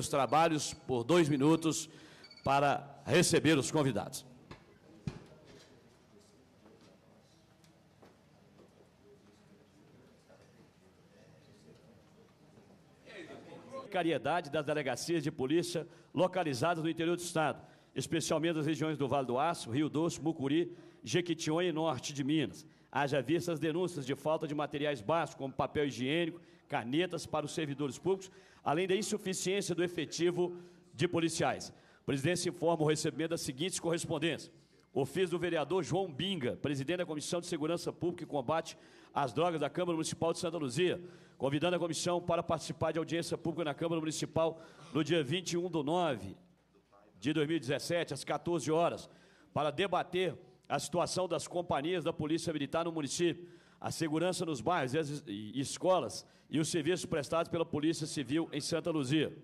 os trabalhos por dois minutos para receber os convidados. Caridade das delegacias de polícia localizadas no interior do Estado, especialmente das regiões do Vale do Aço, Rio Doce, Mucuri, Jequitinhonha e Norte de Minas. Haja vista as denúncias de falta de materiais básicos, como papel higiênico, canetas para os servidores públicos, além da insuficiência do efetivo de policiais. A presidência informa o recebimento das seguintes correspondências. Ofício do vereador João Binga, presidente da Comissão de Segurança Pública e Combate às Drogas da Câmara Municipal de Santa Luzia, convidando a comissão para participar de audiência pública na Câmara Municipal no dia 21 de 9 de 2017, às 14 horas, para debater a situação das companhias da Polícia Militar no município a segurança nos bairros e escolas e os serviços prestados pela Polícia Civil em Santa Luzia.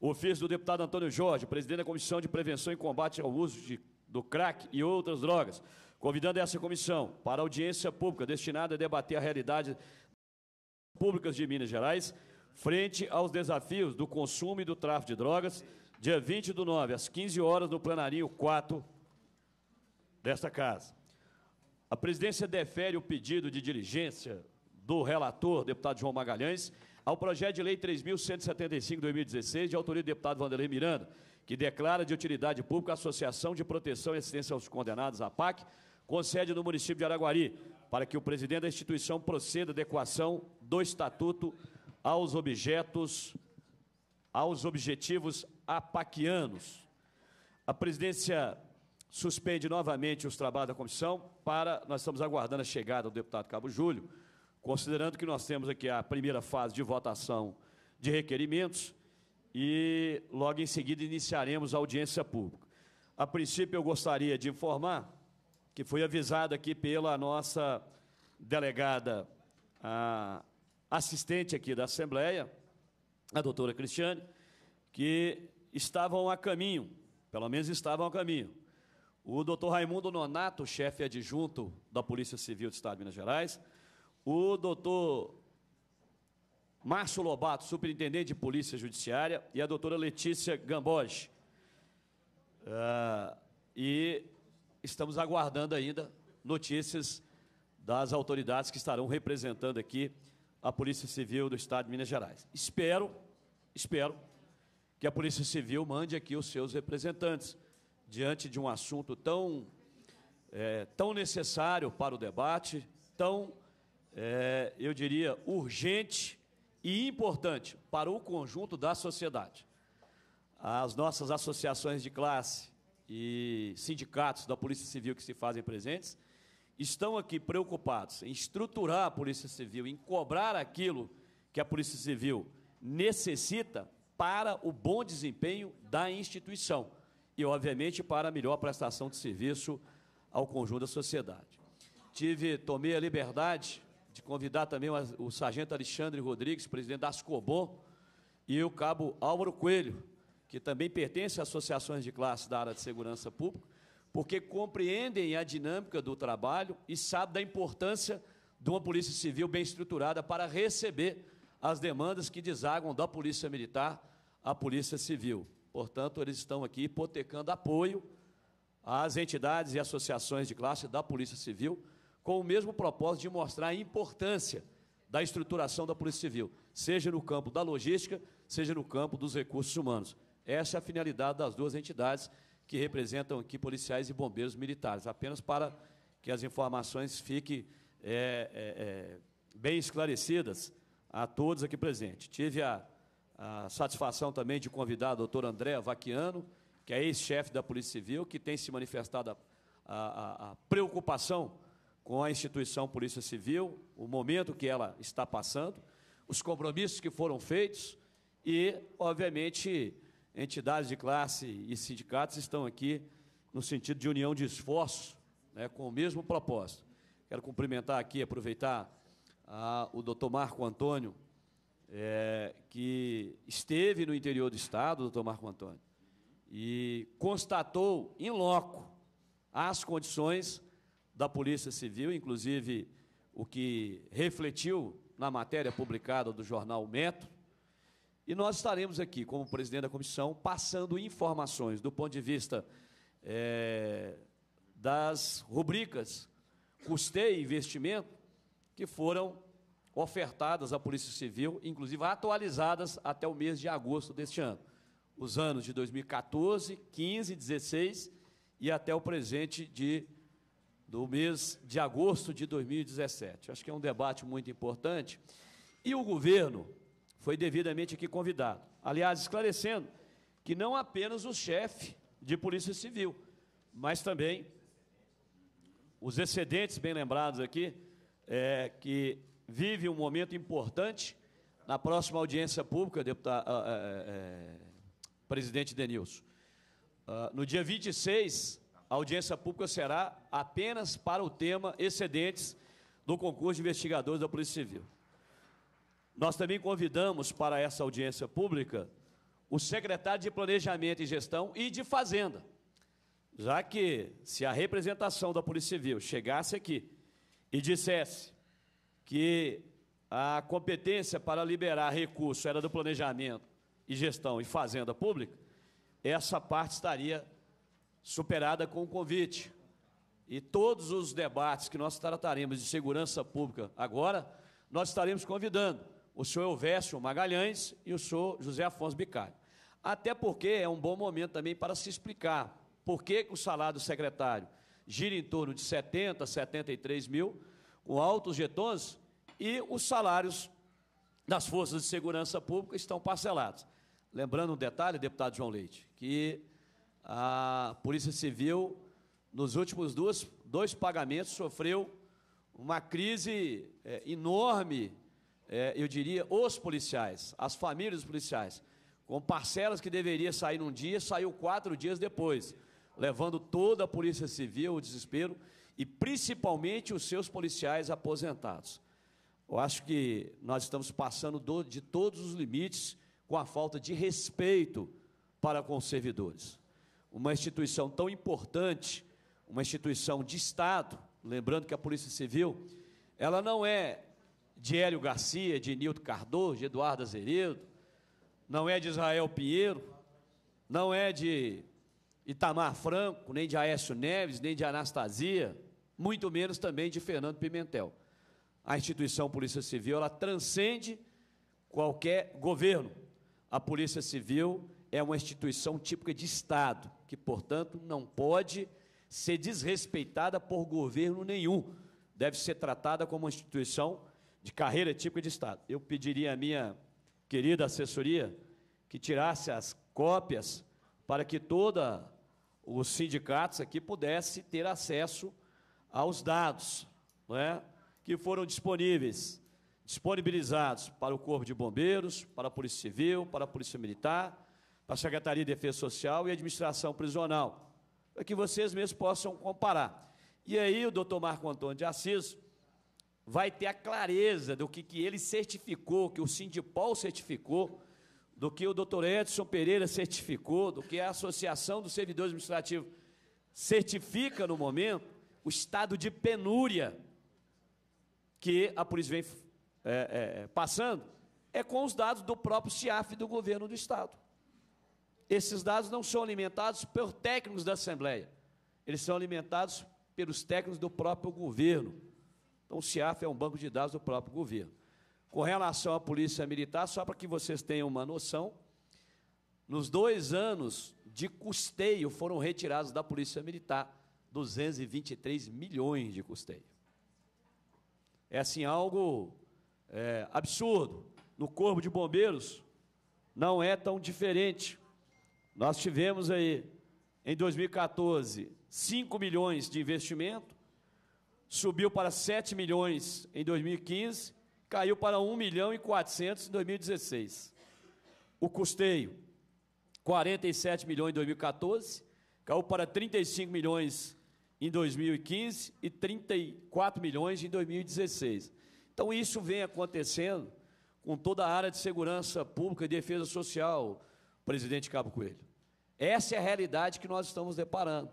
O ofício do deputado Antônio Jorge, presidente da Comissão de Prevenção e Combate ao Uso de, do Crack e outras drogas, convidando essa comissão para audiência pública destinada a debater a realidade públicas de Minas Gerais frente aos desafios do consumo e do tráfico de drogas, dia 20 do 9, às 15 horas, no plenarinho 4 desta casa. A presidência defere o pedido de diligência do relator, deputado João Magalhães, ao projeto de lei 3.175 2016, de autoria do deputado Vanderlei Miranda, que declara de utilidade pública a Associação de Proteção e Assistência aos Condenados, a PAC, com sede no município de Araguari, para que o presidente da instituição proceda à adequação do estatuto aos objetos, aos objetivos apaquianos. A presidência suspende novamente os trabalhos da comissão para nós estamos aguardando a chegada do deputado Cabo Júlio, considerando que nós temos aqui a primeira fase de votação de requerimentos e logo em seguida iniciaremos a audiência pública. A princípio eu gostaria de informar que foi avisado aqui pela nossa delegada assistente aqui da Assembleia, a doutora Cristiane, que estavam a caminho, pelo menos estavam a caminho, o doutor Raimundo Nonato, chefe adjunto da Polícia Civil do Estado de Minas Gerais, o doutor Márcio Lobato, superintendente de Polícia Judiciária, e a doutora Letícia Gamboge. Uh, e estamos aguardando ainda notícias das autoridades que estarão representando aqui a Polícia Civil do Estado de Minas Gerais. Espero, espero que a Polícia Civil mande aqui os seus representantes diante de um assunto tão, é, tão necessário para o debate, tão, é, eu diria, urgente e importante para o conjunto da sociedade. As nossas associações de classe e sindicatos da Polícia Civil que se fazem presentes estão aqui preocupados em estruturar a Polícia Civil, em cobrar aquilo que a Polícia Civil necessita para o bom desempenho da instituição e, obviamente, para a melhor prestação de serviço ao conjunto da sociedade. Tive, tomei a liberdade de convidar também o sargento Alexandre Rodrigues, presidente da Ascobom, e o cabo Álvaro Coelho, que também pertence a associações de classe da área de segurança pública, porque compreendem a dinâmica do trabalho e sabem da importância de uma polícia civil bem estruturada para receber as demandas que desagam da polícia militar à polícia civil. Portanto, eles estão aqui hipotecando apoio às entidades e associações de classe da Polícia Civil, com o mesmo propósito de mostrar a importância da estruturação da Polícia Civil, seja no campo da logística, seja no campo dos recursos humanos. Essa é a finalidade das duas entidades que representam aqui policiais e bombeiros militares, apenas para que as informações fiquem é, é, é, bem esclarecidas a todos aqui presentes. Tive a a satisfação também de convidar o doutor André Vaquiano, que é ex-chefe da Polícia Civil, que tem se manifestado a, a, a preocupação com a instituição Polícia Civil, o momento que ela está passando, os compromissos que foram feitos e, obviamente, entidades de classe e sindicatos estão aqui no sentido de união de esforço, né, com o mesmo propósito. Quero cumprimentar aqui, aproveitar o doutor Marco Antônio é, que esteve no interior do Estado, doutor Marco Antônio, e constatou em loco as condições da Polícia Civil, inclusive o que refletiu na matéria publicada do jornal Metro. E nós estaremos aqui, como presidente da comissão, passando informações do ponto de vista é, das rubricas custeio e investimento que foram ofertadas à Polícia Civil, inclusive atualizadas até o mês de agosto deste ano. Os anos de 2014, 15, 16 e até o presente de, do mês de agosto de 2017. Acho que é um debate muito importante. E o governo foi devidamente aqui convidado. Aliás, esclarecendo que não apenas o chefe de Polícia Civil, mas também os excedentes, bem lembrados aqui, é, que vive um momento importante. Na próxima audiência pública, deputado, ah, eh, eh, eh, presidente Denilson, ah, no dia 26, a audiência pública será apenas para o tema excedentes do concurso de investigadores da Polícia Civil. Nós também convidamos para essa audiência pública o secretário de Planejamento e Gestão e de Fazenda, já que se a representação da Polícia Civil chegasse aqui e dissesse que a competência para liberar recurso era do planejamento e gestão e fazenda pública, essa parte estaria superada com o convite. E todos os debates que nós trataremos de segurança pública agora, nós estaremos convidando o senhor Elvésio Magalhães e o senhor José Afonso Bicalho. Até porque é um bom momento também para se explicar por que o salário do secretário gira em torno de 70, 73 mil, com altos getões, e os salários das forças de segurança pública estão parcelados. Lembrando um detalhe, deputado João Leite, que a Polícia Civil, nos últimos dois, dois pagamentos, sofreu uma crise é, enorme, é, eu diria, os policiais, as famílias dos policiais, com parcelas que deveria sair num dia, saiu quatro dias depois, levando toda a Polícia Civil ao desespero e principalmente os seus policiais aposentados. Eu acho que nós estamos passando do, de todos os limites com a falta de respeito para com os servidores. Uma instituição tão importante, uma instituição de Estado, lembrando que a Polícia Civil, ela não é de Hélio Garcia, de Nildo Cardoso, de Eduardo Azeredo, não é de Israel Pinheiro, não é de Itamar Franco, nem de Aécio Neves, nem de Anastasia, muito menos também de Fernando Pimentel. A instituição Polícia Civil, ela transcende qualquer governo. A Polícia Civil é uma instituição típica de Estado, que, portanto, não pode ser desrespeitada por governo nenhum. Deve ser tratada como uma instituição de carreira típica de Estado. Eu pediria à minha querida assessoria que tirasse as cópias para que toda os sindicatos aqui pudessem ter acesso aos dados é, que foram disponíveis, disponibilizados para o Corpo de Bombeiros, para a Polícia Civil, para a Polícia Militar, para a Secretaria de Defesa Social e Administração Prisional, para que vocês mesmos possam comparar. E aí o doutor Marco Antônio de Assis vai ter a clareza do que, que ele certificou, que o Sindipol certificou, do que o doutor Edson Pereira certificou, do que a Associação dos Servidores Administrativos certifica no momento, o estado de penúria que a polícia vem é, é, passando é com os dados do próprio CIAF do governo do Estado. Esses dados não são alimentados por técnicos da Assembleia, eles são alimentados pelos técnicos do próprio governo. Então, o CIAF é um banco de dados do próprio governo. Com relação à Polícia Militar, só para que vocês tenham uma noção, nos dois anos de custeio foram retirados da Polícia Militar 223 milhões de custeio. É assim algo é, absurdo. No Corpo de Bombeiros não é tão diferente. Nós tivemos aí em 2014 5 milhões de investimento, subiu para 7 milhões em 2015, caiu para 1 milhão e 400 em 2016. O custeio 47 milhões em 2014, caiu para 35 milhões em 2015 e 34 milhões em 2016. Então isso vem acontecendo com toda a área de segurança pública e defesa social, presidente Cabo Coelho. Essa é a realidade que nós estamos deparando.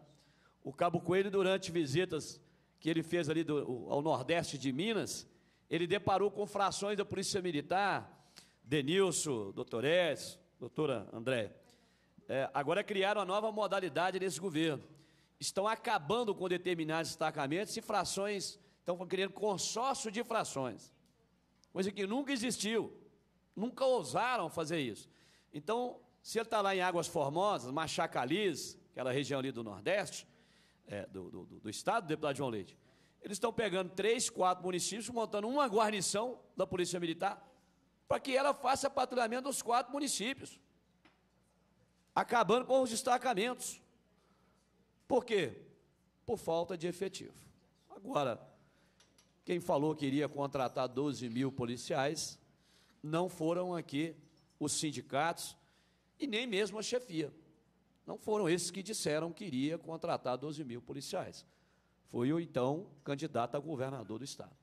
O Cabo Coelho, durante visitas que ele fez ali do, ao nordeste de Minas, ele deparou com frações da Polícia Militar, Denilson, doutor Edson, doutora André. É, agora criaram uma nova modalidade nesse governo estão acabando com determinados destacamentos e frações estão criando consórcio de frações. Coisa que nunca existiu. Nunca ousaram fazer isso. Então, se ele está lá em Águas Formosas, Machacalis, aquela região ali do Nordeste, é, do, do, do, Estado, deputado João Leite, eles estão pegando três, quatro municípios, montando uma guarnição da Polícia Militar, para que ela faça patrulhamento dos quatro municípios, acabando com os destacamentos. Por quê? Por falta de efetivo. Agora, quem falou que iria contratar 12 mil policiais não foram aqui os sindicatos e nem mesmo a chefia. Não foram esses que disseram que iria contratar 12 mil policiais. Foi o então candidato a governador do Estado.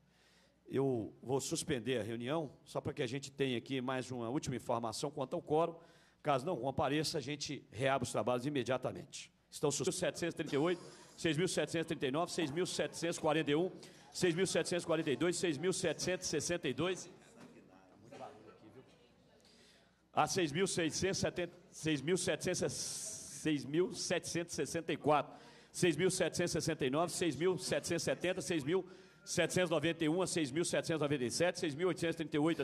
Eu vou suspender a reunião, só para que a gente tenha aqui mais uma última informação quanto ao quórum. Caso não compareça, a gente reabre os trabalhos imediatamente. Estão 6.738, 6.739, 6.741, 6.742, 6.762 a 6.764, 6.769, 6.770, 6.791 a 6.797, 6.838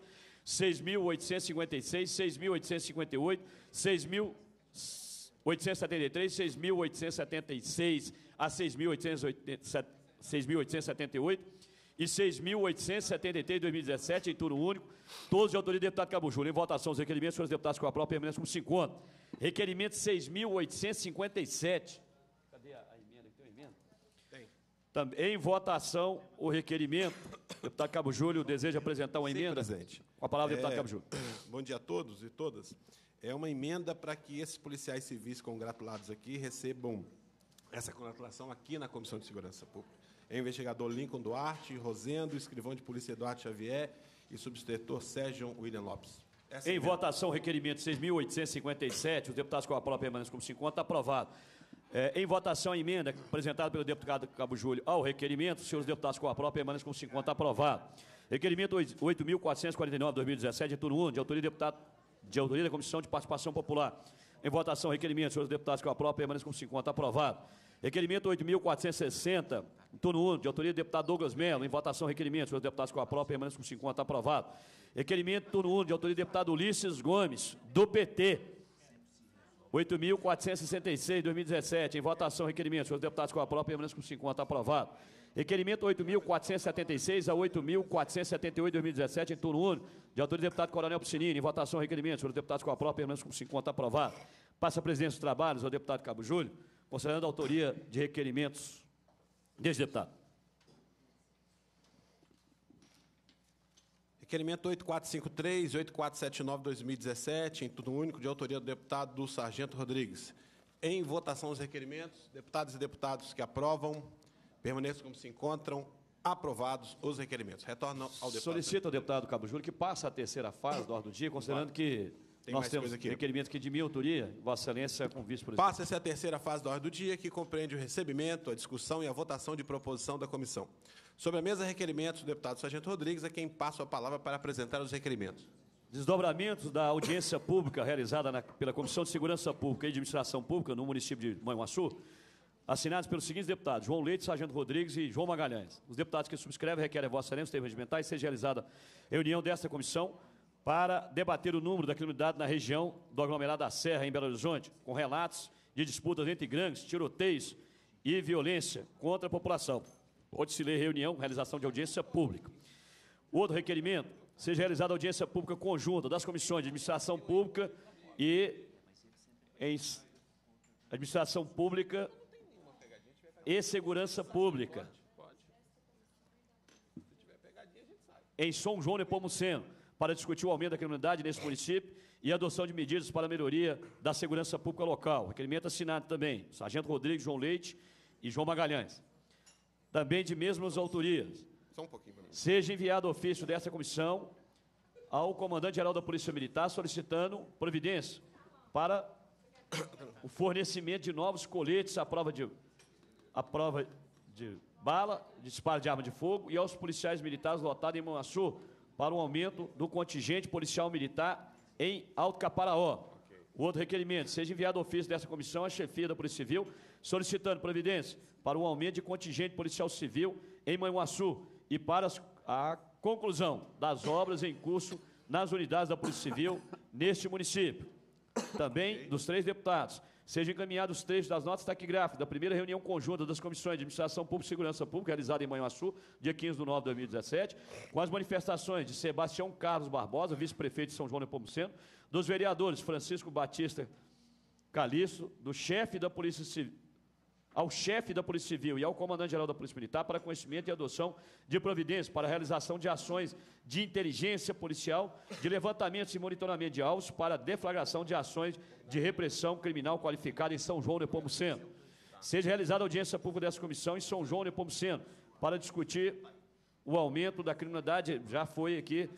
6.846, 6.856, 6.858, 6.000 873, 6.876 a 6.878 e 6.873 de 2017, em turno único, todos de autoria do deputado Cabo Júnior. Em votação os requerimentos, senhores deputados com a prova permanecem com 50. Requerimento 6.857. Cadê a, emenda? Tem uma emenda? Tem. Também, em votação o requerimento. Deputado Cabo Júlio deseja apresentar uma emenda. Sim, presidente. Com a palavra, é, deputado Cabo Júlio. Bom dia a todos e todas. É uma emenda para que esses policiais civis congratulados aqui recebam essa congratulação aqui na Comissão de Segurança Pública. É investigador Lincoln Duarte, Rosendo, escrivão de polícia Eduardo Xavier e substitutor Sérgio William Lopes. Essa em é votação, requerimento 6.857, os deputados com a própria permanência como se encontra, tá aprovado. É, em votação, a emenda apresentada pelo deputado Cabo Júlio ao requerimento, senhores deputados com a própria permanência como se encontra, tá aprovado. Requerimento 8.449, 2017, em turno 1, de autoria do deputado de autoria da Comissão de Participação Popular. Em votação, requerimento, senhores deputados, que eu aprovo, permaneça com 50. Aprovado. Requerimento 8.460, turno 1, de autoria do deputado Douglas Mello. Em votação, requerimento, senhores deputados, que eu aprovo, permaneça com 50. Aprovado. Requerimento, turno 1, de autoria do deputado Ulisses Gomes, do PT. 8.466, 2017. Em votação, requerimento, senhores deputados, que eu aprovo, permaneça com 50. Aprovado. Requerimento 8.476 a 8.478 2017, em turno único, de autoria do deputado Coronel Piscinini. Em votação, requerimento. Senhor deputados com a própria, pelo menos com 50 aprovados Passa a presidência dos trabalhos ao deputado Cabo Júlio, considerando a autoria de requerimentos deste deputado. Requerimento 8453 8479 2017, em tudo único, de autoria do deputado do Sargento Rodrigues. Em votação os requerimentos, deputados e deputados que aprovam, Permaneço como se encontram. Aprovados os requerimentos. Retorno ao deputado. Solicito ao deputado Cabo Júlio que passe a terceira fase da ordem do dia, considerando que tem Nós temos aqui. requerimento que de minha autoria, Vossa Excelência, com vice-presidente. Passa-se a terceira fase da ordem do dia, que compreende o recebimento, a discussão e a votação de proposição da comissão. Sobre a mesa, requerimentos do deputado Sargento Rodrigues, a quem passo a palavra para apresentar os requerimentos. Desdobramentos da audiência pública realizada na, pela Comissão de Segurança Pública e Administração Pública no município de Manhuaçu, assinados pelos seguintes deputados, João Leite, Sargento Rodrigues e João Magalhães. Os deputados que subscrevem requerem a vossa excelência, termos regimentais, seja realizada reunião desta comissão para debater o número da criminalidade na região do aglomerado da Serra, em Belo Horizonte, com relatos de disputas entre gangues, tiroteios e violência contra a população. Pode-se ler reunião, realização de audiência pública. Outro requerimento, seja realizada audiência pública conjunta das comissões de administração pública e em administração pública e segurança pública. Em São João de Pomoceno, para discutir o aumento da criminalidade nesse município e a adoção de medidas para a melhoria da segurança pública local. Requerimento assinado também, Sargento Rodrigues, João Leite e João Magalhães. Também de mesmas autorias. Um Seja enviado ofício desta comissão ao comandante-geral da Polícia Militar solicitando providência para o fornecimento de novos coletes à prova de à prova de bala, disparo de arma de fogo e aos policiais militares lotados em Manassu para o aumento do contingente policial militar em Alto Caparaó. O outro requerimento, seja enviado ao ofício dessa comissão à chefia da Polícia Civil, solicitando providência para o aumento de contingente policial civil em Manhuaçu e para a conclusão das obras em curso nas unidades da Polícia Civil neste município. Também okay. dos três deputados, Sejam encaminhados os trechos das notas taquigráficas da primeira reunião conjunta das comissões de Administração Pública e Segurança Pública, realizada em Manhuaçu, dia 15 de nove de 2017, com as manifestações de Sebastião Carlos Barbosa, vice-prefeito de São João Nepomuceno, dos vereadores Francisco Batista Caliço, do chefe da Polícia Civil, ao chefe da Polícia Civil e ao comandante-geral da Polícia Militar para conhecimento e adoção de providências para a realização de ações de inteligência policial, de levantamento e monitoramento de alvos para deflagração de ações de repressão criminal qualificada em São João do Nepomuceno. Seja realizada audiência pública dessa comissão em São João do Nepomuceno para discutir o aumento da criminalidade. Já foi aqui,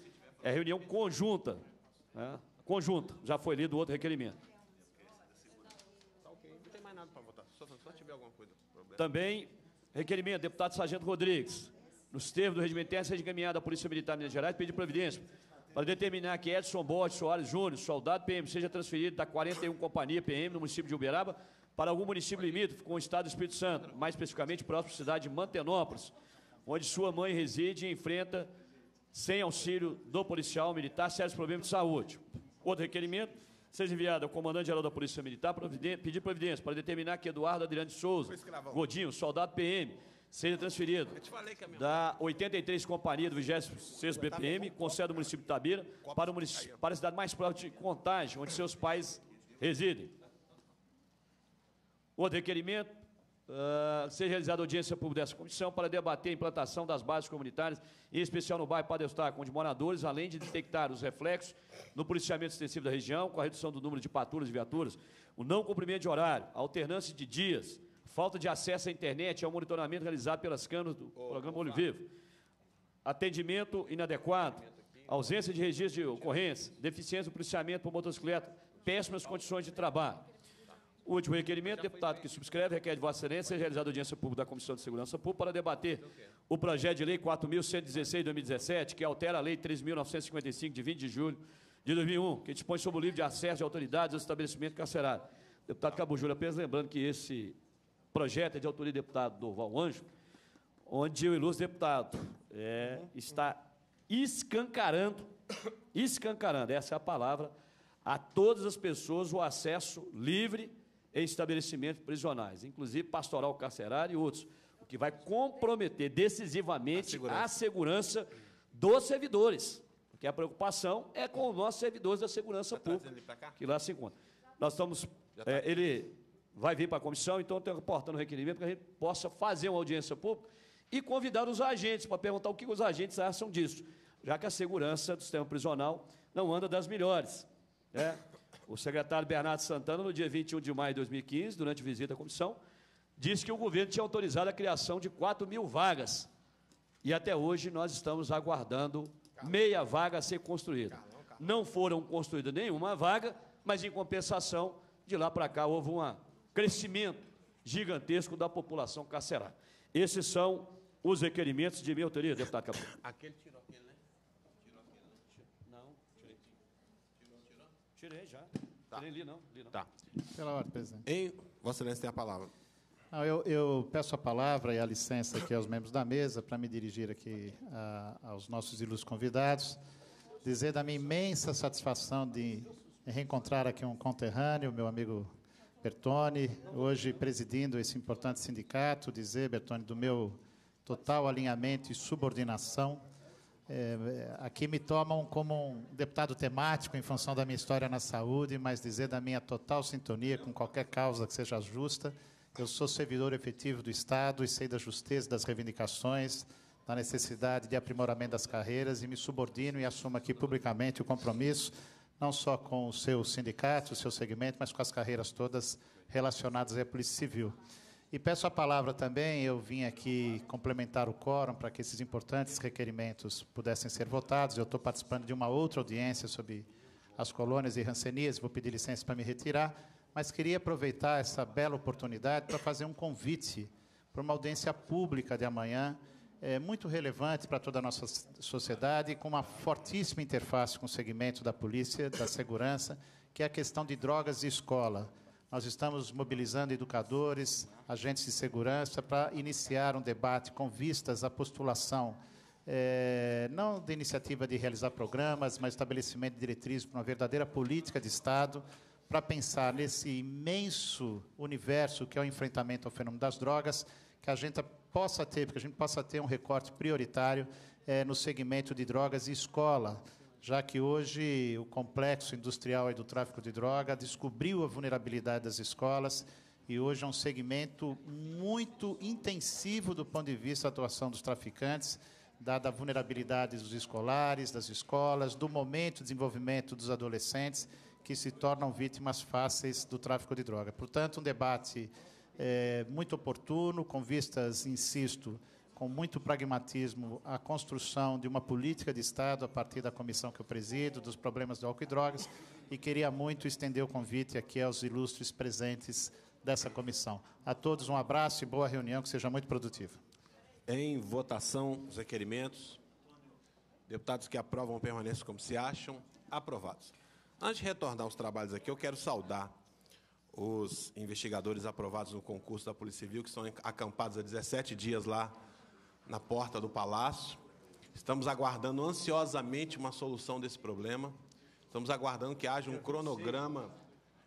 é reunião conjunta, né? conjunta, já foi lido outro requerimento. saber alguma coisa. Problema. Também, requerimento, deputado Sargento Rodrigues. Nos termos do regimento interno, seja encaminhado à Polícia Militar de Minas Gerais pedir providência para determinar que Edson Borges Soares Júnior, soldado PM, seja transferido da 41 Companhia PM no município de Uberaba para algum município limítrofe com o estado do Espírito Santo, mais especificamente próximo à cidade de Mantenópolis, onde sua mãe reside e enfrenta, sem auxílio do policial militar, sérios problemas de saúde. Outro requerimento, seja enviado ao comandante-geral da Polícia Militar pedir providência para determinar que Eduardo Adriano de Souza, Godinho, soldado PM, seja transferido da 83 Companhia do 26 tá BPM, com sede do município de Tabira, para, o município, para a cidade mais próxima de Contagem, onde seus pais residem. Outro requerimento ah, ser seja realizada audiência pública dessa comissão para debater a implantação das bases comunitárias, em especial no bairro Padre Eustáquio, onde moradores, além de detectar os reflexos no policiamento extensivo da região, com a redução do número de patrulhas e viaturas, o não cumprimento de horário, a alternância de dias, falta de acesso à internet e ao monitoramento realizado pelas câmeras do oh, programa Olho Vivo, atendimento inadequado, ausência de registro de ocorrência, deficiência do policiamento por motocicleta, péssimas condições de trabalho. O último requerimento, deputado que subscreve, requer de Vossa Excelência seja realizada audiência pública da Comissão de Segurança Pública para debater o projeto de lei 4.116 de 2017, que altera a lei 3.955 de 20 de julho de 2001, que dispõe sobre o livre de acesso de autoridades ao estabelecimento carcerário. Deputado Cabo apenas lembrando que esse projeto é de autoria do deputado Dorval Anjo, onde o ilustre deputado é, está escancarando, escancarando, essa é a palavra, a todas as pessoas o acesso livre em estabelecimentos prisionais, inclusive pastoral carcerário e outros, o que vai comprometer decisivamente a segurança, a segurança dos servidores, porque a preocupação é com os nossos servidores da segurança Já pública, tá que lá se encontra. Nós estamos, tá. é, ele vai vir para a comissão, então estou reportando o requerimento para que a gente possa fazer uma audiência pública e convidar os agentes para perguntar o que os agentes acham disso, já que a segurança do sistema prisional não anda das melhores. Né? O secretário Bernardo Santana, no dia 21 de maio de 2015, durante visita à comissão, disse que o governo tinha autorizado a criação de 4 mil vagas. E até hoje nós estamos aguardando meia vaga a ser construída. Não foram construídas nenhuma vaga, mas em compensação, de lá para cá houve um crescimento gigantesco da população carcerária. Esses são os requerimentos de minha autoria, deputado Capô. Aquele tirou aquele, né? Tirou aquele, né? Não, tirei. Tirou, tirou? Tirei já. Tá. Eu nem li, não. Li, não. Tá. Pela ordem, presidente. Em... Vossa Excelência tem a palavra. Não, eu, eu, peço a palavra e a licença aqui aos membros da mesa para me dirigir aqui a, aos nossos ilustres convidados, dizer da minha imensa satisfação de reencontrar aqui um conterrâneo, meu amigo Bertone, hoje presidindo esse importante sindicato, dizer, Bertone, do meu total alinhamento e subordinação é, aqui me tomam como um deputado temático em função da minha história na saúde, mas dizer da minha total sintonia com qualquer causa que seja justa. Eu sou servidor efetivo do Estado e sei da justeza das reivindicações, da necessidade de aprimoramento das carreiras e me subordino e assumo aqui publicamente o compromisso não só com o seu sindicato, o seu segmento, mas com as carreiras todas relacionadas à Polícia Civil. E peço a palavra também, eu vim aqui complementar o quórum para que esses importantes requerimentos pudessem ser votados. Eu estou participando de uma outra audiência sobre as colônias e rancenias, vou pedir licença para me retirar, mas queria aproveitar essa bela oportunidade para fazer um convite para uma audiência pública de amanhã, é, muito relevante para toda a nossa sociedade, com uma fortíssima interface com o segmento da polícia, da segurança, que é a questão de drogas e escola. Nós estamos mobilizando educadores, agentes de segurança, para iniciar um debate com vistas à postulação, é, não da iniciativa de realizar programas, mas estabelecimento de diretrizes para uma verdadeira política de Estado, para pensar nesse imenso universo que é o enfrentamento ao fenômeno das drogas, que a gente possa ter, porque a gente possa ter um recorte prioritário é, no segmento de drogas e escola já que hoje o complexo industrial e do tráfico de droga descobriu a vulnerabilidade das escolas e hoje é um segmento muito intensivo do ponto de vista da atuação dos traficantes, dada a vulnerabilidade dos escolares, das escolas, do momento de desenvolvimento dos adolescentes que se tornam vítimas fáceis do tráfico de droga. Portanto, um debate é, muito oportuno, com vistas, insisto, com muito pragmatismo, a construção de uma política de Estado a partir da comissão que eu presido, dos problemas do álcool e drogas, e queria muito estender o convite aqui aos ilustres presentes dessa comissão. A todos um abraço e boa reunião, que seja muito produtiva. Em votação, os requerimentos. Deputados que aprovam permaneçam como se acham. Aprovados. Antes de retornar aos trabalhos aqui, eu quero saudar os investigadores aprovados no concurso da Polícia Civil, que estão acampados há 17 dias lá na porta do palácio. Estamos aguardando ansiosamente uma solução desse problema. Estamos aguardando que haja um cronograma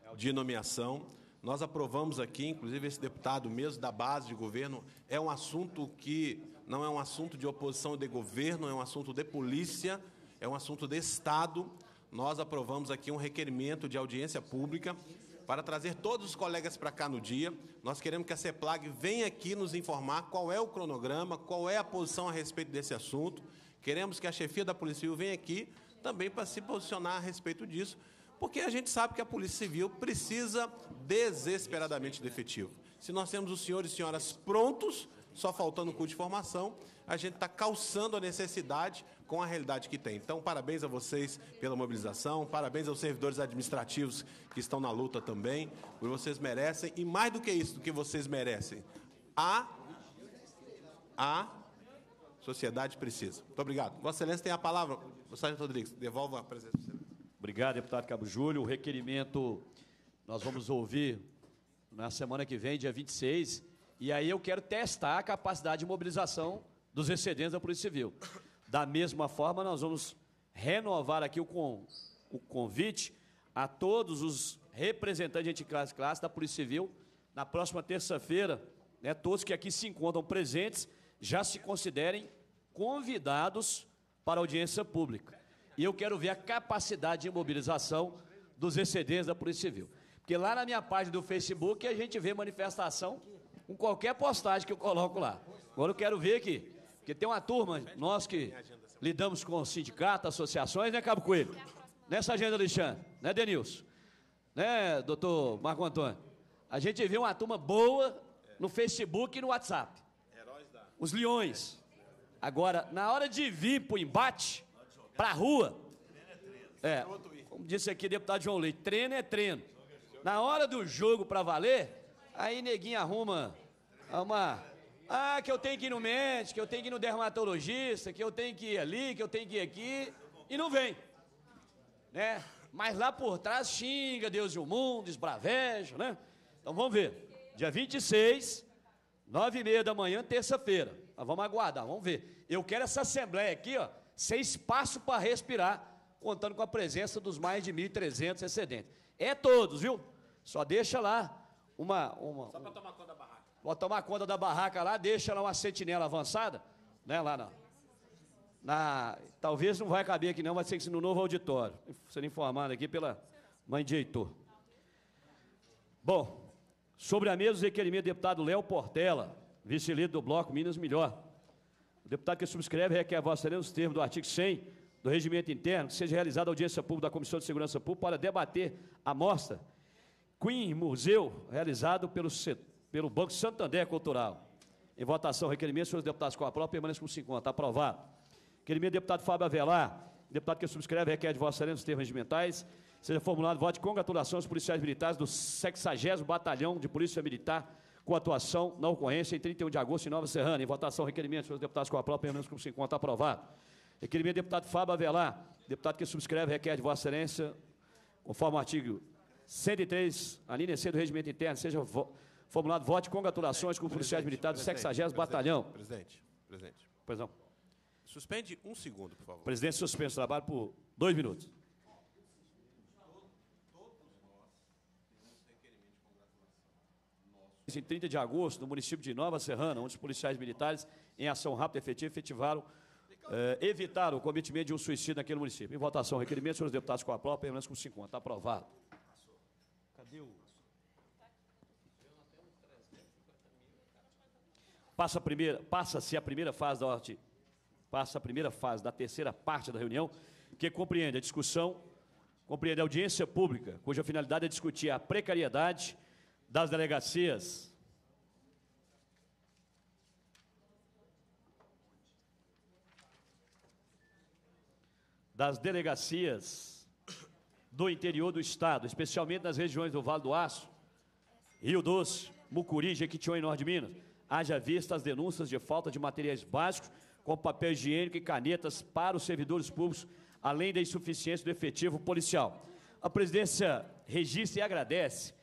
é de nomeação. Nós aprovamos aqui, inclusive esse deputado mesmo da base de governo, é um assunto que não é um assunto de oposição de governo, é um assunto de polícia, é um assunto de Estado. Nós aprovamos aqui um requerimento de audiência pública para trazer todos os colegas para cá no dia. Nós queremos que a CEPLAG venha aqui nos informar qual é o cronograma, qual é a posição a respeito desse assunto. Queremos que a chefia da Polícia Civil venha aqui também para se posicionar a respeito disso, porque a gente sabe que a Polícia Civil precisa desesperadamente de efetivo. Se nós temos os senhores e senhoras prontos, só faltando o curso de formação, a gente está calçando a necessidade com a realidade que tem. Então, parabéns a vocês pela mobilização, parabéns aos servidores administrativos que estão na luta também, porque vocês merecem, e mais do que isso, do que vocês merecem, a, a sociedade precisa. Muito obrigado. Vossa Excelência tem a palavra. O Sargento Rodrigues, devolva a presença. Obrigado, deputado Cabo Júlio. O requerimento nós vamos ouvir na semana que vem, dia 26, e aí eu quero testar a capacidade de mobilização dos excedentes da Polícia Civil. Da mesma forma, nós vamos renovar aqui o, o convite a todos os representantes de anticlasse classe da Polícia Civil na próxima terça-feira. Né, todos que aqui se encontram presentes já se considerem convidados para audiência pública. E eu quero ver a capacidade de mobilização dos excedentes da Polícia Civil. Porque lá na minha página do Facebook a gente vê manifestação com qualquer postagem que eu coloco lá. Agora eu quero ver aqui. Porque tem uma turma, nós que lidamos com sindicatos, associações, né, Cabo Coelho? Nessa agenda, Alexandre, né, Denilson? Né, doutor Marco Antônio? A gente vê uma turma boa no Facebook e no WhatsApp. Os leões. Agora, na hora de vir pro embate, pra rua, é, como disse aqui o deputado João Leite, treino é treino. Na hora do jogo pra valer, aí neguinho arruma uma ah, que eu tenho que ir no médico, que eu tenho que ir no dermatologista, que eu tenho que ir ali, que eu tenho que ir aqui, e não vem. Né? Mas lá por trás xinga Deus e o mundo, esbraveja, né? Então vamos ver. Dia 26, nove e meia da manhã, terça-feira. vamos aguardar, vamos ver. Eu quero essa assembleia aqui, ó, sem espaço para respirar, contando com a presença dos mais de 1.300 excedentes. É todos, viu? Só deixa lá uma... uma Só para tomar conta da barra vou tomar conta da barraca lá, deixa lá uma sentinela avançada, né, lá na, na talvez não vai caber aqui não, vai ser no novo auditório, sendo informado aqui pela mãe de Heitor. Bom, sobre a mesa, o requerimento do deputado Léo Portela, vice-líder do Bloco Minas Melhor. O deputado que subscreve requer a vossa nos termos do artigo 100 do regimento interno, que seja realizada audiência pública da Comissão de Segurança Pública para debater a mostra Queen Museu, realizado pelo setor pelo Banco Santander Cultural. Em votação, requerimento, senhores deputados com a própria, permaneçam com 50. Tá aprovado. Requerimento deputado Fábio Avelar, deputado que subscreve, requer de vossa excelência os termos regimentais, seja formulado voto de congratulação aos policiais militares do 60 Batalhão de Polícia Militar com atuação na ocorrência em 31 de agosto em Nova Serrana. Em votação, requerimento, senhores deputados com a própria, permaneçam com 50. Tá aprovado. Requerimento deputado Fábio Avelar, deputado que subscreve, requer de vossa excelência, conforme o artigo 103, a linha C do regimento interno, seja Formulado voto, de congratulações com os policiais militares do 60 Batalhão. Presidente, presidente. Pois não. Suspende um segundo, por favor. Presidente, suspende o trabalho por dois minutos. Em 30 de agosto, no município de Nova Serrana, onde os policiais militares, em ação rápida e efetiva, efetivaram, eh, evitaram o cometimento de um suicídio naquele município. Em votação, requerimento, senhores deputados com a prova, permanece com 50. Aprovado. Cadê o. Passa a primeira, passa-se a primeira fase da ordem, passa a primeira fase da terceira parte da reunião, que compreende a discussão, compreende a audiência pública, cuja finalidade é discutir a precariedade das delegacias das delegacias do interior do Estado, especialmente nas regiões do Vale do Aço, Rio Doce, Mucuri, Jequitinhonha e Norte de Minas, haja vista as denúncias de falta de materiais básicos, como papel higiênico e canetas para os servidores públicos, além da insuficiência do efetivo policial. A presidência registra e agradece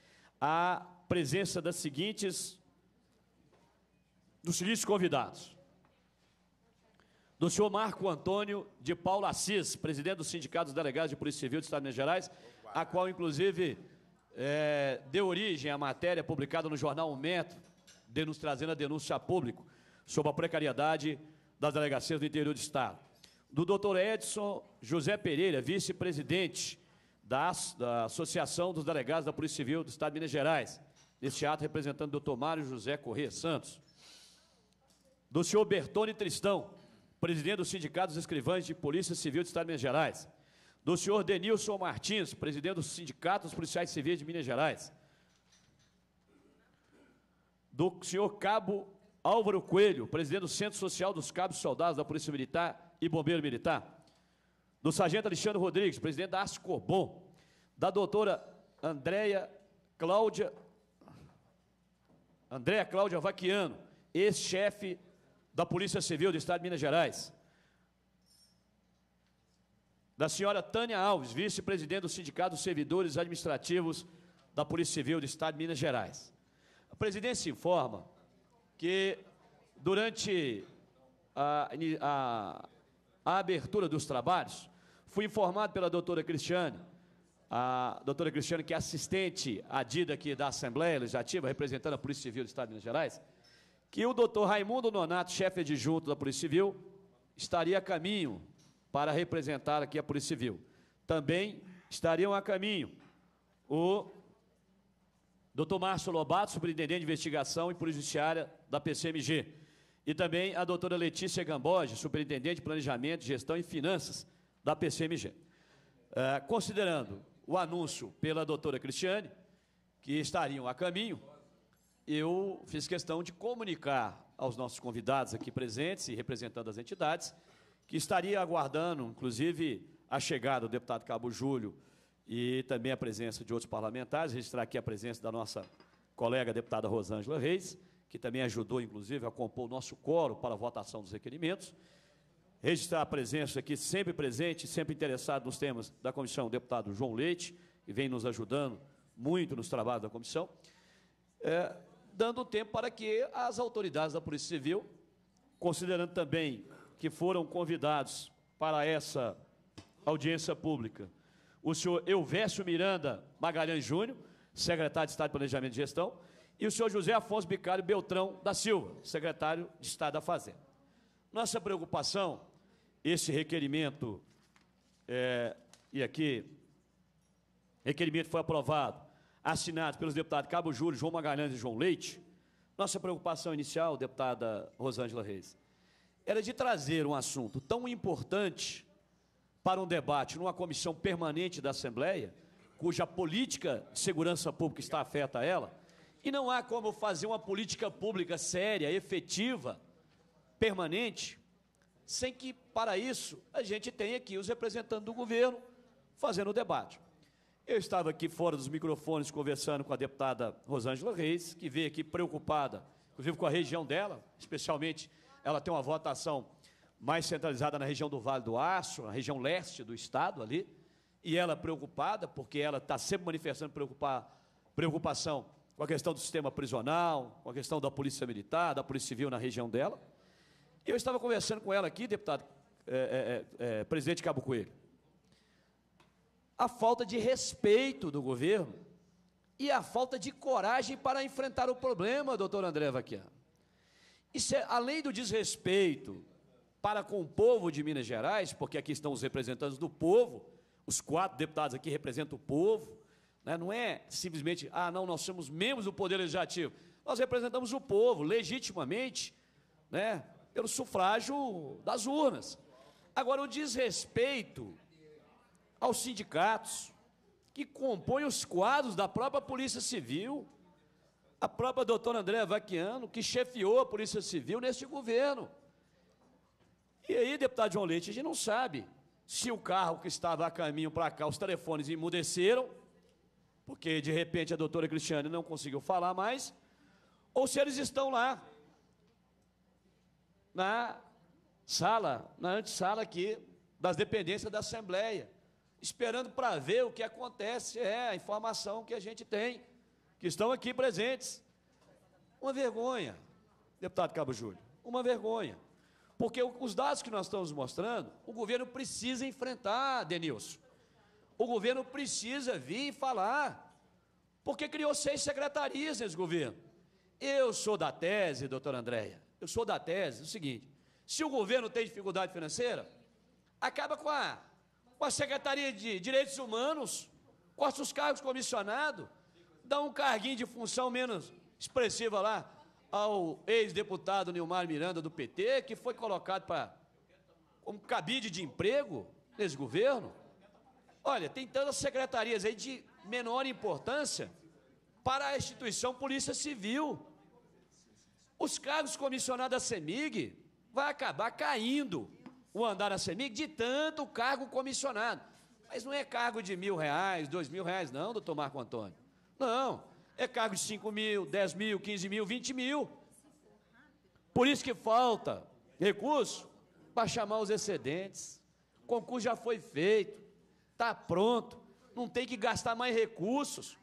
a presença das seguintes dos seguintes convidados. Do senhor Marco Antônio de Paula Assis, presidente do Sindicato dos Delegados de Polícia Civil do Estado de Minas Gerais, a qual, inclusive, é, deu origem à matéria publicada no jornal Momento, denúncia, trazendo a denúncia a público sobre a precariedade das delegacias do interior do Estado. Do doutor Edson José Pereira, vice-presidente da, da, Associação dos Delegados da Polícia Civil do Estado de Minas Gerais, neste ato representando o doutor Mário José Corrêa Santos. Do senhor Bertone Tristão, presidente do Sindicato dos Escrivães de Polícia Civil do Estado de Minas Gerais. Do senhor Denilson Martins, presidente do Sindicato dos Policiais Civis de Minas Gerais do senhor Cabo Álvaro Coelho, presidente do Centro Social dos Cabos Soldados da Polícia Militar e Bombeiro Militar, do sargento Alexandre Rodrigues, presidente da Ascobom, da doutora Andréia Cláudia Andréa Cláudia Vaquiano, ex-chefe da Polícia Civil do Estado de Minas Gerais. Da senhora Tânia Alves, vice-presidente do Sindicato dos Servidores Administrativos da Polícia Civil do Estado de Minas Gerais presidente se informa que durante a, a, a abertura dos trabalhos, fui informado pela doutora Cristiane, a doutora Cristiane, que é assistente adida aqui da Assembleia Legislativa, representando a Polícia Civil do Estado de Minas Gerais, que o doutor Raimundo Nonato, chefe adjunto da Polícia Civil, estaria a caminho para representar aqui a Polícia Civil. Também estariam a caminho o Dr. Márcio Lobato, Superintendente de Investigação e Polícia Judiciária da PCMG. E também a doutora Letícia Gamboge, Superintendente de Planejamento, Gestão e Finanças da PCMG. É, eh, considerando o anúncio pela doutora Cristiane, que estariam a caminho, eu fiz questão de comunicar aos nossos convidados aqui presentes e representando as entidades, que estaria aguardando, inclusive, a chegada do deputado Cabo Júlio e também a presença de outros parlamentares, registrar aqui a presença da nossa colega deputada Rosângela Reis, que também ajudou, inclusive, a compor o nosso coro para a votação dos requerimentos. Registrar a presença aqui, sempre presente, sempre interessado nos temas da comissão, o deputado João Leite, que vem nos ajudando muito nos trabalhos da comissão, é, dando tempo para que as autoridades da Polícia Civil, considerando também que foram convidados para essa audiência pública o senhor Elvésio Miranda Magalhães Júnior, secretário de Estado de Planejamento e Gestão, e o senhor José Afonso Bicário Beltrão da Silva, secretário de Estado da Fazenda. Nossa preocupação, esse requerimento, é, e aqui, requerimento foi aprovado, assinado pelos deputados Cabo Júlio, João Magalhães e João Leite, nossa preocupação inicial, deputada Rosângela Reis, era de trazer um assunto tão importante para um debate numa comissão permanente da Assembleia, cuja política de segurança pública está afeta a ela, e não há como fazer uma política pública séria, efetiva, permanente, sem que, para isso, a gente tenha aqui os representantes do governo fazendo o debate. Eu estava aqui fora dos microfones conversando com a deputada Rosângela Reis, que veio aqui preocupada, inclusive com a região dela, especialmente ela tem uma votação mais centralizada na região do Vale do Aço, na região leste do estado ali, e ela preocupada, porque ela está sempre manifestando preocupação com a questão do sistema prisional, com a questão da polícia militar, da polícia civil na região dela. E eu estava conversando com ela aqui, deputado, é, é, é, é presidente Cabo Coelho, a falta de respeito do governo e a falta de coragem para enfrentar o problema, doutor André Vaquiano. Isso é, além do desrespeito, para com o povo de Minas Gerais, porque aqui estão os representantes do povo, os quatro deputados aqui representam o povo, né? não é simplesmente, ah, não, nós somos membros do Poder Legislativo, nós representamos o povo legitimamente, né? pelo sufrágio das urnas. Agora, o desrespeito aos sindicatos, que compõem os quadros da própria Polícia Civil, a própria doutora Andréa Vaquiano, que chefiou a Polícia Civil neste governo. E aí, deputado João Leite, a gente não sabe se o carro que estava a caminho para cá, os telefones emudeceram, porque de repente a doutora Cristiane não conseguiu falar mais, ou se eles estão lá, na sala, na antessala aqui das dependências da Assembleia, esperando para ver o que acontece, é a informação que a gente tem, que estão aqui presentes. Uma vergonha, deputado Cabo Júlio, uma vergonha. Porque os dados que nós estamos mostrando, o governo precisa enfrentar, Denilson. O governo precisa vir e falar. Porque criou seis secretarias nesse governo. Eu sou da tese, doutora Andréia, eu sou da tese, é o seguinte: se o governo tem dificuldade financeira, acaba com a, com a Secretaria de Direitos Humanos, corta os cargos comissionados, dá um carguinho de função menos expressiva lá ao ex-deputado Nilmar Miranda do PT, que foi colocado para como cabide de emprego nesse governo. Olha, tem tantas secretarias aí de menor importância para a instituição Polícia Civil. Os cargos comissionados da CEMIG vai acabar caindo o andar da CEMIG de tanto cargo comissionado. Mas não é cargo de mil reais, dois mil reais, não, doutor Marco Antônio. Não. É cargo de 5 mil, 10 mil, 15 mil, 20 mil. Por isso que falta recurso para chamar os excedentes. O concurso já foi feito, está pronto, não tem que gastar mais recursos.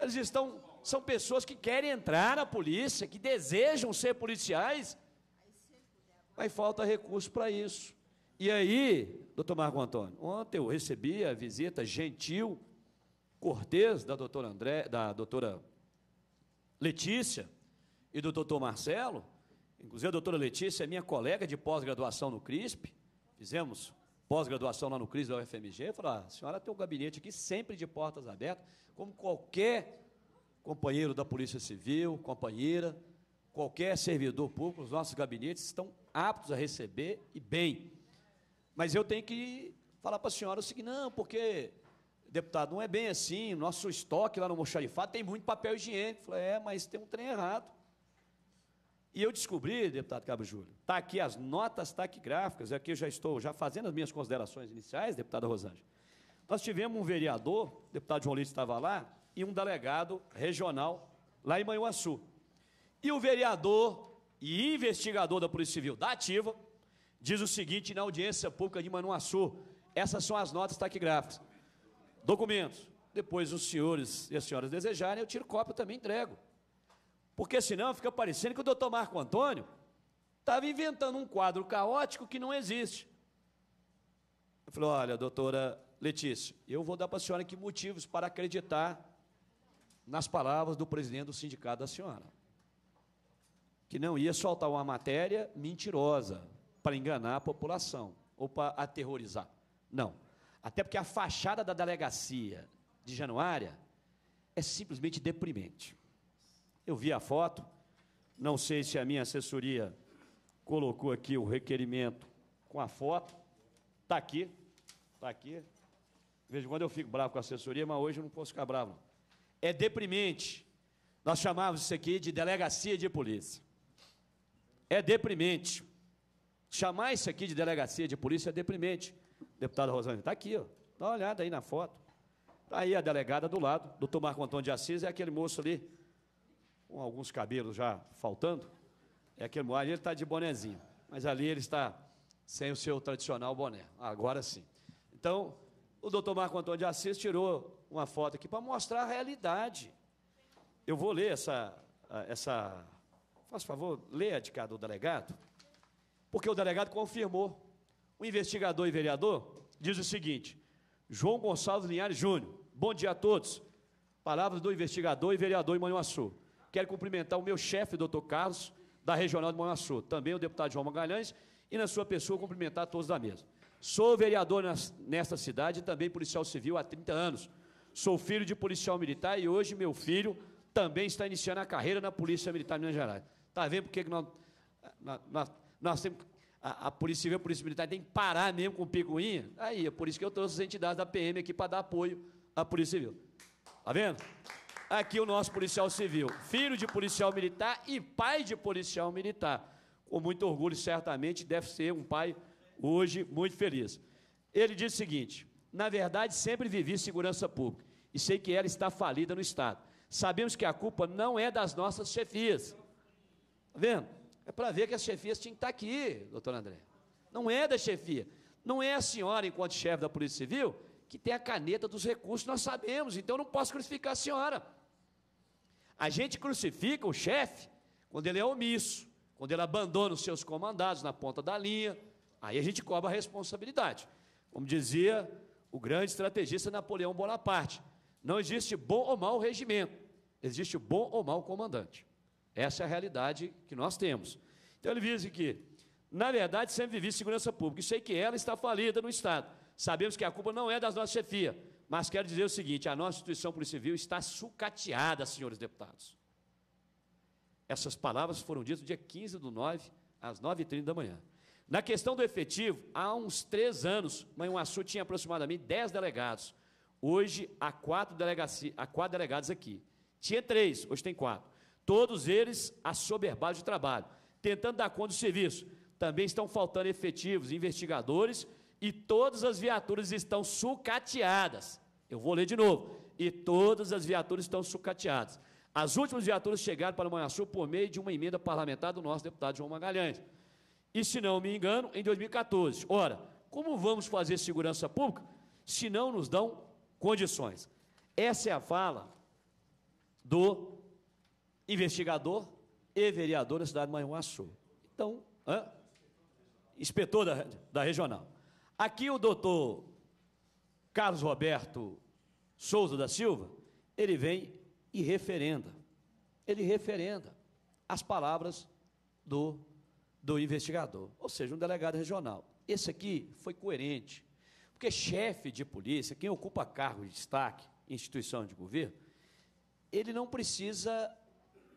Eles estão, são pessoas que querem entrar na polícia, que desejam ser policiais, mas falta recurso para isso. E aí, doutor Marco Antônio, ontem eu recebi a visita gentil Cortez, da doutora, André, da doutora Letícia e do doutor Marcelo. Inclusive, a doutora Letícia é minha colega de pós-graduação no CRISP. Fizemos pós-graduação lá no CRISP da UFMG. Falou: ah, a senhora tem um gabinete aqui sempre de portas abertas, como qualquer companheiro da Polícia Civil, companheira, qualquer servidor público, os nossos gabinetes estão aptos a receber e bem. Mas eu tenho que falar para a senhora o seguinte: não, porque deputado, não é bem assim, nosso estoque lá no Moxarifá tem muito papel higiênico. falei, é, mas tem um trem errado. E eu descobri, deputado Cabo Júlio, está aqui as notas taquigráficas, aqui é eu já estou já fazendo as minhas considerações iniciais, deputada Rosângela. Nós tivemos um vereador, o deputado João Lito estava lá, e um delegado regional lá em Manhuaçu. E o vereador e investigador da Polícia Civil da Ativa diz o seguinte na audiência pública de Manhuaçu, essas são as notas taquigráficas documentos. Depois os senhores e as senhoras desejarem, eu tiro cópia também entrego. Porque senão fica parecendo que o doutor Marco Antônio estava inventando um quadro caótico que não existe. Eu falei, olha, doutora Letícia, eu vou dar para a senhora aqui motivos para acreditar nas palavras do presidente do sindicato da senhora. Que não ia soltar uma matéria mentirosa para enganar a população ou para aterrorizar. Não. Até porque a fachada da delegacia de Januária é simplesmente deprimente. Eu vi a foto, não sei se a minha assessoria colocou aqui o requerimento com a foto. Está aqui, está aqui. Veja quando eu fico bravo com a assessoria, mas hoje eu não posso ficar bravo. Não. É deprimente. Nós chamávamos isso aqui de delegacia de polícia. É deprimente. Chamar isso aqui de delegacia de polícia é deprimente. Deputada Rosane está aqui, ó. Dá uma olhada aí na foto. Está aí a delegada do lado, doutor Marco Antônio de Assis, é aquele moço ali, com alguns cabelos já faltando. É aquele ali ele está de bonezinho. Mas ali ele está sem o seu tradicional boné. Agora sim. Então, o doutor Marco Antônio de Assis tirou uma foto aqui para mostrar a realidade. Eu vou ler essa. essa faz favor, leia de cada delegado. Porque o delegado confirmou o investigador e vereador diz o seguinte: João Gonçalves Linhares Júnior, bom dia a todos. Palavras do investigador e vereador em Manhuaçu. Quero cumprimentar o meu chefe, doutor Carlos, da Regional de Manhuaçu, também o deputado João Magalhães, e na sua pessoa cumprimentar todos da mesa. Sou vereador nas, nesta cidade e também policial civil há 30 anos. Sou filho de policial militar e hoje meu filho também está iniciando a carreira na Polícia Militar de Minas Gerais. Está vendo por que nós, nós, nós temos a, a Polícia Civil, a Polícia Militar tem que parar mesmo com o picuinha, aí é por isso que eu trouxe as entidades da PM aqui para dar apoio à Polícia Civil. Tá vendo? Aqui o nosso policial civil, filho de policial militar e pai de policial militar. Com muito orgulho, certamente, deve ser um pai hoje muito feliz. Ele diz o seguinte: na verdade, sempre vivi segurança pública e sei que ela está falida no Estado. Sabemos que a culpa não é das nossas chefias. Está vendo? É para ver que as chefias tinham que estar tá aqui, doutor André. Não é da chefia. Não é a senhora, enquanto chefe da Polícia Civil, que tem a caneta dos recursos, nós sabemos, então eu não posso crucificar a senhora. A gente crucifica o chefe quando ele é omisso, quando ele abandona os seus comandados na ponta da linha, aí a gente cobra a responsabilidade. Como dizia o grande estrategista Napoleão Bonaparte, não existe bom ou mau regimento, existe bom ou mau comandante. Essa é a realidade que nós temos. Então ele diz que, na verdade, sempre vivi segurança pública. E sei que ela está falida no Estado. Sabemos que a culpa não é das nossas chefias. Mas quero dizer o seguinte: a nossa instituição policial Civil está sucateada, senhores deputados. Essas palavras foram ditas no dia 15 do nove às 9h30 da manhã. Na questão do efetivo, há uns três anos, Manhuaçu tinha aproximadamente dez delegados. Hoje há quatro, delegacia, há quatro delegados aqui. Tinha três, hoje tem quatro. Todos eles assoberbados de trabalho, tentando dar conta do serviço. Também estão faltando efetivos, investigadores, e todas as viaturas estão sucateadas. Eu vou ler de novo. E todas as viaturas estão sucateadas. As últimas viaturas chegaram para Manhaçu por meio de uma emenda parlamentar do nosso deputado João Magalhães. E, se não me engano, em 2014. Ora, como vamos fazer segurança pública se não nos dão condições? Essa é a fala do investigador e vereador da cidade de Manhuaçu. Então, hã? inspetor da, da regional. Aqui o doutor Carlos Roberto Souza da Silva, ele vem e referenda. Ele referenda as palavras do, do investigador, ou seja, um delegado regional. Esse aqui foi coerente, porque chefe de polícia, quem ocupa cargo de destaque, em instituição de governo, ele não precisa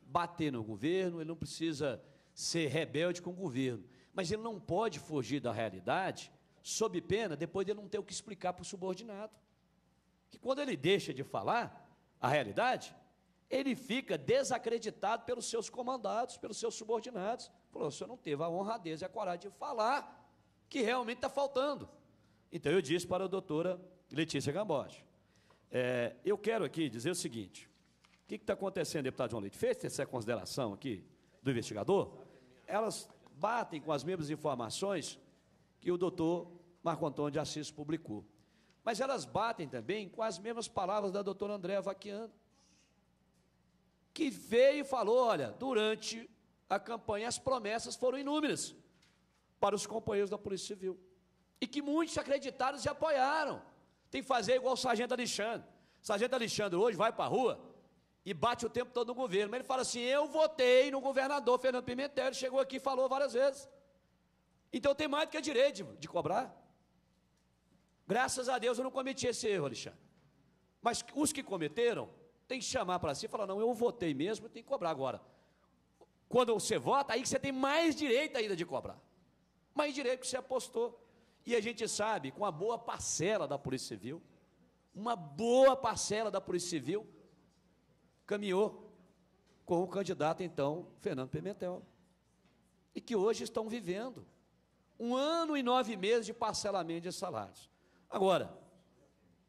bater no governo, ele não precisa ser rebelde com o governo. Mas ele não pode fugir da realidade sob pena depois de não ter o que explicar para o subordinado. Que quando ele deixa de falar a realidade, ele fica desacreditado pelos seus comandados, pelos seus subordinados. Falou, o senhor não teve a honradez e a coragem de falar que realmente está faltando. Então eu disse para a doutora Letícia Gambotti é, eu quero aqui dizer o seguinte, o que está acontecendo, deputado João Leite? Fez essa consideração aqui do investigador? Elas batem com as mesmas informações que o doutor Marco Antônio de Assis publicou. Mas elas batem também com as mesmas palavras da doutora Andréa Vaquiano, que veio e falou: olha, durante a campanha as promessas foram inúmeras para os companheiros da Polícia Civil. E que muitos acreditaram e apoiaram. Tem que fazer igual o sargento Alexandre. O sargento Alexandre hoje vai para a rua, e bate o tempo todo no governo. Mas ele fala assim: eu votei no governador Fernando Pimentel, ele chegou aqui e falou várias vezes. Então tem mais do que direito de, de cobrar. Graças a Deus eu não cometi esse erro, Alexandre. Mas os que cometeram, tem que chamar para si e falar: não, eu votei mesmo, tem que cobrar agora. Quando você vota, aí você tem mais direito ainda de cobrar. Mais direito que você apostou. E a gente sabe, com uma boa parcela da Polícia Civil, uma boa parcela da Polícia Civil caminhou com o candidato, então, Fernando Pimentel. E que hoje estão vivendo um ano e nove meses de parcelamento de salários. Agora,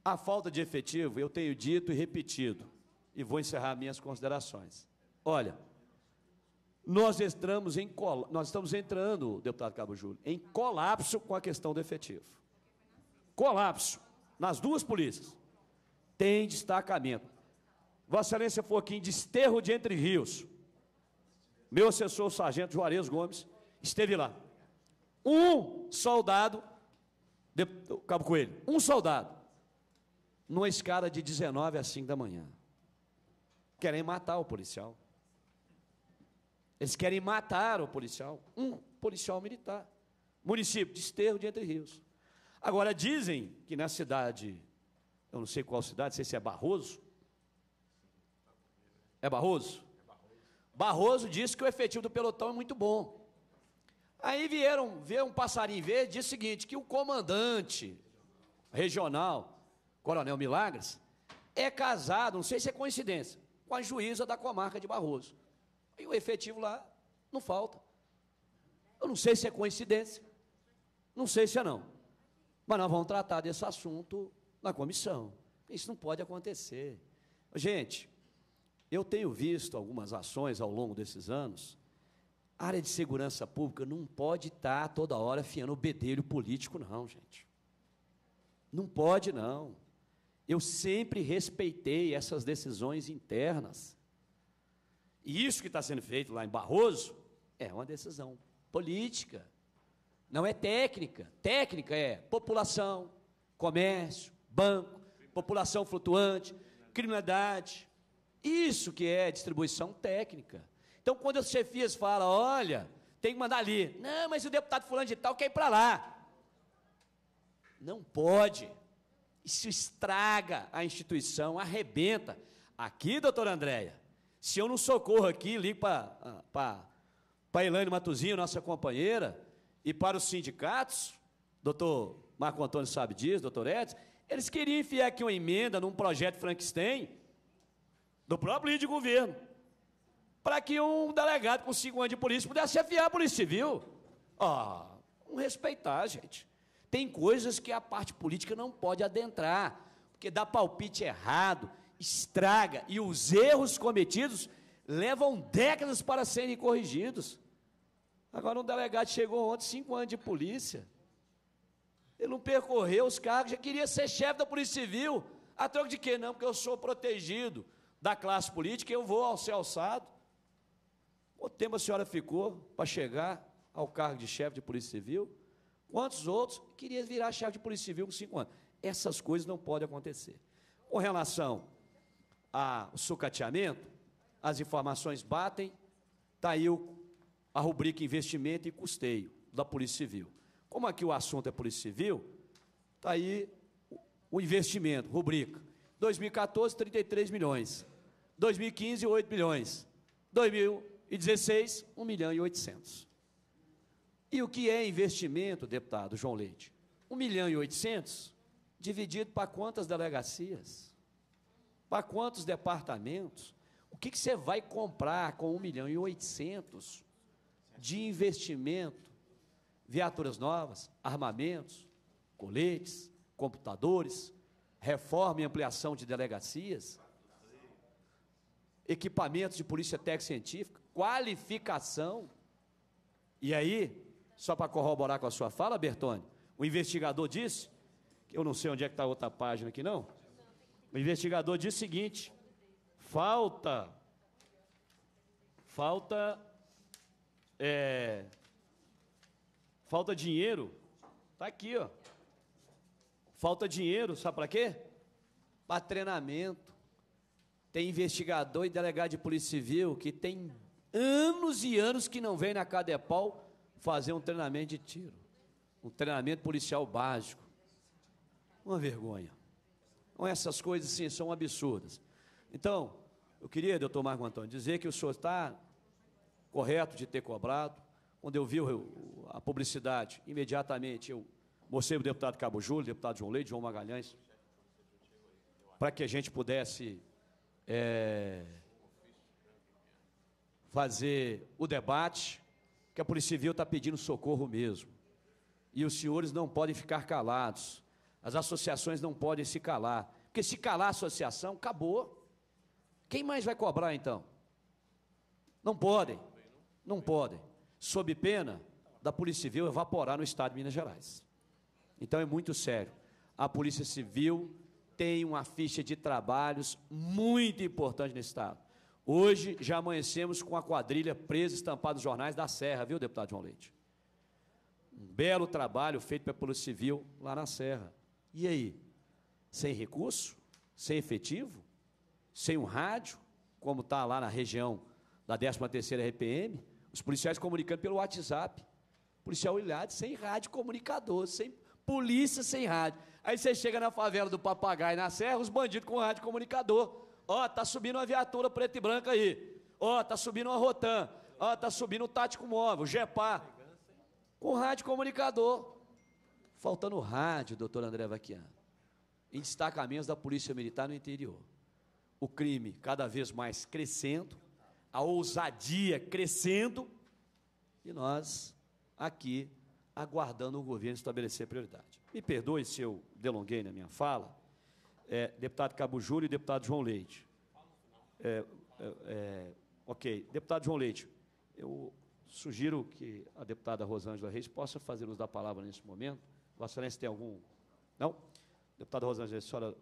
a falta de efetivo, eu tenho dito e repetido, e vou encerrar minhas considerações. Olha, nós, entramos em, nós estamos entrando, deputado Cabo Júlio, em colapso com a questão do efetivo. Colapso nas duas polícias. Tem destacamento. Vossa Excelência foi aqui em Desterro de Entre Rios. Meu assessor, sargento Juarez Gomes, esteve lá. Um soldado, de, Cabo Coelho, um soldado, numa escada de 19 às 5 da manhã. Querem matar o policial. Eles querem matar o policial, um policial militar. Município, desterro de Entre Rios. Agora, dizem que na cidade, eu não sei qual cidade, não sei se é Barroso, é Barroso? Barroso disse que o efetivo do pelotão é muito bom. Aí vieram ver um passarinho verde disse o seguinte: que o comandante regional, Coronel Milagres, é casado, não sei se é coincidência, com a juíza da comarca de Barroso. E o efetivo lá não falta. Eu não sei se é coincidência, não sei se é não. Mas nós vamos tratar desse assunto na comissão. Isso não pode acontecer. Gente, eu tenho visto algumas ações ao longo desses anos. A área de segurança pública não pode estar toda hora fiando o bedelho político, não, gente. Não pode, não. Eu sempre respeitei essas decisões internas. E isso que está sendo feito lá em Barroso é uma decisão política. Não é técnica. Técnica é população, comércio, banco, população flutuante, criminalidade, isso que é distribuição técnica. Então, quando as chefias falam, olha, tem que mandar ali. Não, mas o deputado fulano de tal quer ir para lá. Não pode. Isso estraga a instituição, arrebenta. Aqui, doutora Andréia, se eu não socorro aqui, ligo para a ah, Elaine Matuzinho, nossa companheira, e para os sindicatos, doutor Marco Antônio sabe disso, doutor Edson, eles queriam enfiar aqui uma emenda num projeto Frankenstein, do próprio líder de governo, para que um delegado com cinco anos de polícia pudesse afiar a Polícia Civil. Ah, vamos respeitar, gente. Tem coisas que a parte política não pode adentrar, porque dá palpite errado, estraga, e os erros cometidos levam décadas para serem corrigidos. Agora, um delegado chegou ontem, cinco anos de polícia. Ele não percorreu os cargos, já queria ser chefe da Polícia Civil. A troca de quê? Não, porque eu sou protegido da classe política, eu vou ao ser alçado. Quanto tempo a senhora ficou para chegar ao cargo de chefe de Polícia Civil? Quantos outros queriam virar chefe de Polícia Civil com cinco anos? Essas coisas não podem acontecer. Com relação ao sucateamento, as informações batem, está aí a rubrica investimento e custeio da Polícia Civil. Como aqui o assunto é Polícia Civil, está aí o investimento, rubrica. 2014, 33 milhões. 2015, 8 bilhões. 2016, 1 milhão e 800. E o que é investimento, deputado João Leite? 1 milhão e 800 dividido para quantas delegacias? Para quantos departamentos? O que, que você vai comprar com 1 milhão e 800 de investimento? Viaturas novas, armamentos, coletes, computadores, reforma e ampliação de delegacias? equipamentos de polícia técnica científica, qualificação. E aí, só para corroborar com a sua fala, Bertone, o investigador disse, eu não sei onde é que está a outra página aqui não, o investigador disse o seguinte, falta, falta, é, falta dinheiro, está aqui, ó, falta dinheiro, sabe para quê? Para treinamento. Tem investigador e delegado de polícia civil que tem anos e anos que não vem na Cadepol fazer um treinamento de tiro. Um treinamento policial básico. Uma vergonha. Então, essas coisas, sim, são absurdas. Então, eu queria, doutor Marco Antônio, dizer que o senhor está correto de ter cobrado. Quando eu vi a publicidade, imediatamente eu mostrei o deputado Cabo Júlio, deputado João Leite, João Magalhães, para que a gente pudesse é, fazer o debate, que a Polícia Civil está pedindo socorro mesmo. E os senhores não podem ficar calados. As associações não podem se calar. Porque se calar a associação, acabou. Quem mais vai cobrar então? Não podem. Não podem. Sob pena da Polícia Civil evaporar no estado de Minas Gerais. Então é muito sério. A Polícia Civil tem uma ficha de trabalhos muito importante nesse Estado. Hoje já amanhecemos com a quadrilha presa estampada nos jornais da Serra, viu, deputado João Leite? Um belo trabalho feito pela Polícia Civil lá na Serra. E aí? Sem recurso? Sem efetivo? Sem um rádio? Como está lá na região da 13ª RPM? Os policiais comunicando pelo WhatsApp. Policial ilhado sem rádio comunicador, sem polícia sem rádio. Aí você chega na favela do Papagaio, na Serra, os bandidos com rádio comunicador. Ó, oh, tá subindo uma viatura preta e branca aí. Ó, oh, tá subindo uma Rotan. Ó, oh, tá subindo um tático móvel, Gepá. Com rádio comunicador. Faltando rádio, doutor André Vaquiano. Em destacamentos da Polícia Militar no interior. O crime cada vez mais crescendo, a ousadia crescendo, e nós aqui aguardando o governo estabelecer prioridade. Me perdoe se eu delonguei na minha fala, é, deputado Cabo Júlio e deputado João Leite. É, é, é ok, deputado João Leite, eu sugiro que a deputada Rosângela Reis possa fazer uso da palavra nesse momento. Vossa Excelência tem algum. Não? Deputada Rosângela, a senhora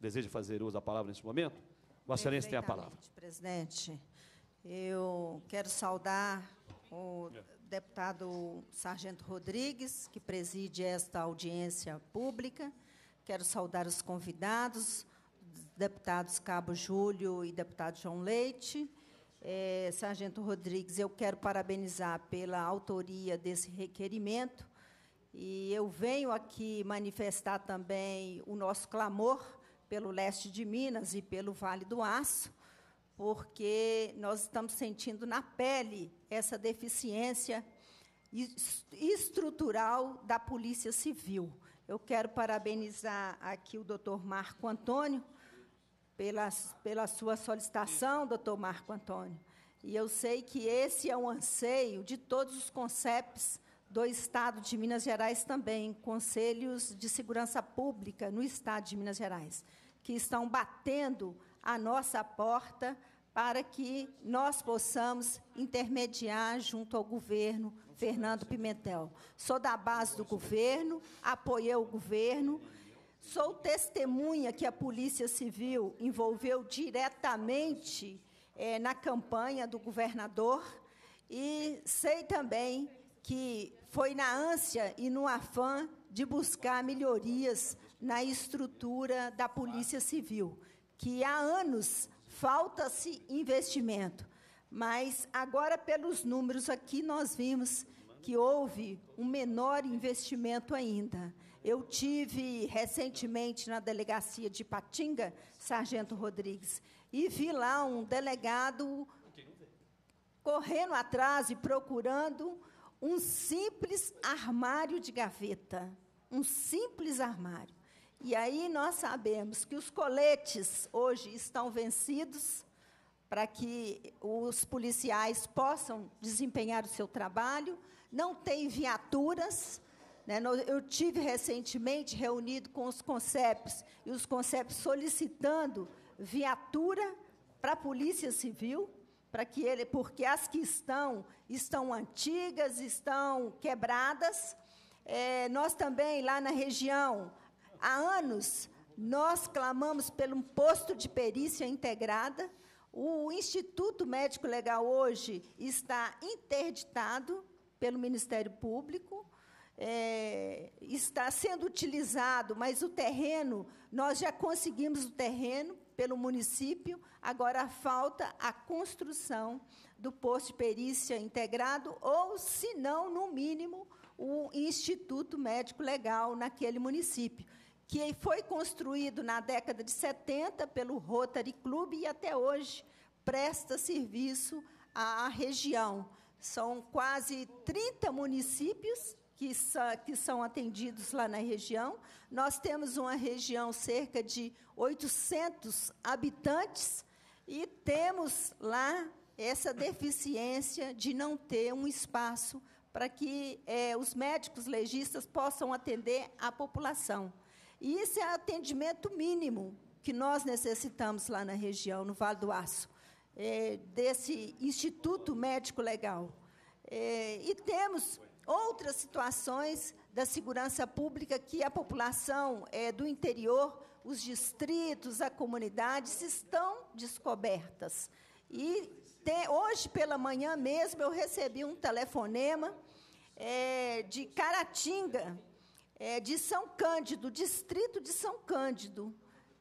deseja fazer uso da palavra nesse momento? Vossa Excelência tem a palavra. Presidente, eu quero saudar o é deputado Sargento Rodrigues, que preside esta audiência pública. Quero saudar os convidados, deputados Cabo Júlio e deputado João Leite. É, Sargento Rodrigues, eu quero parabenizar pela autoria desse requerimento e eu venho aqui manifestar também o nosso clamor pelo leste de Minas e pelo Vale do Aço, porque nós estamos sentindo na pele essa deficiência estrutural da Polícia Civil. Eu quero parabenizar aqui o doutor Marco Antônio pela, pela sua solicitação, doutor Marco Antônio. E eu sei que esse é um anseio de todos os conceps do Estado de Minas Gerais também, conselhos de segurança pública no Estado de Minas Gerais, que estão batendo a nossa porta para que nós possamos intermediar junto ao governo Fernando Pimentel. Sou da base do governo, apoiei o governo, sou testemunha que a Polícia Civil envolveu diretamente é, na campanha do governador e sei também que foi na ânsia e no afã de buscar melhorias na estrutura da Polícia Civil que há anos falta-se investimento, mas agora, pelos números aqui, nós vimos que houve um menor investimento ainda. Eu tive recentemente na delegacia de Patinga, Sargento Rodrigues, e vi lá um delegado correndo atrás e procurando um simples armário de gaveta, um simples armário. E aí nós sabemos que os coletes hoje estão vencidos para que os policiais possam desempenhar o seu trabalho, não tem viaturas. Né? Eu tive recentemente reunido com os CONCEPs e os CONCEPs solicitando viatura para a Polícia Civil, para que ele, porque as que estão estão antigas, estão quebradas. É, nós também lá na região Há anos, nós clamamos pelo um posto de perícia integrada. O Instituto Médico Legal hoje está interditado pelo Ministério Público. É, está sendo utilizado, mas o terreno, nós já conseguimos o terreno pelo município, agora falta a construção do posto de perícia integrado, ou, se não, no mínimo, o Instituto Médico Legal naquele município que foi construído na década de 70 pelo Rotary Club e até hoje presta serviço à região. São quase 30 municípios que, que são atendidos lá na região. Nós temos uma região cerca de 800 habitantes e temos lá essa deficiência de não ter um espaço para que eh, os médicos legistas possam atender a população. E isso é atendimento mínimo que nós necessitamos lá na região, no Vale do Aço, é, desse Instituto Médico Legal. É, e temos outras situações da segurança pública que a população é, do interior, os distritos, as comunidades estão descobertas. E te, hoje pela manhã mesmo eu recebi um telefonema é, de Caratinga, é, de São Cândido, distrito de São Cândido,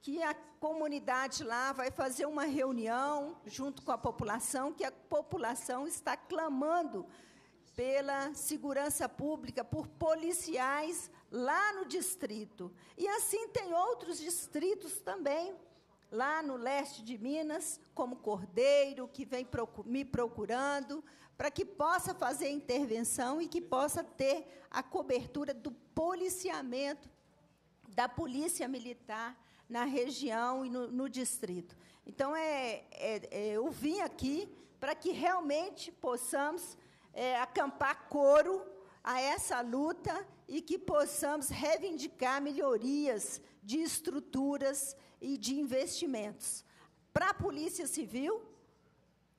que a comunidade lá vai fazer uma reunião junto com a população, que a população está clamando pela segurança pública, por policiais lá no distrito. E assim tem outros distritos também, lá no leste de Minas, como Cordeiro, que vem me procurando para que possa fazer intervenção e que possa ter a cobertura do policiamento da polícia militar na região e no, no distrito. Então, é, é, é, eu vim aqui para que realmente possamos é, acampar coro a essa luta e que possamos reivindicar melhorias de estruturas e de investimentos para a Polícia Civil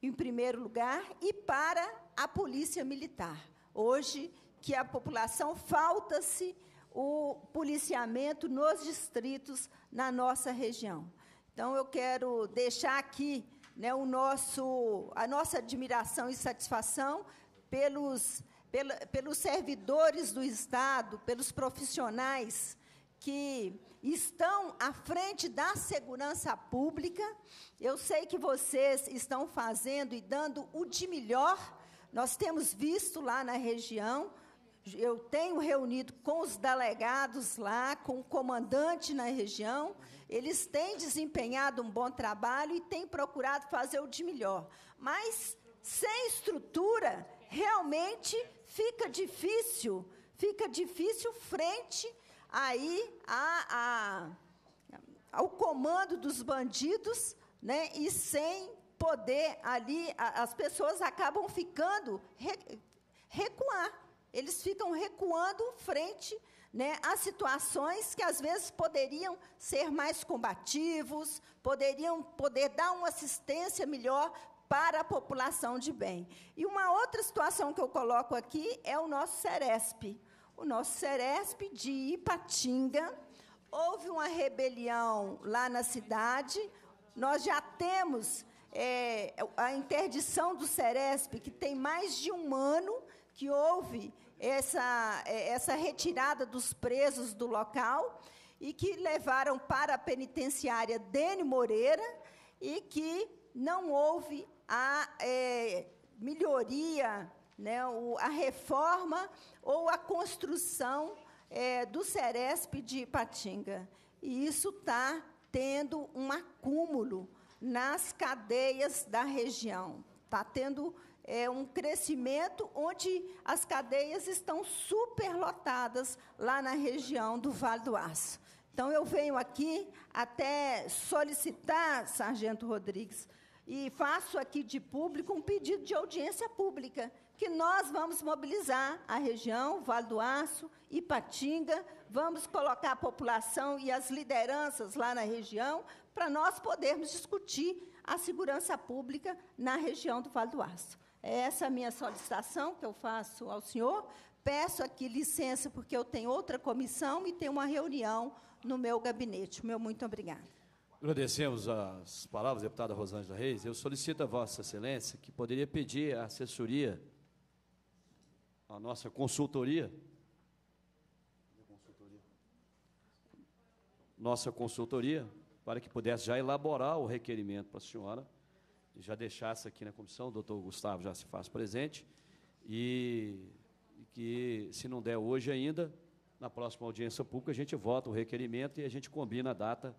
em primeiro lugar, e para a polícia militar. Hoje, que a população falta-se o policiamento nos distritos na nossa região. Então, eu quero deixar aqui né, o nosso, a nossa admiração e satisfação pelos, pela, pelos servidores do Estado, pelos profissionais que estão à frente da segurança pública. Eu sei que vocês estão fazendo e dando o de melhor. Nós temos visto lá na região, eu tenho reunido com os delegados lá, com o comandante na região. Eles têm desempenhado um bom trabalho e têm procurado fazer o de melhor. Mas sem estrutura, realmente fica difícil, fica difícil frente Aí a, a, ao comando dos bandidos, né? E sem poder ali, a, as pessoas acabam ficando re, recuar. Eles ficam recuando frente né, a situações que às vezes poderiam ser mais combativos, poderiam poder dar uma assistência melhor para a população de bem. E uma outra situação que eu coloco aqui é o nosso Ceresp, o nosso Ceresp de Ipatinga. Houve uma rebelião lá na cidade. Nós já temos é, a interdição do Ceresp que tem mais de um ano que houve essa, é, essa retirada dos presos do local e que levaram para a penitenciária Dene Moreira e que não houve a é, melhoria né, a reforma ou a construção é, do Ceresp de Ipatinga. E isso está tendo um acúmulo nas cadeias da região. Está tendo é, um crescimento onde as cadeias estão superlotadas lá na região do Vale do Aço. Então, eu venho aqui até solicitar, Sargento Rodrigues, e faço aqui de público um pedido de audiência pública que nós vamos mobilizar a região, Vale do Aço, Ipatinga, vamos colocar a população e as lideranças lá na região para nós podermos discutir a segurança pública na região do Vale do Aço. É essa a minha solicitação que eu faço ao senhor. Peço aqui licença, porque eu tenho outra comissão e tenho uma reunião no meu gabinete. Meu muito obrigado. Agradecemos as palavras, deputada Rosângela Reis. Eu solicito a Vossa Excelência que poderia pedir a assessoria a nossa consultoria. Nossa consultoria, para que pudesse já elaborar o requerimento para a senhora, e já deixasse aqui na comissão, o doutor Gustavo já se faz presente, e, e que, se não der hoje ainda, na próxima audiência pública, a gente vota o requerimento e a gente combina a data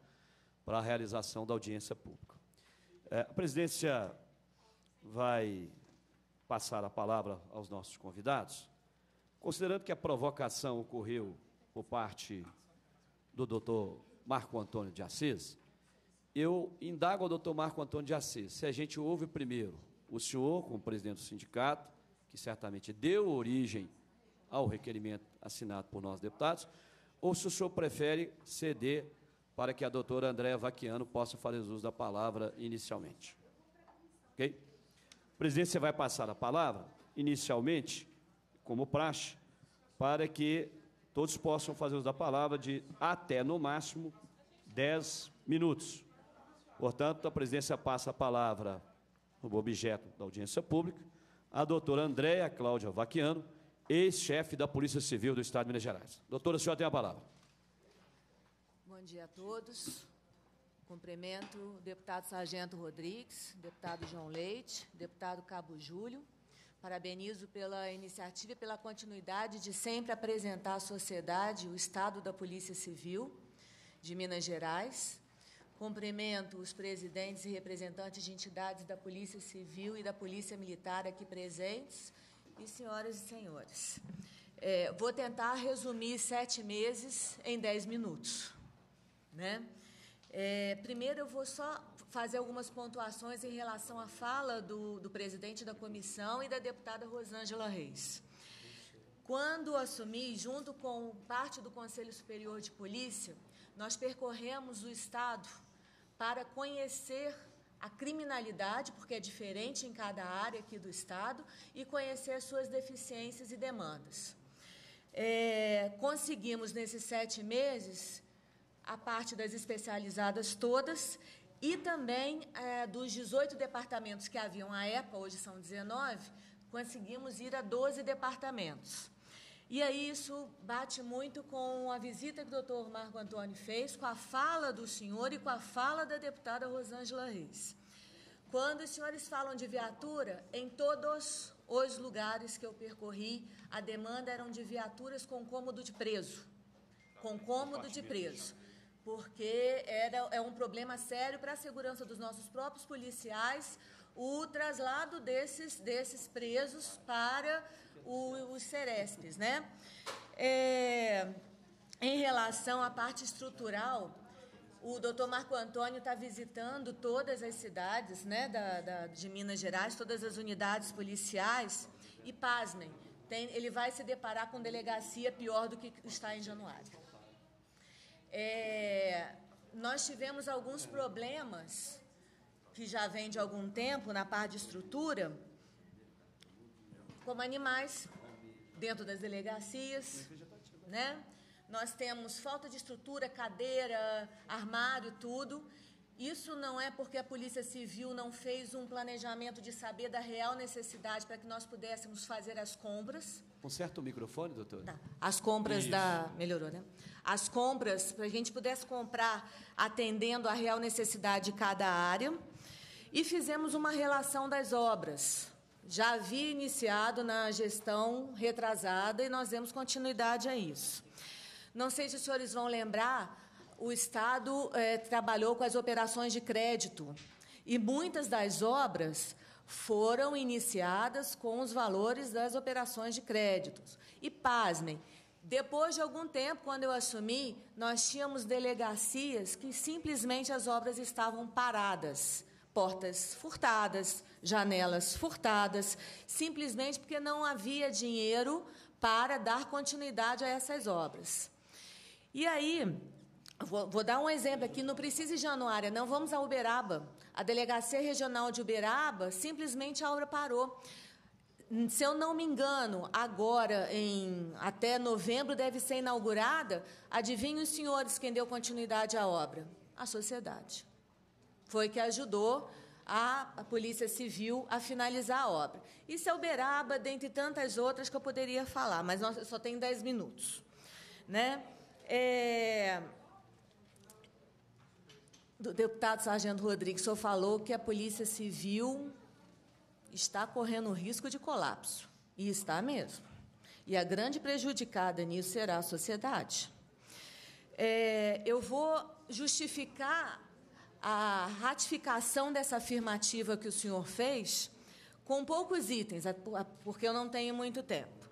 para a realização da audiência pública. É, a presidência vai passar a palavra aos nossos convidados, considerando que a provocação ocorreu por parte do doutor Marco Antônio de Assis, eu indago ao doutor Marco Antônio de Assis se a gente ouve primeiro o senhor, como presidente do sindicato, que certamente deu origem ao requerimento assinado por nós deputados, ou se o senhor prefere ceder para que a doutora Andréa Vaquiano possa fazer uso da palavra inicialmente. Ok? presidência vai passar a palavra, inicialmente, como praxe, para que todos possam fazer uso da palavra de até, no máximo, 10 minutos. Portanto, a presidência passa a palavra, como objeto da audiência pública, à doutora Andréa Cláudia Vaquiano, ex-chefe da Polícia Civil do Estado de Minas Gerais. Doutora, a senhora tem a palavra. Bom dia a todos. Cumprimento o deputado Sargento Rodrigues, deputado João Leite, deputado Cabo Júlio. Parabenizo pela iniciativa e pela continuidade de sempre apresentar à sociedade o estado da Polícia Civil de Minas Gerais. Cumprimento os presidentes e representantes de entidades da Polícia Civil e da Polícia Militar aqui presentes. E senhoras e senhores, é, vou tentar resumir sete meses em dez minutos. Né? É, primeiro, eu vou só fazer algumas pontuações em relação à fala do, do presidente da comissão e da deputada Rosângela Reis. Quando assumi, junto com parte do Conselho Superior de Polícia, nós percorremos o Estado para conhecer a criminalidade, porque é diferente em cada área aqui do Estado, e conhecer as suas deficiências e demandas. É, conseguimos, nesses sete meses, a parte das especializadas todas e também é, dos 18 departamentos que haviam à época, hoje são 19, conseguimos ir a 12 departamentos. E aí isso bate muito com a visita que o doutor Marco Antônio fez, com a fala do senhor e com a fala da deputada Rosângela Reis. Quando os senhores falam de viatura, em todos os lugares que eu percorri, a demanda eram de viaturas com cômodo de preso. Com cômodo de preso porque era, é um problema sério para a segurança dos nossos próprios policiais o traslado desses, desses presos para o, os Cerespes. Né? É, em relação à parte estrutural, o doutor Marco Antônio está visitando todas as cidades né, da, da, de Minas Gerais, todas as unidades policiais, e pasmem, tem, ele vai se deparar com delegacia pior do que está em Januário. É, nós tivemos alguns problemas que já vem de algum tempo na parte de estrutura, como animais dentro das delegacias, né? Nós temos falta de estrutura, cadeira, armário, tudo. Isso não é porque a Polícia Civil não fez um planejamento de saber da real necessidade para que nós pudéssemos fazer as compras. Com certo microfone, doutora. Tá. As compras Isso. da. Melhorou, né? As compras, para a gente pudesse comprar atendendo à real necessidade de cada área. E fizemos uma relação das obras. Já havia iniciado na gestão retrasada e nós demos continuidade a isso. Não sei se os senhores vão lembrar, o Estado é, trabalhou com as operações de crédito e muitas das obras foram iniciadas com os valores das operações de créditos. E pasmem, depois de algum tempo, quando eu assumi, nós tínhamos delegacias que simplesmente as obras estavam paradas. Portas furtadas, janelas furtadas, simplesmente porque não havia dinheiro para dar continuidade a essas obras. E aí, Vou, vou, dar um exemplo aqui, não precisa de Januária, não, vamos a Uberaba. A Delegacia Regional de Uberaba, simplesmente a obra parou. Se eu não me engano, agora, em, até novembro, deve ser inaugurada. Adivinha os senhores quem deu continuidade à obra? A sociedade. Foi que ajudou a, a Polícia Civil a finalizar a obra. Isso é Uberaba, dentre tantas outras que eu poderia falar, mas nós, eu só tenho 10 minutos. Né? É do deputado Sargento Rodrigues, o senhor falou que a Polícia Civil está correndo risco de colapso. E está mesmo. E a grande prejudicada nisso será a sociedade. É, eu vou justificar a ratificação dessa afirmativa que o senhor fez com poucos itens, porque eu não tenho muito tempo.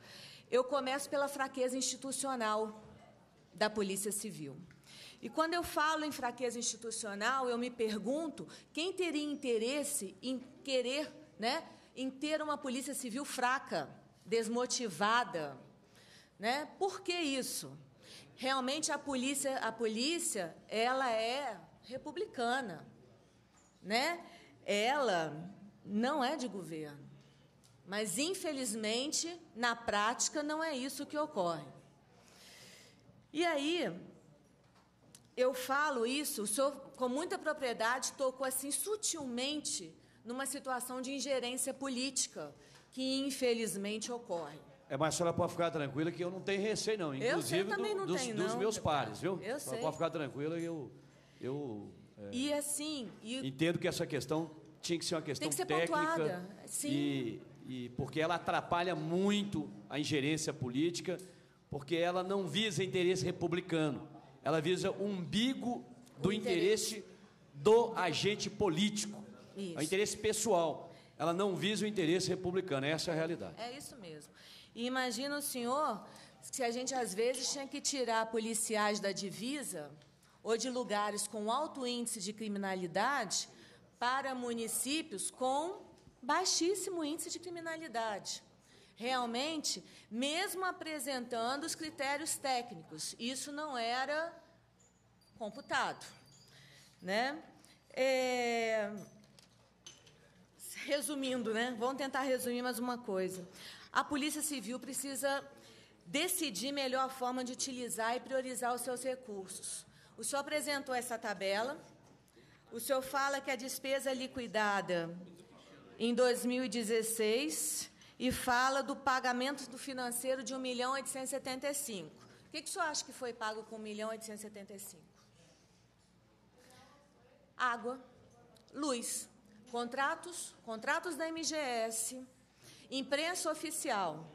Eu começo pela fraqueza institucional da Polícia Civil. E quando eu falo em fraqueza institucional, eu me pergunto quem teria interesse em querer, né, em ter uma polícia civil fraca, desmotivada, né? Por que isso? Realmente a polícia, a polícia, ela é republicana, né? Ela não é de governo. Mas infelizmente, na prática não é isso que ocorre. E aí, eu falo isso, o senhor, com muita propriedade, tocou assim sutilmente numa situação de ingerência política que, infelizmente, ocorre. É, senhora pode ficar tranquila que eu não tenho receio, não. Inclusive eu sei, não dos, tenho, dos não. meus pares, viu? Eu sei. pode ficar tranquila, eu. eu é, e assim. E... Entendo que essa questão tinha que ser uma questão ser técnica. Pontuada. Sim. E, e porque ela atrapalha muito a ingerência política, porque ela não visa interesse republicano ela visa o umbigo do o interesse. interesse do agente político, é isso. o interesse pessoal. Ela não visa o interesse republicano, essa é a realidade. É isso mesmo. E imagina o senhor se a gente às vezes tinha que tirar policiais da divisa ou de lugares com alto índice de criminalidade para municípios com baixíssimo índice de criminalidade realmente, mesmo apresentando os critérios técnicos. Isso não era computado. Né? É... Resumindo, né? vamos tentar resumir mais uma coisa. A Polícia Civil precisa decidir melhor a forma de utilizar e priorizar os seus recursos. O senhor apresentou essa tabela, o senhor fala que a despesa liquidada em 2016 e fala do pagamento do financeiro de 1 milhão 875. O que, que o senhor acha que foi pago com 1 milhão 875? Água, luz, contratos, contratos da MGS, imprensa oficial.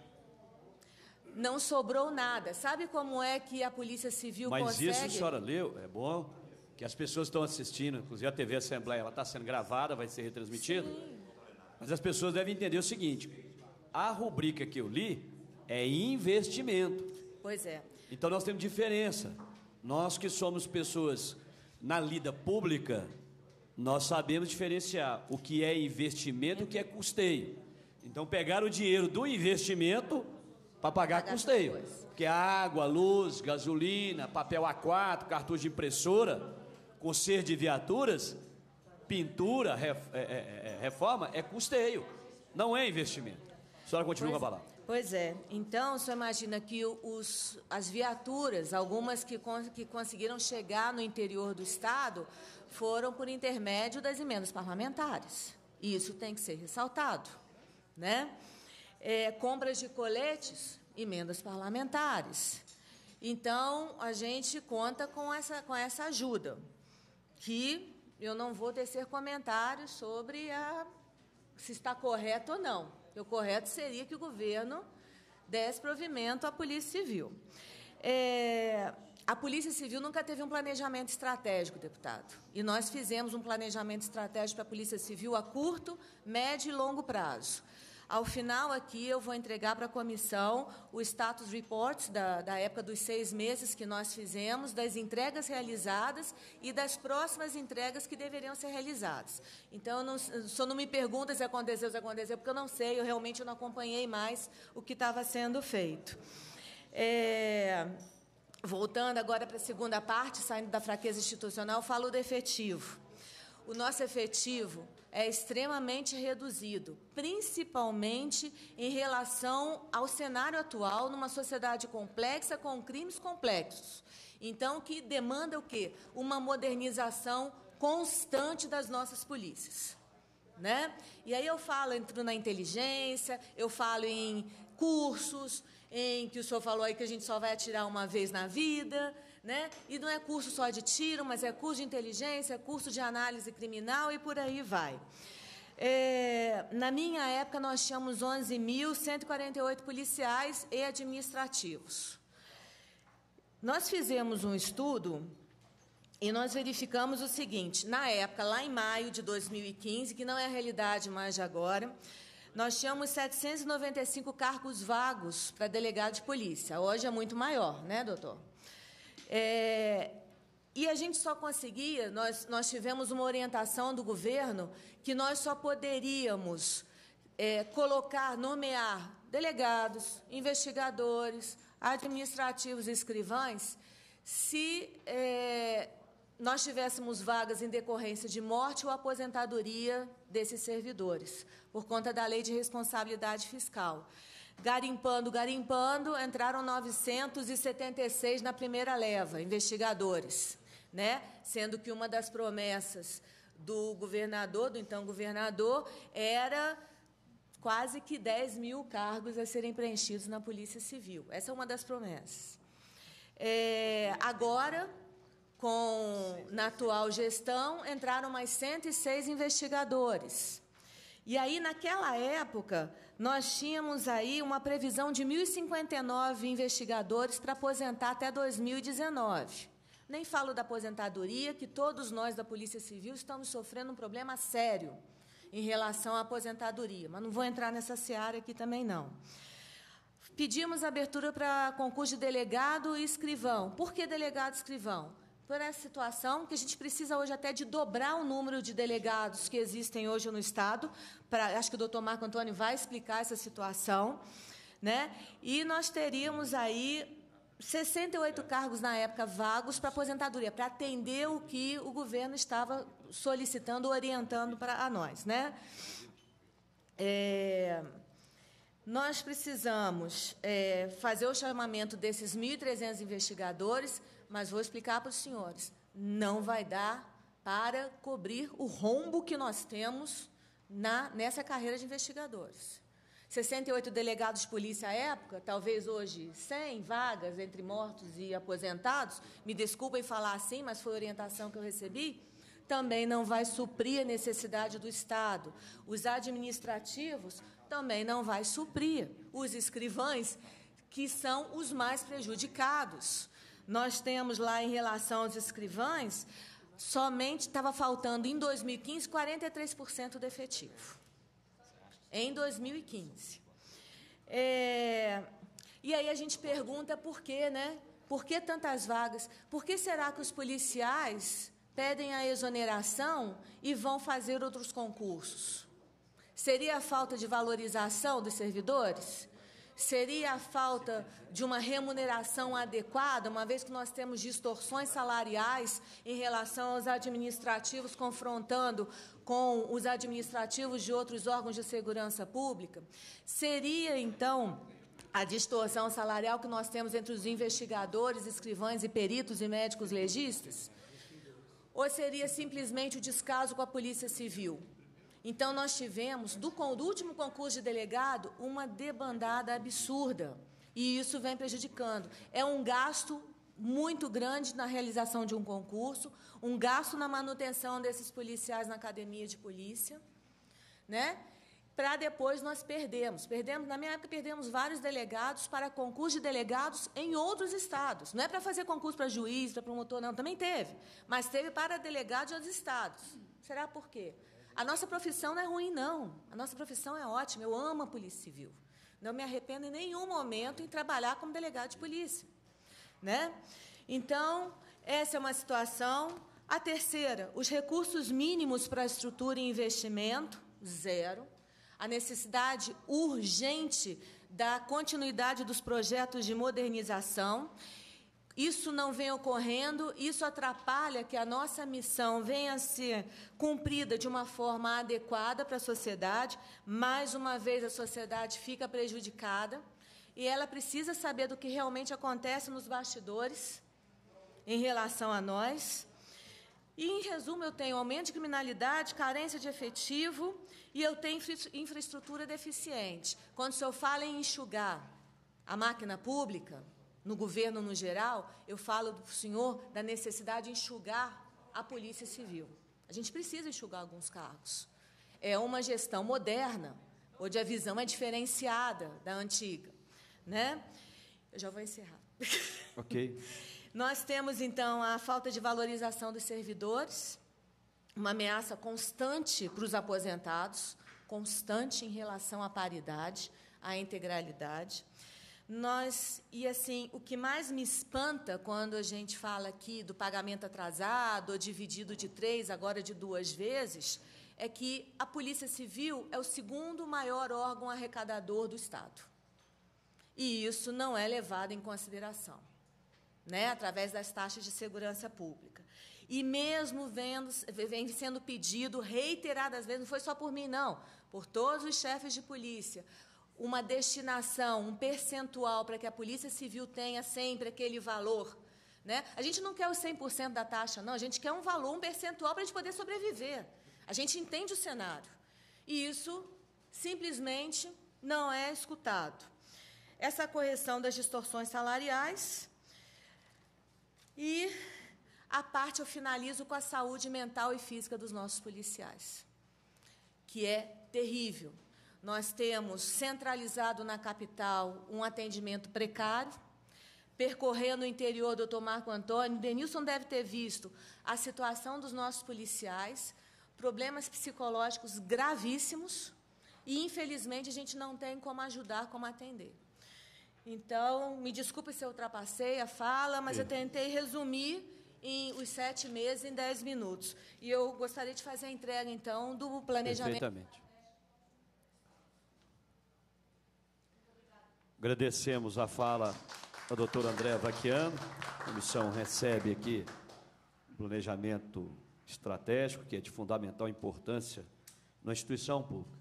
Não sobrou nada. Sabe como é que a Polícia Civil Mas consegue... Mas isso a senhora leu? É bom que as pessoas estão assistindo, inclusive a TV Assembleia, ela está sendo gravada, vai ser retransmitida. Mas as pessoas devem entender o seguinte, a rubrica que eu li é investimento. Pois é. Então nós temos diferença. Nós que somos pessoas na lida pública, nós sabemos diferenciar o que é investimento e o que é custeio. Então pegar o dinheiro do investimento para pagar, pagar custeio, Porque que é água, luz, gasolina, papel A4, cartucho de impressora, conserto de viaturas, pintura, é, é, é, reforma, é custeio, não é investimento senhora continua pois, com a palavra. Pois é. Então, só imagina que os, as viaturas, algumas que, que conseguiram chegar no interior do Estado, foram por intermédio das emendas parlamentares. Isso tem que ser ressaltado. Né? É, compras de coletes, emendas parlamentares. Então, a gente conta com essa, com essa ajuda, que eu não vou tecer comentários sobre a, se está correto ou não. O correto seria que o governo desse provimento à Polícia Civil. É, a Polícia Civil nunca teve um planejamento estratégico, deputado. E nós fizemos um planejamento estratégico para a Polícia Civil a curto, médio e longo prazo. Ao final aqui, eu vou entregar para a comissão o status reports da, da época dos seis meses que nós fizemos, das entregas realizadas e das próximas entregas que deveriam ser realizadas. Então, não, só não me pergunta se aconteceu, se aconteceu, porque eu não sei, eu realmente não acompanhei mais o que estava sendo feito. É, voltando agora para a segunda parte, saindo da fraqueza institucional, falo do efetivo. O nosso efetivo é extremamente reduzido, principalmente em relação ao cenário atual, numa sociedade complexa com crimes complexos. Então, que demanda o quê? Uma modernização constante das nossas polícias. Né? E aí eu falo, entro na inteligência, eu falo em cursos, em que o senhor falou aí que a gente só vai atirar uma vez na vida, né? E não é curso só de tiro, mas é curso de inteligência, é curso de análise criminal e por aí vai. É, na minha época, nós tínhamos 11.148 policiais e administrativos. Nós fizemos um estudo e nós verificamos o seguinte: na época, lá em maio de 2015, que não é a realidade mais de agora, nós tínhamos 795 cargos vagos para delegado de polícia. Hoje é muito maior, né, doutor? É, e a gente só conseguia, nós, nós tivemos uma orientação do governo que nós só poderíamos é, colocar, nomear delegados, investigadores, administrativos e escrivães se é, nós tivéssemos vagas em decorrência de morte ou aposentadoria desses servidores, por conta da lei de responsabilidade fiscal. Garimpando, garimpando, entraram 976 na primeira leva, investigadores, né? Sendo que uma das promessas do governador, do então governador, era quase que 10 mil cargos a serem preenchidos na Polícia Civil. Essa é uma das promessas. É, agora, com na atual gestão, entraram mais 106 investigadores. E aí, naquela época, nós tínhamos aí uma previsão de 1.059 investigadores para aposentar até 2019. Nem falo da aposentadoria, que todos nós da Polícia Civil estamos sofrendo um problema sério em relação à aposentadoria, mas não vou entrar nessa seara aqui também não. Pedimos abertura para concurso de delegado e escrivão. Por que delegado e escrivão? toda essa situação que a gente precisa hoje até de dobrar o número de delegados que existem hoje no Estado. Pra, acho que o doutor Marco Antônio vai explicar essa situação. Né? E nós teríamos aí 68 cargos na época vagos para aposentadoria, para atender o que o governo estava solicitando, orientando para a nós. Né? É, nós precisamos é, fazer o chamamento desses 1.300 investigadores, mas vou explicar para os senhores. Não vai dar para cobrir o rombo que nós temos na, nessa carreira de investigadores. 68 delegados de polícia à época, talvez hoje 100 vagas entre mortos e aposentados, me desculpem falar assim, mas foi a orientação que eu recebi, também não vai suprir a necessidade do Estado. Os administrativos também não vai suprir. Os escrivães, que são os mais prejudicados nós temos lá em relação aos escrivães, somente estava faltando em 2015 43% do efetivo. Em 2015. É, e aí a gente pergunta por quê, né? Por que tantas vagas? Por que será que os policiais pedem a exoneração e vão fazer outros concursos? Seria a falta de valorização dos servidores? Seria a falta de uma remuneração adequada, uma vez que nós temos distorções salariais em relação aos administrativos, confrontando com os administrativos de outros órgãos de segurança pública? Seria, então, a distorção salarial que nós temos entre os investigadores, escrivães e peritos e médicos legistas? Ou seria simplesmente o descaso com a Polícia Civil? Então, nós tivemos, do, do último concurso de delegado, uma debandada absurda. E isso vem prejudicando. É um gasto muito grande na realização de um concurso, um gasto na manutenção desses policiais na academia de polícia, né? Para depois nós perdemos. Perdemos, na minha época perdemos vários delegados para concurso de delegados em outros estados. Não é para fazer concurso para juiz, para promotor não, também teve, mas teve para delegado de outros estados. Será por quê? A nossa profissão não é ruim, não. A nossa profissão é ótima. Eu amo a Polícia Civil. Não me arrependo em nenhum momento em trabalhar como delegado de polícia. Né? Então, essa é uma situação. A terceira, os recursos mínimos para a estrutura e investimento, zero. A necessidade urgente da continuidade dos projetos de modernização isso não vem ocorrendo, isso atrapalha que a nossa missão venha a ser cumprida de uma forma adequada para a sociedade. Mais uma vez, a sociedade fica prejudicada e ela precisa saber do que realmente acontece nos bastidores em relação a nós. E, em resumo, eu tenho aumento de criminalidade, carência de efetivo e eu tenho infraestrutura deficiente. Quando o senhor fala em enxugar a máquina pública, no governo no geral, eu falo do senhor da necessidade de enxugar a Polícia Civil. A gente precisa enxugar alguns cargos. É uma gestão moderna, onde a visão é diferenciada da antiga. Né? Eu já vou encerrar. Ok. Nós temos, então, a falta de valorização dos servidores, uma ameaça constante para os aposentados, constante em relação à paridade, à integralidade. Nós e assim, o que mais me espanta quando a gente fala aqui do pagamento atrasado, ou dividido de três, agora de duas vezes, é que a Polícia Civil é o segundo maior órgão arrecadador do Estado. E isso não é levado em consideração, né? através das taxas de segurança pública. E mesmo vendo, vem sendo pedido reiteradas vezes, não foi só por mim, não, por todos os chefes de polícia uma destinação, um percentual para que a Polícia Civil tenha sempre aquele valor. Né? A gente não quer o 100% da taxa, não. A gente quer um valor, um percentual para a gente poder sobreviver. A gente entende o cenário. E isso simplesmente não é escutado. Essa correção das distorções salariais e a parte eu finalizo com a saúde mental e física dos nossos policiais, que é terrível nós temos centralizado na capital um atendimento precário. Percorrendo o interior, doutor Marco Antônio, Denilson deve ter visto a situação dos nossos policiais, problemas psicológicos gravíssimos, e infelizmente a gente não tem como ajudar, como atender. Então, me desculpe se eu ultrapassei a fala, mas eu tentei resumir em os sete meses em dez minutos. E eu gostaria de fazer a entrega, então, do planejamento. Perfeitamente. Agradecemos a fala da doutora Andréa Vaquiano. A comissão recebe aqui planejamento estratégico, que é de fundamental importância na instituição pública.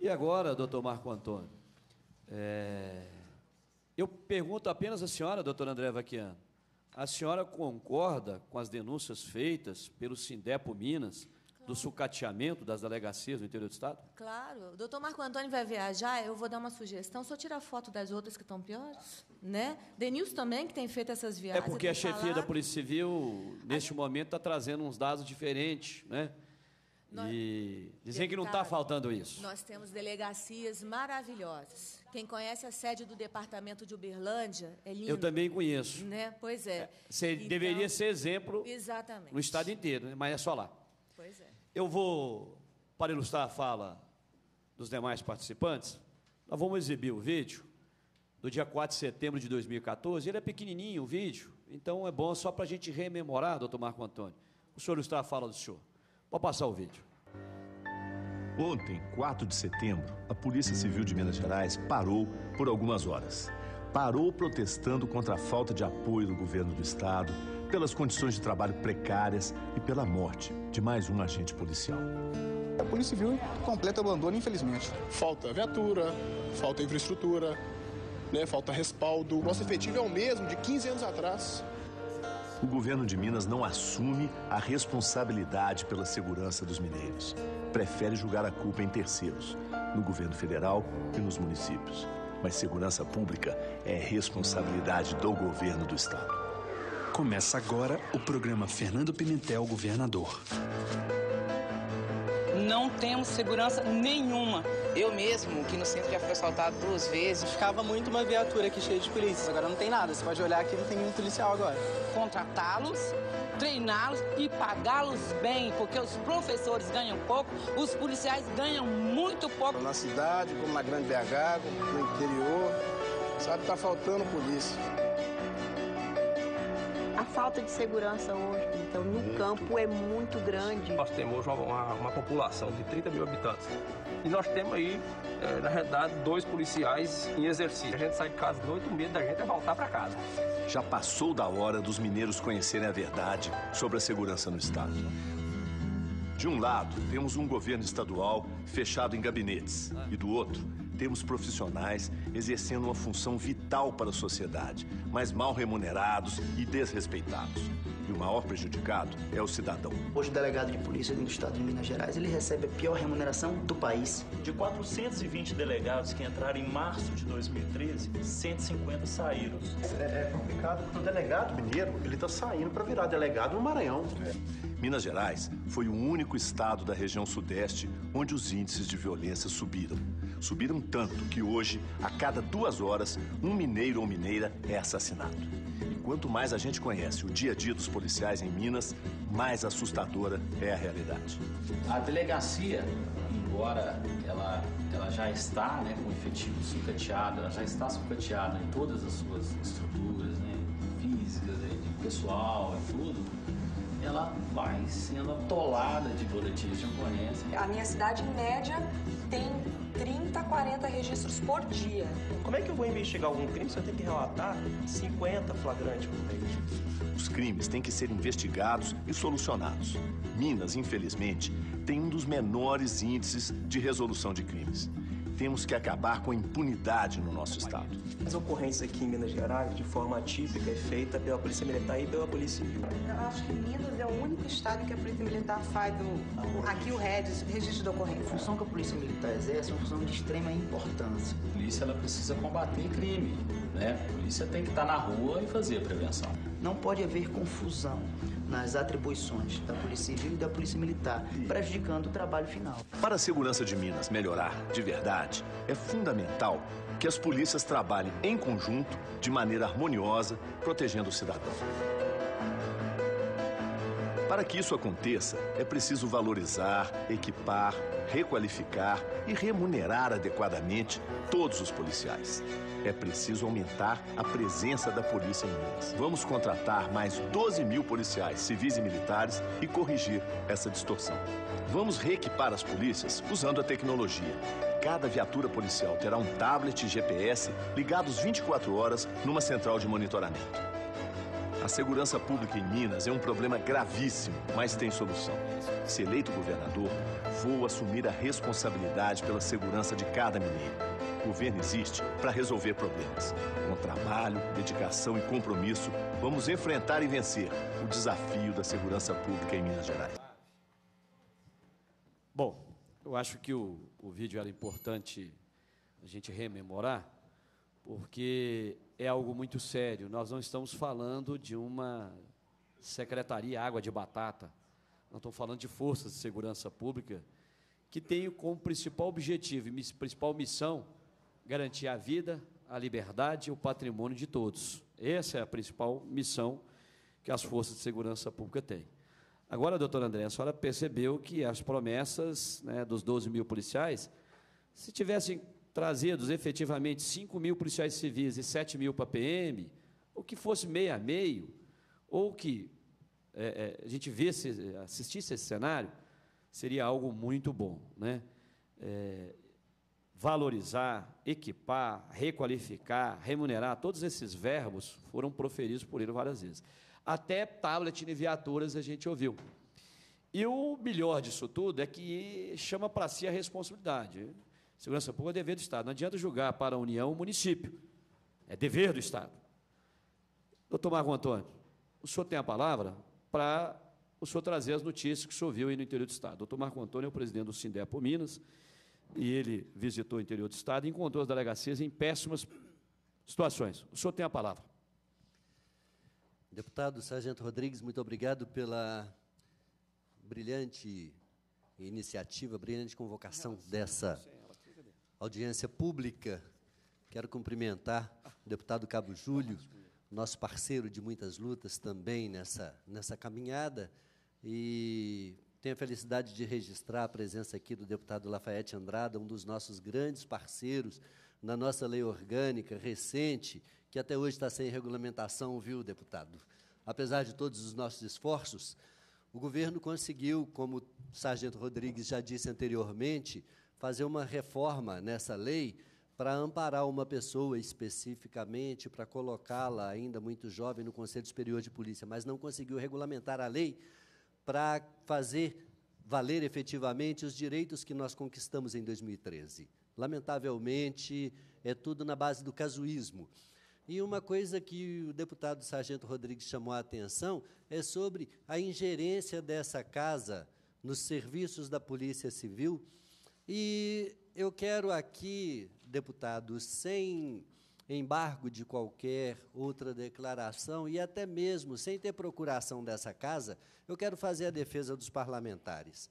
E agora, doutor Marco Antônio, é... eu pergunto apenas à senhora, doutora André Vaquiano, a senhora concorda com as denúncias feitas pelo Sindepo Minas do sucateamento das delegacias do interior do Estado? Claro. O doutor Marco Antônio vai viajar, eu vou dar uma sugestão, só tirar foto das outras que estão piores, né? Denilson também, que tem feito essas é viagens. É porque a tá chefia da Polícia Civil, neste a... momento, está trazendo uns dados diferentes, né? Nós, e dizem que não está faltando isso. Nós temos delegacias maravilhosas. Quem conhece a sede do departamento de Uberlândia é lindo. Eu também conheço. Né? Pois é. é você então, deveria ser exemplo exatamente. no estado inteiro, né? mas é só lá. Pois é. Eu vou, para ilustrar a fala dos demais participantes, nós vamos exibir o vídeo do dia 4 de setembro de 2014. Ele é pequenininho, o vídeo, então é bom só para a gente rememorar, doutor Marco Antônio. O senhor ilustrar a fala do senhor. Pode passar o vídeo. Ontem, 4 de setembro, a Polícia Civil de Minas Gerais parou por algumas horas. Parou protestando contra a falta de apoio do governo do estado, pelas condições de trabalho precárias e pela morte de mais um agente policial. A Polícia Civil completa abandono, infelizmente. Falta viatura, falta infraestrutura, né, falta respaldo. Nosso efetivo é o mesmo de 15 anos atrás. O governo de Minas não assume a responsabilidade pela segurança dos mineiros. Prefere julgar a culpa em terceiros, no governo federal e nos municípios. Mas segurança pública é responsabilidade do governo do estado. Começa agora o programa Fernando Pimentel, governador. Não temos segurança nenhuma. Eu mesmo, que no centro já fui assaltado duas vezes. Ficava muito uma viatura aqui cheia de polícias. Agora não tem nada. Você pode olhar aqui, não tem nenhum policial agora. Contratá-los, treiná-los e pagá-los bem, porque os professores ganham pouco, os policiais ganham muito pouco. Na cidade, como na Grande BH, como no interior, sabe, tá faltando polícia a falta de segurança hoje, então, no muito. campo é muito grande. Nós temos hoje uma, uma, população de 30 mil habitantes e nós temos aí, é, na realidade, dois policiais em exercício. A gente sai de casa de noite, o medo da gente é voltar para casa. Já passou da hora dos mineiros conhecerem a verdade sobre a segurança no Estado. De um lado, temos um governo estadual fechado em gabinetes, e do outro, temos profissionais exercendo uma função vital para a sociedade, mas mal remunerados e desrespeitados. E o maior prejudicado é o cidadão. Hoje o delegado de polícia do estado de Minas Gerais, ele recebe a pior remuneração do país. De 420 delegados que entraram em março de 2013, 150 saíram. É, é complicado porque o delegado mineiro, ele tá saindo para virar delegado no Maranhão. É. Minas Gerais foi o único estado da região Sudeste onde os índices de violência subiram. Subiram tanto que hoje, a cada duas horas, um mineiro ou mineira é assassinado. E quanto mais a gente conhece o dia a dia dos policiais em Minas, mais assustadora é a realidade. A delegacia, embora ela, ela já está né, com efetivo sucateado, ela já está sucateada em todas as suas estruturas né, físicas, de pessoal e tudo, ela vai sendo atolada de boletins de ocorrência. A minha cidade, em média, tem 30, 40 registros por dia. Como é que eu vou investigar algum crime se eu tenho que relatar 50 flagrantes por mês? Os crimes têm que ser investigados e solucionados. Minas, infelizmente, tem um dos menores índices de resolução de crimes. Temos que acabar com a impunidade no nosso Estado. As ocorrências aqui em Minas Gerais, de forma atípica, é feita pela Polícia Militar e pela Polícia Civil. Eu acho que Minas é o único estado que a Polícia Militar faz do, aqui o registro de ocorrência. A função que a Polícia Militar exerce é uma função de extrema importância. A polícia ela precisa combater crime, né? A polícia tem que estar na rua e fazer a prevenção. Não pode haver confusão nas atribuições da Polícia Civil e da Polícia Militar, prejudicando o trabalho final. Para a segurança de Minas melhorar de verdade, é fundamental que as polícias trabalhem em conjunto, de maneira harmoniosa, protegendo o cidadão. Para que isso aconteça, é preciso valorizar, equipar, requalificar e remunerar adequadamente todos os policiais é preciso aumentar a presença da polícia em Minas. Vamos contratar mais 12 mil policiais, civis e militares e corrigir essa distorção. Vamos reequipar as polícias usando a tecnologia. Cada viatura policial terá um tablet GPS ligados 24 horas numa central de monitoramento. A segurança pública em Minas é um problema gravíssimo, mas tem solução. Se eleito governador, vou assumir a responsabilidade pela segurança de cada mineiro governo existe para resolver problemas. Com trabalho, dedicação e compromisso, vamos enfrentar e vencer o desafio da segurança pública em Minas Gerais. Bom, eu acho que o, o vídeo era importante a gente rememorar, porque é algo muito sério. Nós não estamos falando de uma secretaria água de batata. Não estamos falando de forças de segurança pública que tem como principal objetivo e principal missão garantir a vida, a liberdade e o patrimônio de todos. Essa é a principal missão que as forças de segurança pública têm. Agora, doutora André, a senhora percebeu que as promessas né, dos 12 mil policiais, se tivessem trazidos efetivamente 5 mil policiais civis e 7 mil para a PM, ou que fosse meio a meio, ou que é, é, a gente visse, assistisse esse cenário, seria algo muito bom. Né? É, valorizar, equipar, requalificar, remunerar, todos esses verbos foram proferidos por ele várias vezes. Até tablet e viaturas a gente ouviu. E o melhor disso tudo é que chama para si a responsabilidade. Segurança pública é dever do Estado. Não adianta julgar para a União o município. É dever do Estado. Doutor Marco Antônio, o senhor tem a palavra para o senhor trazer as notícias que o senhor viu aí no interior do Estado. Doutor Marco Antônio é o presidente do Sindepo Minas e ele visitou o interior do Estado e encontrou as delegacias em péssimas situações. O senhor tem a palavra. Deputado Sargento Rodrigues, muito obrigado pela brilhante iniciativa, brilhante convocação dessa audiência pública. Quero cumprimentar ah. o deputado Cabo Júlio, nosso parceiro de muitas lutas também nessa, nessa caminhada, e tenho a felicidade de registrar a presença aqui do deputado Lafayette Andrada, um dos nossos grandes parceiros na nossa lei orgânica recente, que até hoje está sem regulamentação, viu, deputado? Apesar de todos os nossos esforços, o governo conseguiu, como o sargento Rodrigues já disse anteriormente, fazer uma reforma nessa lei para amparar uma pessoa especificamente, para colocá-la ainda muito jovem no Conselho Superior de Polícia, mas não conseguiu regulamentar a lei para fazer valer efetivamente os direitos que nós conquistamos em 2013. Lamentavelmente, é tudo na base do casuísmo. E uma coisa que o deputado Sargento Rodrigues chamou a atenção é sobre a ingerência dessa casa nos serviços da Polícia Civil. E eu quero aqui, deputado, sem embargo de qualquer outra declaração e até mesmo sem ter procuração dessa casa, eu quero fazer a defesa dos parlamentares.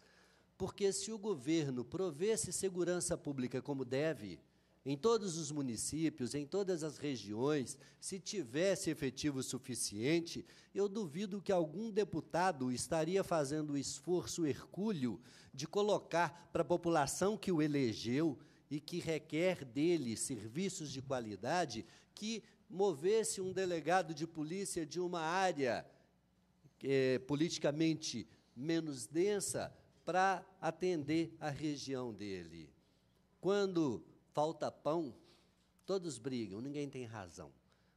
Porque se o governo provesse segurança pública como deve, em todos os municípios, em todas as regiões, se tivesse efetivo suficiente, eu duvido que algum deputado estaria fazendo o esforço hercúleo de colocar para a população que o elegeu e que requer dele serviços de qualidade, que movesse um delegado de polícia de uma área é, politicamente menos densa para atender a região dele. Quando falta pão, todos brigam, ninguém tem razão.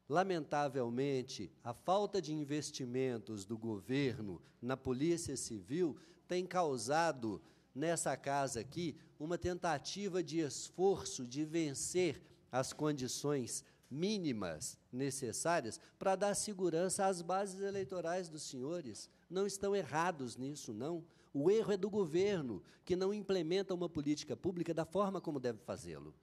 Lamentavelmente, a falta de investimentos do governo na Polícia Civil tem causado nessa casa aqui uma tentativa de esforço de vencer as condições mínimas necessárias para dar segurança às bases eleitorais dos senhores. Não estão errados nisso, não. O erro é do governo, que não implementa uma política pública da forma como deve fazê-lo.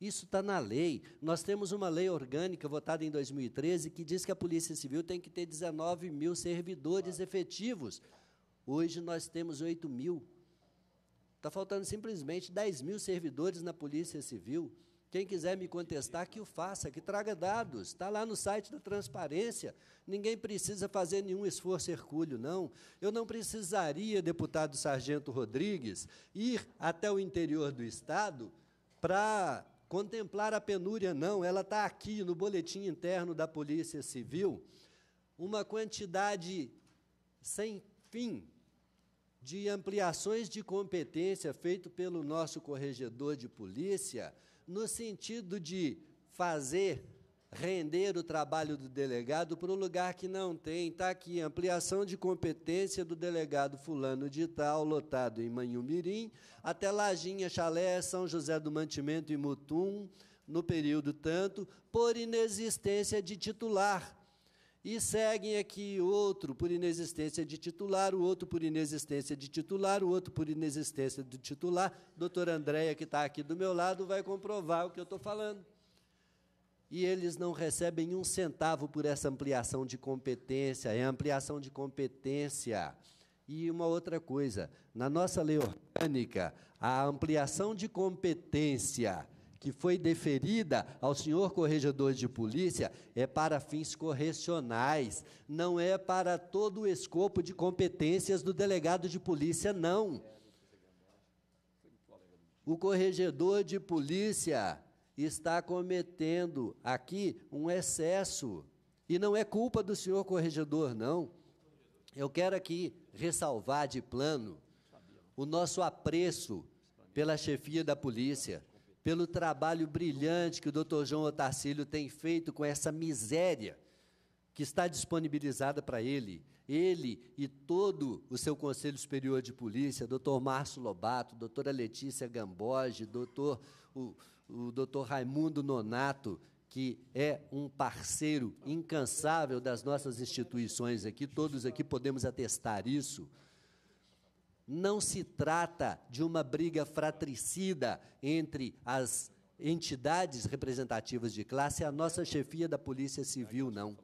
Isso está na lei. Nós temos uma lei orgânica votada em 2013 que diz que a Polícia Civil tem que ter 19 mil servidores efetivos. Hoje nós temos 8 mil. Está faltando simplesmente 10 mil servidores na Polícia Civil. Quem quiser me contestar, que o faça, que traga dados. Está lá no site da Transparência. Ninguém precisa fazer nenhum esforço hercúleo, não. Eu não precisaria, deputado Sargento Rodrigues, ir até o interior do Estado para contemplar a penúria, não. Ela está aqui no boletim interno da Polícia Civil. Uma quantidade sem fim de ampliações de competência feito pelo nosso corregedor de polícia, no sentido de fazer render o trabalho do delegado para um lugar que não tem. Está aqui, ampliação de competência do delegado fulano de tal, lotado em Manhumirim, até Lajinha, Chalé, São José do Mantimento e Mutum, no período tanto, por inexistência de titular e seguem aqui outro por inexistência de titular, o outro por inexistência de titular, o outro por inexistência de titular. Doutora Andréia, que está aqui do meu lado, vai comprovar o que eu estou falando. E eles não recebem um centavo por essa ampliação de competência, é ampliação de competência. E uma outra coisa, na nossa lei orgânica, a ampliação de competência que foi deferida ao senhor corregedor de polícia é para fins correcionais, não é para todo o escopo de competências do delegado de polícia, não. O corregedor de polícia está cometendo aqui um excesso. E não é culpa do senhor corregedor, não. Eu quero aqui ressalvar de plano o nosso apreço pela chefia da polícia pelo trabalho brilhante que o Dr. João Otacílio tem feito com essa miséria que está disponibilizada para ele. Ele e todo o seu Conselho Superior de Polícia, doutor Márcio Lobato, doutora Letícia Gamboge, doutor, o, o doutor Raimundo Nonato, que é um parceiro incansável das nossas instituições aqui, todos aqui podemos atestar isso não se trata de uma briga fratricida entre as entidades representativas de classe e a nossa chefia da Polícia Civil, não.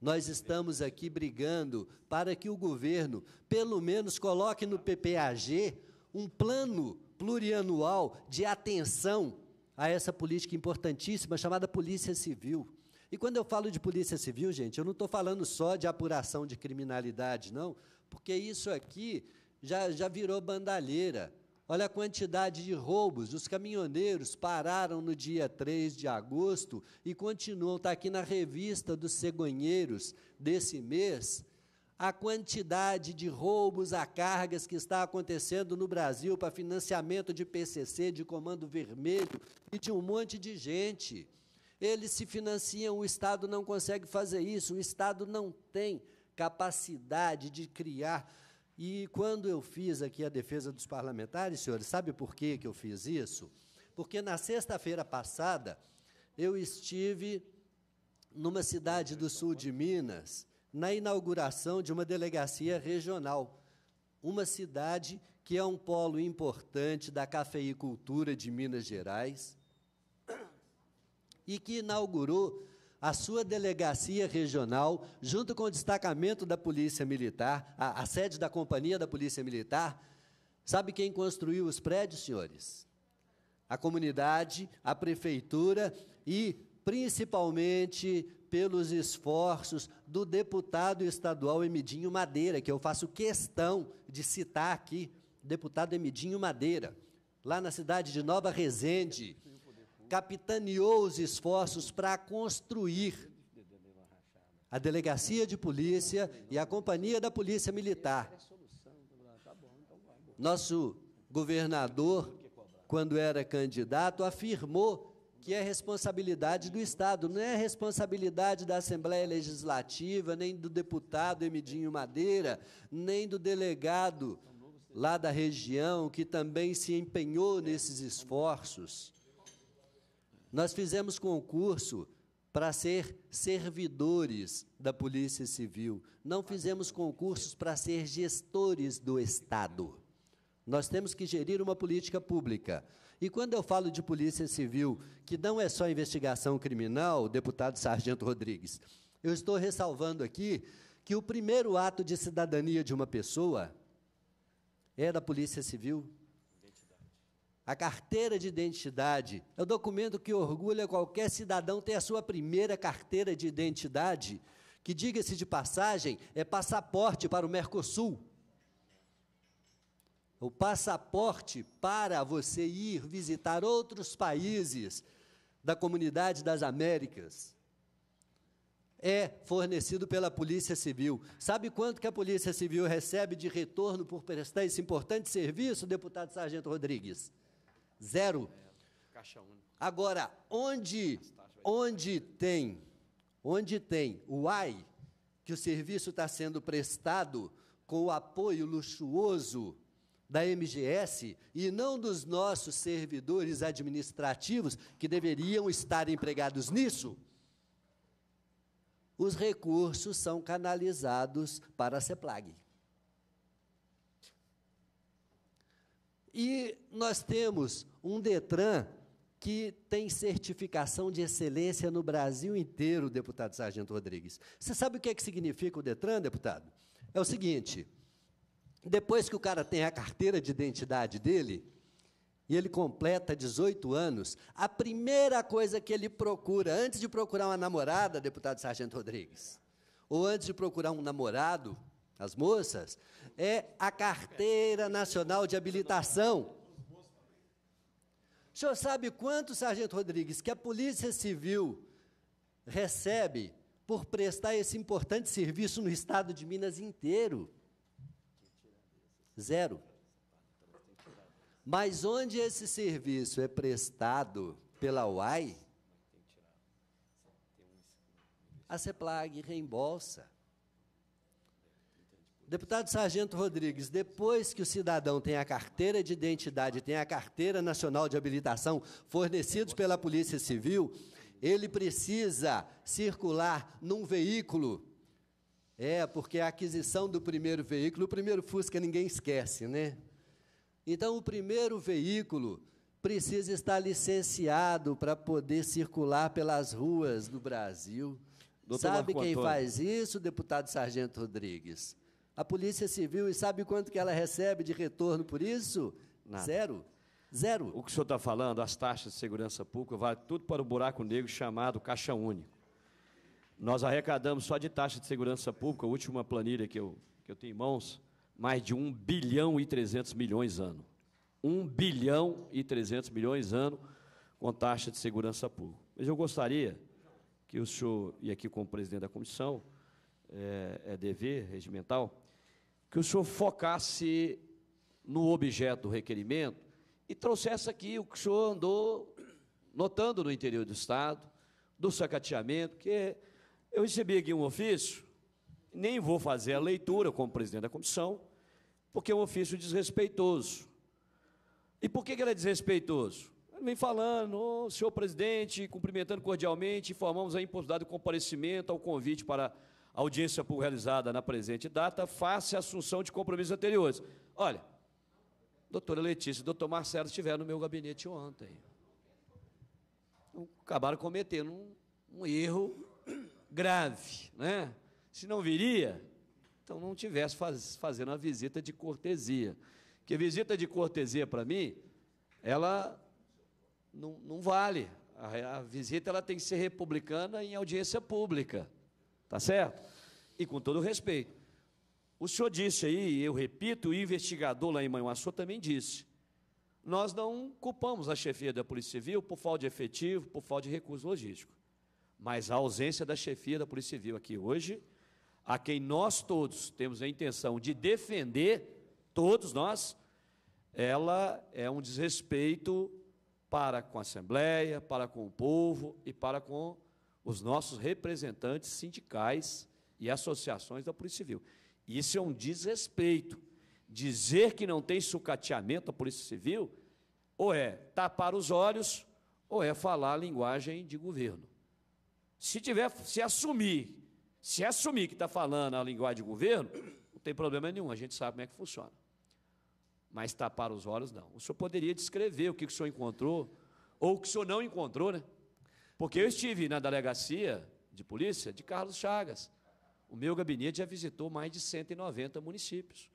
Nós estamos aqui brigando para que o governo, pelo menos, coloque no PPAG um plano plurianual de atenção a essa política importantíssima chamada Polícia Civil. E quando eu falo de polícia civil, gente, eu não estou falando só de apuração de criminalidade, não, porque isso aqui já, já virou bandalheira. Olha a quantidade de roubos. Os caminhoneiros pararam no dia 3 de agosto e continuam. Está aqui na revista dos cegonheiros desse mês. A quantidade de roubos a cargas que está acontecendo no Brasil para financiamento de PCC, de Comando Vermelho e de um monte de gente. Eles se financiam, o Estado não consegue fazer isso, o Estado não tem capacidade de criar e quando eu fiz aqui a defesa dos parlamentares, senhores, sabe por que, que eu fiz isso? Porque na sexta-feira passada eu estive numa cidade do sul de Minas, na inauguração de uma delegacia regional. Uma cidade que é um polo importante da cafeicultura de Minas Gerais e que inaugurou a sua delegacia regional, junto com o destacamento da Polícia Militar, a, a sede da Companhia da Polícia Militar. Sabe quem construiu os prédios, senhores? A comunidade, a prefeitura e, principalmente, pelos esforços do deputado estadual Emidinho Madeira, que eu faço questão de citar aqui, deputado Emidinho Madeira, lá na cidade de Nova Resende capitaneou os esforços para construir a delegacia de polícia e a companhia da polícia militar. Nosso governador, quando era candidato, afirmou que é responsabilidade do Estado, não é responsabilidade da Assembleia Legislativa, nem do deputado Emidinho Madeira, nem do delegado lá da região, que também se empenhou nesses esforços. Nós fizemos concurso para ser servidores da Polícia Civil. Não fizemos concursos para ser gestores do Estado. Nós temos que gerir uma política pública. E quando eu falo de polícia civil, que não é só investigação criminal, deputado Sargento Rodrigues, eu estou ressalvando aqui que o primeiro ato de cidadania de uma pessoa é da polícia civil. A carteira de identidade é o documento que orgulha qualquer cidadão ter a sua primeira carteira de identidade, que, diga-se de passagem, é passaporte para o Mercosul. O passaporte para você ir visitar outros países da comunidade das Américas é fornecido pela Polícia Civil. Sabe quanto que a Polícia Civil recebe de retorno por prestar esse importante serviço, deputado Sargento Rodrigues? Zero. Agora, onde, onde tem, onde tem o AI, que o serviço está sendo prestado com o apoio luxuoso da MGS e não dos nossos servidores administrativos que deveriam estar empregados nisso, os recursos são canalizados para a CEPLAG. E nós temos um Detran que tem certificação de excelência no Brasil inteiro, deputado Sargento Rodrigues. Você sabe o que, é que significa o Detran, deputado? É o seguinte: depois que o cara tem a carteira de identidade dele, e ele completa 18 anos, a primeira coisa que ele procura, antes de procurar uma namorada, deputado Sargento Rodrigues, ou antes de procurar um namorado, as moças, é a Carteira Nacional de Habilitação. O senhor sabe quanto, Sargento Rodrigues, que a Polícia Civil recebe por prestar esse importante serviço no estado de Minas inteiro? Zero. Mas onde esse serviço é prestado pela UAI, a CEPLAG reembolsa. Deputado Sargento Rodrigues, depois que o cidadão tem a carteira de identidade, tem a carteira nacional de habilitação fornecidos pela Polícia Civil, ele precisa circular num veículo. É, porque a aquisição do primeiro veículo, o primeiro Fusca ninguém esquece, né? Então, o primeiro veículo precisa estar licenciado para poder circular pelas ruas do Brasil. Doutor Sabe Marco quem Antônio. faz isso, deputado Sargento Rodrigues? a Polícia Civil, e sabe quanto que ela recebe de retorno por isso? Nada. Zero. Zero. O que o senhor está falando, as taxas de segurança pública, vai tudo para o buraco negro chamado Caixa Único. Nós arrecadamos só de taxa de segurança pública, a última planilha que eu, que eu tenho em mãos, mais de 1 bilhão e 300 milhões ano. 1 bilhão e 300 milhões ano com taxa de segurança pública. Mas eu gostaria que o senhor, e aqui como presidente da comissão, é, é dever regimental, que o senhor focasse no objeto do requerimento e trouxesse aqui o que o senhor andou notando no interior do Estado, do sacateamento, que eu recebi aqui um ofício, nem vou fazer a leitura como presidente da comissão, porque é um ofício desrespeitoso. E por que ele é desrespeitoso? Ele vem falando, oh, senhor presidente, cumprimentando cordialmente, informamos a impossibilidade do comparecimento ao convite para audiência pública realizada na presente data, face à assunção de compromissos anteriores. Olha, doutora Letícia e doutor Marcelo estiveram no meu gabinete ontem. acabaram cometendo um, um erro grave, né? Se não viria, então não tivesse faz, fazendo a visita de cortesia. Que visita de cortesia, para mim, ela não, não vale. A, a visita ela tem que ser republicana em audiência pública. Tá certo? E com todo respeito. O senhor disse aí, eu repito, o investigador lá em Manhuaçu também disse. Nós não culpamos a chefia da Polícia Civil por falta de efetivo, por falta de recurso logístico. Mas a ausência da chefia da Polícia Civil aqui hoje, a quem nós todos temos a intenção de defender, todos nós, ela é um desrespeito para com a Assembleia, para com o povo e para com os nossos representantes sindicais e associações da Polícia Civil. Isso é um desrespeito. Dizer que não tem sucateamento da Polícia Civil ou é tapar os olhos ou é falar a linguagem de governo. Se tiver, se assumir, se assumir que está falando a linguagem de governo, não tem problema nenhum, a gente sabe como é que funciona. Mas tapar os olhos, não. O senhor poderia descrever o que o senhor encontrou, ou o que o senhor não encontrou, né? Porque eu estive na delegacia de polícia de Carlos Chagas. O meu gabinete já visitou mais de 190 municípios.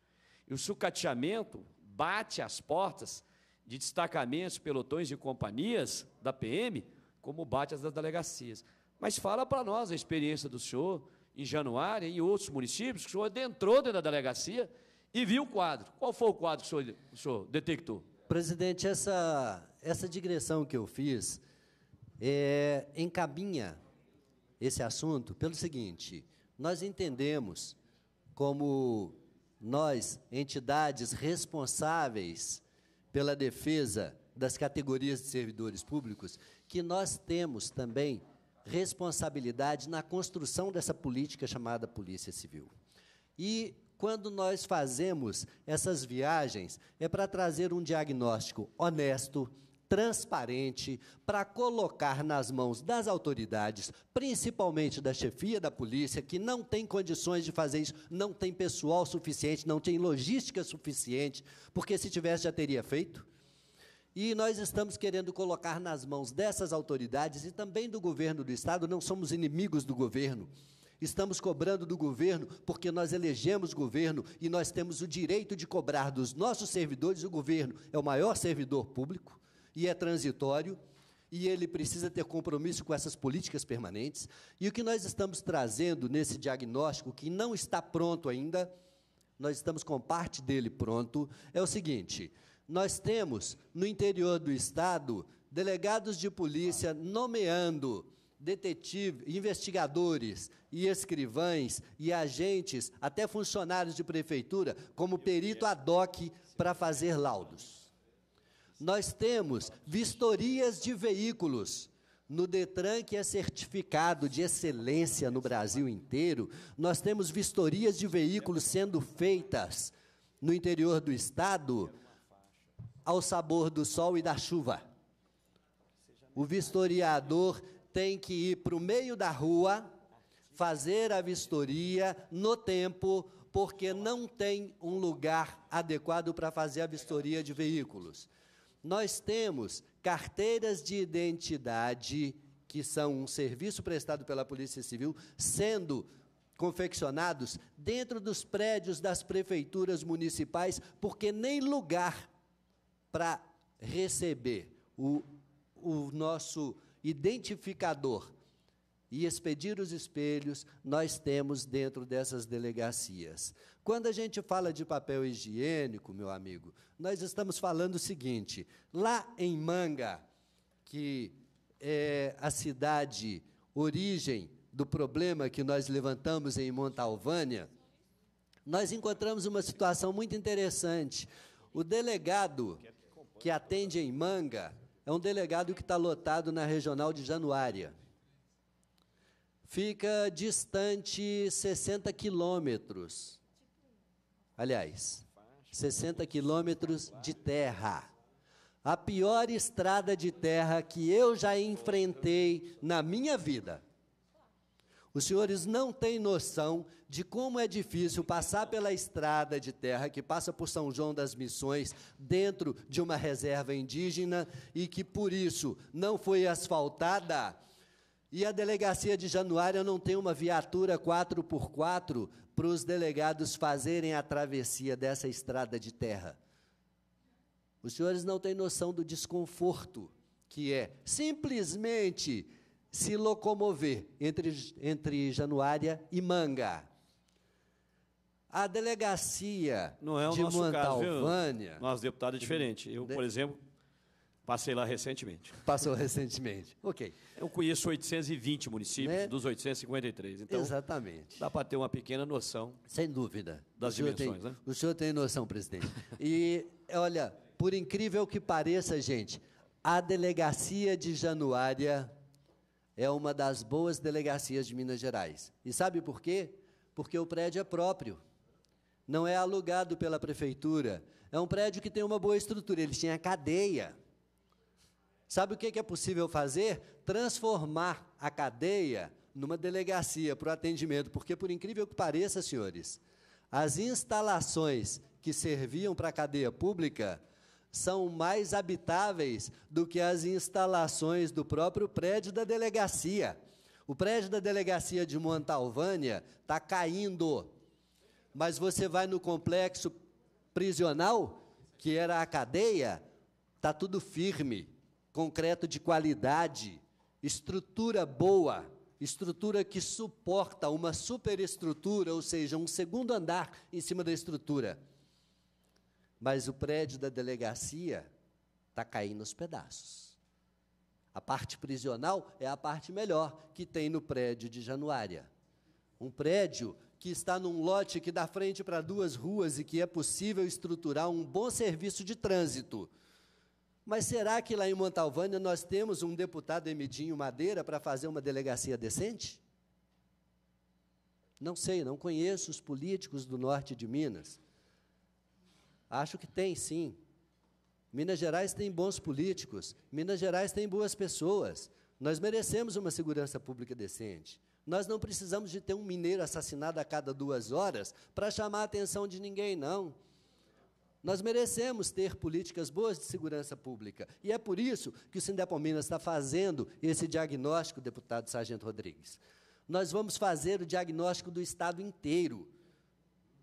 E o sucateamento bate as portas de destacamentos, pelotões e companhias da PM, como bate as das delegacias. Mas fala para nós a experiência do senhor em Januário e em outros municípios, que o senhor adentrou dentro da delegacia e viu o quadro. Qual foi o quadro que o senhor, o senhor detectou? Presidente, essa, essa digressão que eu fiz é, encaminha esse assunto pelo seguinte: nós entendemos como nós, entidades responsáveis pela defesa das categorias de servidores públicos, que nós temos também responsabilidade na construção dessa política chamada Polícia Civil. E quando nós fazemos essas viagens, é para trazer um diagnóstico honesto, transparente para colocar nas mãos das autoridades, principalmente da chefia da polícia, que não tem condições de fazer isso, não tem pessoal suficiente, não tem logística suficiente, porque se tivesse já teria feito. E nós estamos querendo colocar nas mãos dessas autoridades e também do governo do Estado, não somos inimigos do governo. Estamos cobrando do governo porque nós elegemos governo e nós temos o direito de cobrar dos nossos servidores. O governo é o maior servidor público e é transitório, e ele precisa ter compromisso com essas políticas permanentes. E o que nós estamos trazendo nesse diagnóstico, que não está pronto ainda, nós estamos com parte dele pronto, é o seguinte: nós temos no interior do Estado delegados de polícia nomeando detetives, investigadores e escrivães e agentes, até funcionários de prefeitura, como perito ad hoc para fazer laudos. Nós temos vistorias de veículos. No Detran, que é certificado de excelência no Brasil inteiro, nós temos vistorias de veículos sendo feitas no interior do estado ao sabor do sol e da chuva. O vistoriador tem que ir para o meio da rua, fazer a vistoria no tempo, porque não tem um lugar adequado para fazer a vistoria de veículos nós temos carteiras de identidade, que são um serviço prestado pela Polícia Civil, sendo confeccionados dentro dos prédios das prefeituras municipais, porque nem lugar para receber o, o nosso identificador e expedir os espelhos nós temos dentro dessas delegacias. Quando a gente fala de papel higiênico, meu amigo, nós estamos falando o seguinte: lá em Manga, que é a cidade origem do problema que nós levantamos em Montalvânia, nós encontramos uma situação muito interessante. O delegado que atende em Manga é um delegado que está lotado na regional de Januária. Fica distante 60 quilômetros Aliás, 60 quilômetros de terra. A pior estrada de terra que eu já enfrentei na minha vida. Os senhores não têm noção de como é difícil passar pela estrada de terra que passa por São João das Missões, dentro de uma reserva indígena e que por isso não foi asfaltada e a delegacia de Januária não tem uma viatura 4x4 para os delegados fazerem a travessia dessa estrada de terra. Os senhores não têm noção do desconforto que é simplesmente se locomover entre, entre Januária e Manga. A delegacia não é o de nosso Montalvânia. Caso, nós deputados é diferente. Eu, por exemplo, Passei lá recentemente. Passou recentemente, ok. Eu conheço 820 municípios né? dos 853, então. Exatamente. Dá para ter uma pequena noção. Sem dúvida. Das dimensões, tem, né? O senhor tem noção, presidente. E, olha, por incrível que pareça, gente, a delegacia de Januária é uma das boas delegacias de Minas Gerais. E sabe por quê? Porque o prédio é próprio não é alugado pela prefeitura. É um prédio que tem uma boa estrutura. Ele tinha cadeia. Sabe o que é possível fazer? Transformar a cadeia numa delegacia para o atendimento, porque, por incrível que pareça, senhores, as instalações que serviam para a cadeia pública são mais habitáveis do que as instalações do próprio prédio da delegacia. O prédio da delegacia de Montalvânia está caindo, mas você vai no complexo prisional, que era a cadeia, está tudo firme concreto de qualidade, estrutura boa, estrutura que suporta uma superestrutura, ou seja, um segundo andar em cima da estrutura. Mas o prédio da delegacia está caindo aos pedaços. A parte prisional é a parte melhor que tem no prédio de Januária. Um prédio que está num lote que dá frente para duas ruas e que é possível estruturar um bom serviço de trânsito mas será que lá em Montalvânia nós temos um deputado Emidinho Madeira para fazer uma delegacia decente? Não sei, não conheço os políticos do norte de Minas. Acho que tem sim. Minas Gerais tem bons políticos, Minas Gerais tem boas pessoas. Nós merecemos uma segurança pública decente. Nós não precisamos de ter um mineiro assassinado a cada duas horas para chamar a atenção de ninguém, não. Nós merecemos ter políticas boas de segurança pública. E é por isso que o Sindepom Minas está fazendo esse diagnóstico, deputado Sargento Rodrigues. Nós vamos fazer o diagnóstico do Estado inteiro.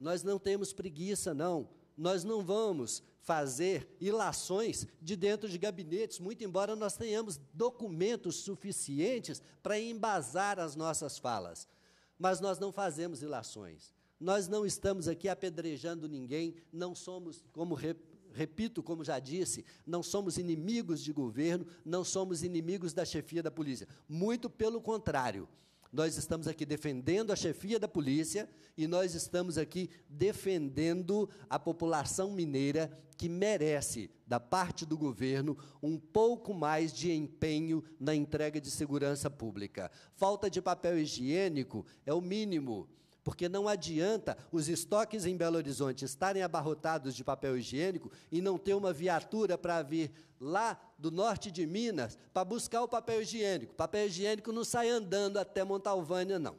Nós não temos preguiça, não. Nós não vamos fazer ilações de dentro de gabinetes, muito embora nós tenhamos documentos suficientes para embasar as nossas falas. Mas nós não fazemos ilações. Nós não estamos aqui apedrejando ninguém, não somos, como repito, como já disse, não somos inimigos de governo, não somos inimigos da chefia da polícia. Muito pelo contrário. Nós estamos aqui defendendo a chefia da polícia e nós estamos aqui defendendo a população mineira que merece, da parte do governo, um pouco mais de empenho na entrega de segurança pública. Falta de papel higiênico é o mínimo porque não adianta os estoques em Belo Horizonte estarem abarrotados de papel higiênico e não ter uma viatura para vir lá do norte de Minas para buscar o papel higiênico. Papel higiênico não sai andando até Montalvânia, não.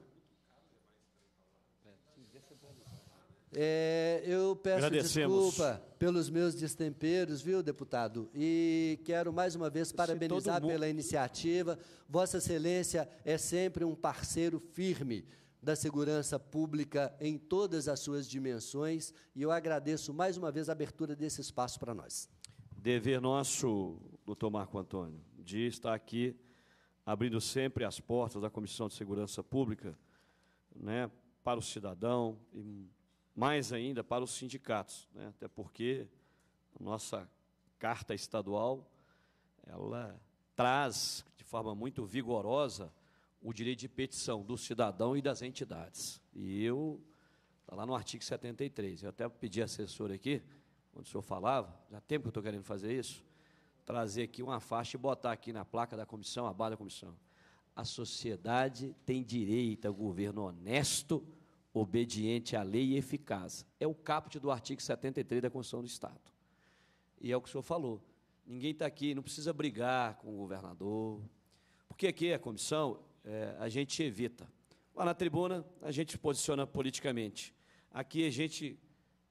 É, eu peço desculpa pelos meus destemperos, viu, deputado? E quero mais uma vez parabenizar mundo... pela iniciativa. Vossa Excelência é sempre um parceiro firme da segurança pública em todas as suas dimensões, e eu agradeço mais uma vez a abertura desse espaço para nós. Dever nosso, doutor Marco Antônio, de estar aqui abrindo sempre as portas da Comissão de Segurança Pública né, para o cidadão e mais ainda para os sindicatos, né, até porque a nossa Carta Estadual ela traz de forma muito vigorosa o direito de petição do cidadão e das entidades. E eu, está lá no artigo 73, eu até pedi assessor aqui, onde o senhor falava, já há tempo que eu estou querendo fazer isso, trazer aqui uma faixa e botar aqui na placa da comissão, a base da comissão. A sociedade tem direito a governo honesto, obediente à lei e eficaz. É o caput do artigo 73 da Constituição do Estado. E é o que o senhor falou. Ninguém está aqui, não precisa brigar com o governador. Porque aqui é a comissão, é, a gente evita. Lá na tribuna, a gente posiciona politicamente. Aqui, a gente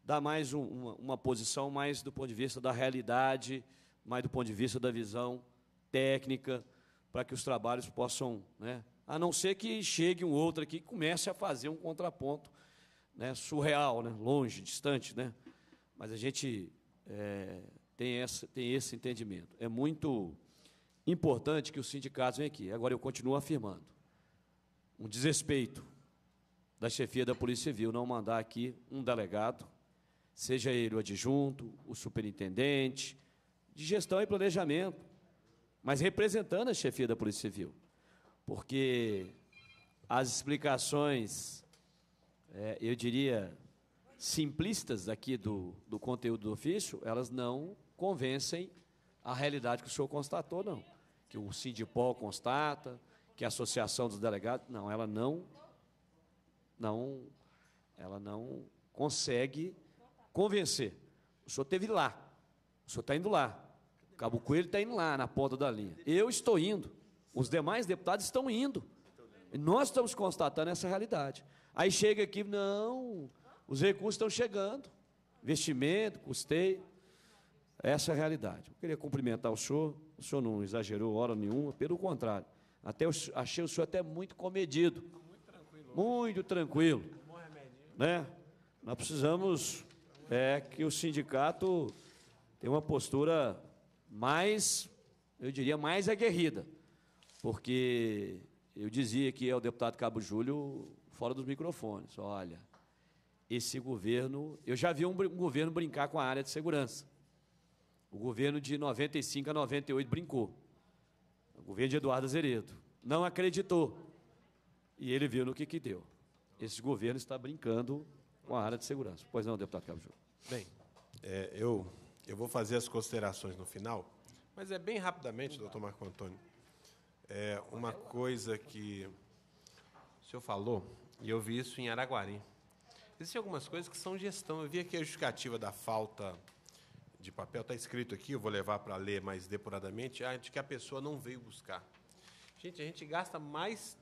dá mais um, uma, uma posição, mais do ponto de vista da realidade, mais do ponto de vista da visão técnica, para que os trabalhos possam. Né, a não ser que chegue um outro aqui que comece a fazer um contraponto né, surreal, né, longe, distante. Né? Mas a gente é, tem, essa, tem esse entendimento. É muito importante que os sindicatos venham aqui. Agora eu continuo afirmando. Um desrespeito da chefia da Polícia Civil não mandar aqui um delegado, seja ele o adjunto, o superintendente, de gestão e planejamento, mas representando a chefia da Polícia Civil. Porque as explicações, é, eu diria, simplistas aqui do, do conteúdo do ofício, elas não convencem a realidade que o senhor constatou, não. Que o Sindipol constata, que a Associação dos Delegados. Não, ela não. Não. Ela não consegue convencer. O senhor esteve lá. O senhor está indo lá. O Cabo Coelho está indo lá, na ponta da linha. Eu estou indo. Os demais deputados estão indo. E nós estamos constatando essa realidade. Aí chega aqui, não, os recursos estão chegando. Investimento, custeio. Essa é a realidade. Eu queria cumprimentar o senhor, o senhor não exagerou hora nenhuma, pelo contrário. Até eu achei o senhor até muito comedido. Muito tranquilo. Muito tranquilo. né? Nós precisamos é, que o sindicato tenha uma postura mais, eu diria, mais aguerrida. Porque eu dizia que ao é deputado Cabo Júlio, fora dos microfones, olha, esse governo, eu já vi um, um governo brincar com a área de segurança. O governo de 95 a 98 brincou. O governo de Eduardo Azeredo não acreditou. E ele viu no que, que deu. Esse governo está brincando com a área de segurança. Pois não, deputado Cabo Júlio. Bem, é, eu, eu vou fazer as considerações no final, mas é bem rapidamente, doutor Marco Antônio. É uma coisa que o senhor falou, e eu vi isso em Araguari. Existem algumas coisas que são gestão. Eu vi aqui a justificativa da falta de papel, está escrito aqui, eu vou levar para ler mais depuradamente, a gente que a pessoa não veio buscar. Gente, a gente gasta mais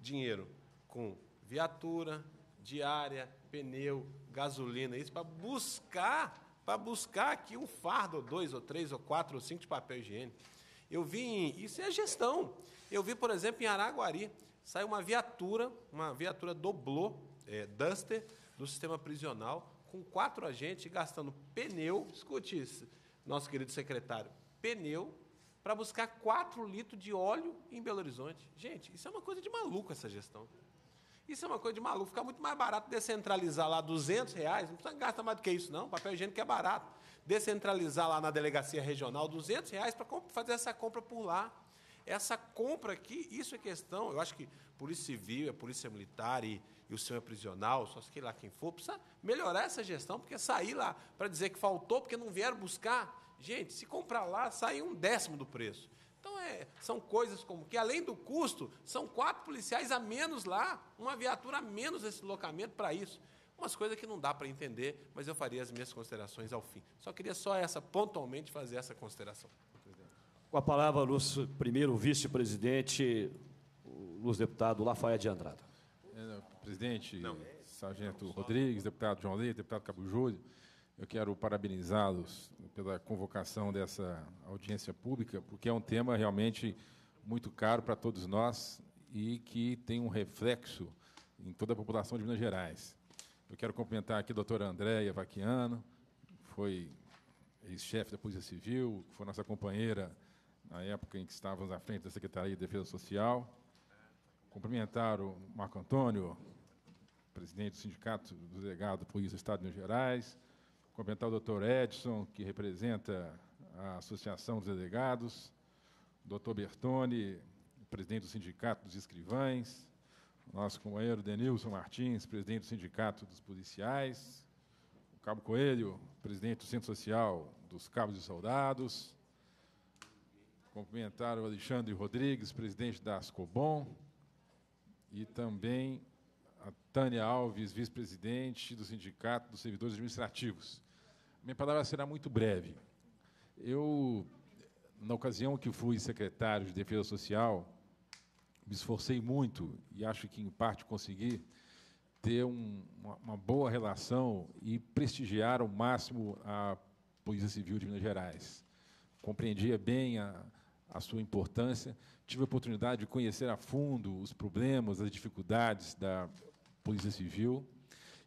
dinheiro com viatura, diária, pneu, gasolina, isso para buscar, para buscar aqui um fardo, ou dois, ou três, ou quatro, ou cinco de papel higiênico. Eu vi, em, isso é gestão. Eu vi, por exemplo, em Araguari, saiu uma viatura, uma viatura doblou, é, Duster, do sistema prisional, com quatro agentes gastando pneu, escute isso, nosso querido secretário, pneu para buscar quatro litros de óleo em Belo Horizonte. Gente, isso é uma coisa de maluco essa gestão. Isso é uma coisa de maluco. Fica muito mais barato descentralizar lá 200 reais, não precisa gastar mais do que isso, não. Papel higiênico é barato. Descentralizar lá na delegacia regional 200 reais para fazer essa compra por lá. Essa compra aqui, isso é questão. Eu acho que Polícia Civil, a é Polícia Militar e e o senhor é prisional, só sei lá quem for, precisa melhorar essa gestão, porque sair lá para dizer que faltou porque não vieram buscar. Gente, se comprar lá, sai um décimo do preço. Então, é, são coisas como que, além do custo, são quatro policiais a menos lá, uma viatura a menos nesse locamento para isso. Umas coisas que não dá para entender, mas eu faria as minhas considerações ao fim. Só queria só essa, pontualmente, fazer essa consideração. Com a palavra, Lúcio, primeiro vice-presidente, o deputado Lafayette de Andrada. Presidente, Não. Sargento Rodrigues, deputado João Leite, deputado Cabo Júlio, eu quero parabenizá-los pela convocação dessa audiência pública, porque é um tema realmente muito caro para todos nós e que tem um reflexo em toda a população de Minas Gerais. Eu quero cumprimentar aqui a doutora Andréia Vaquiano, foi ex-chefe da Polícia Civil, foi nossa companheira na época em que estávamos à frente da Secretaria de Defesa Social, cumprimentar o Marco Antônio, presidente do Sindicato do Delegado da Polícia do Estado de Minas Gerais, cumprimentar o doutor Edson, que representa a Associação dos Delegados, o doutor Bertone, presidente do Sindicato dos Escrivães, nosso companheiro Denilson Martins, presidente do Sindicato dos Policiais, o Cabo Coelho, presidente do Centro Social dos Cabos e Soldados, cumprimentar o Alexandre Rodrigues, presidente da Ascobom, e também a Tânia Alves, vice-presidente do Sindicato dos Servidores Administrativos. Minha palavra será muito breve. Eu, na ocasião que fui secretário de Defesa Social, me esforcei muito e acho que, em parte, consegui ter um, uma, uma, boa relação e prestigiar ao máximo a Polícia Civil de Minas Gerais. Compreendia bem a, a sua importância. Tive a oportunidade de conhecer a fundo os problemas, as dificuldades da Polícia Civil.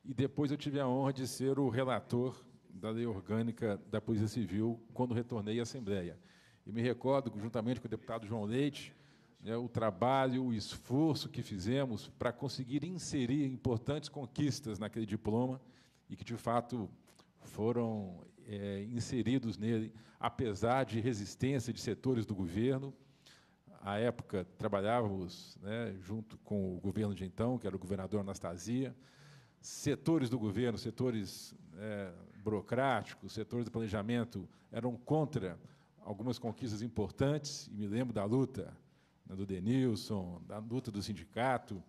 E depois eu tive a honra de ser o relator da Lei Orgânica da Polícia Civil quando retornei à Assembleia. E me recordo, juntamente com o deputado João Leite, né, o trabalho, o esforço que fizemos para conseguir inserir importantes conquistas naquele diploma e que, de fato, foram é, inseridos nele, apesar de resistência de setores do governo. À época, trabalhávamos né, junto com o governo de então, que era o governador Anastasia, setores do governo, setores é, burocráticos, setores do planejamento eram contra algumas conquistas importantes, e me lembro da luta né, do Denilson, da luta do sindicato,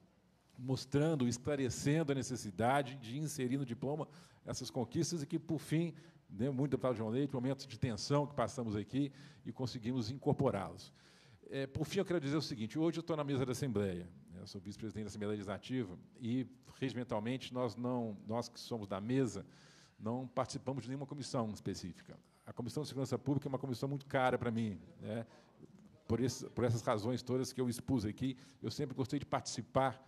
mostrando, esclarecendo a necessidade de inserir no diploma essas conquistas e que, por fim, né, muito do deputado João Leite, momentos de tensão que passamos aqui e conseguimos incorporá-los. É, por fim, eu quero dizer o seguinte: hoje eu estou na mesa da Assembleia, né, sou vice-presidente da Assembleia Legislativa, e regimentalmente nós, não, nós que somos da mesa não participamos de nenhuma comissão específica. A Comissão de Segurança Pública é uma comissão muito cara para mim. Né? Por, esse, por, essas razões todas que eu expus aqui, eu sempre gostei de participar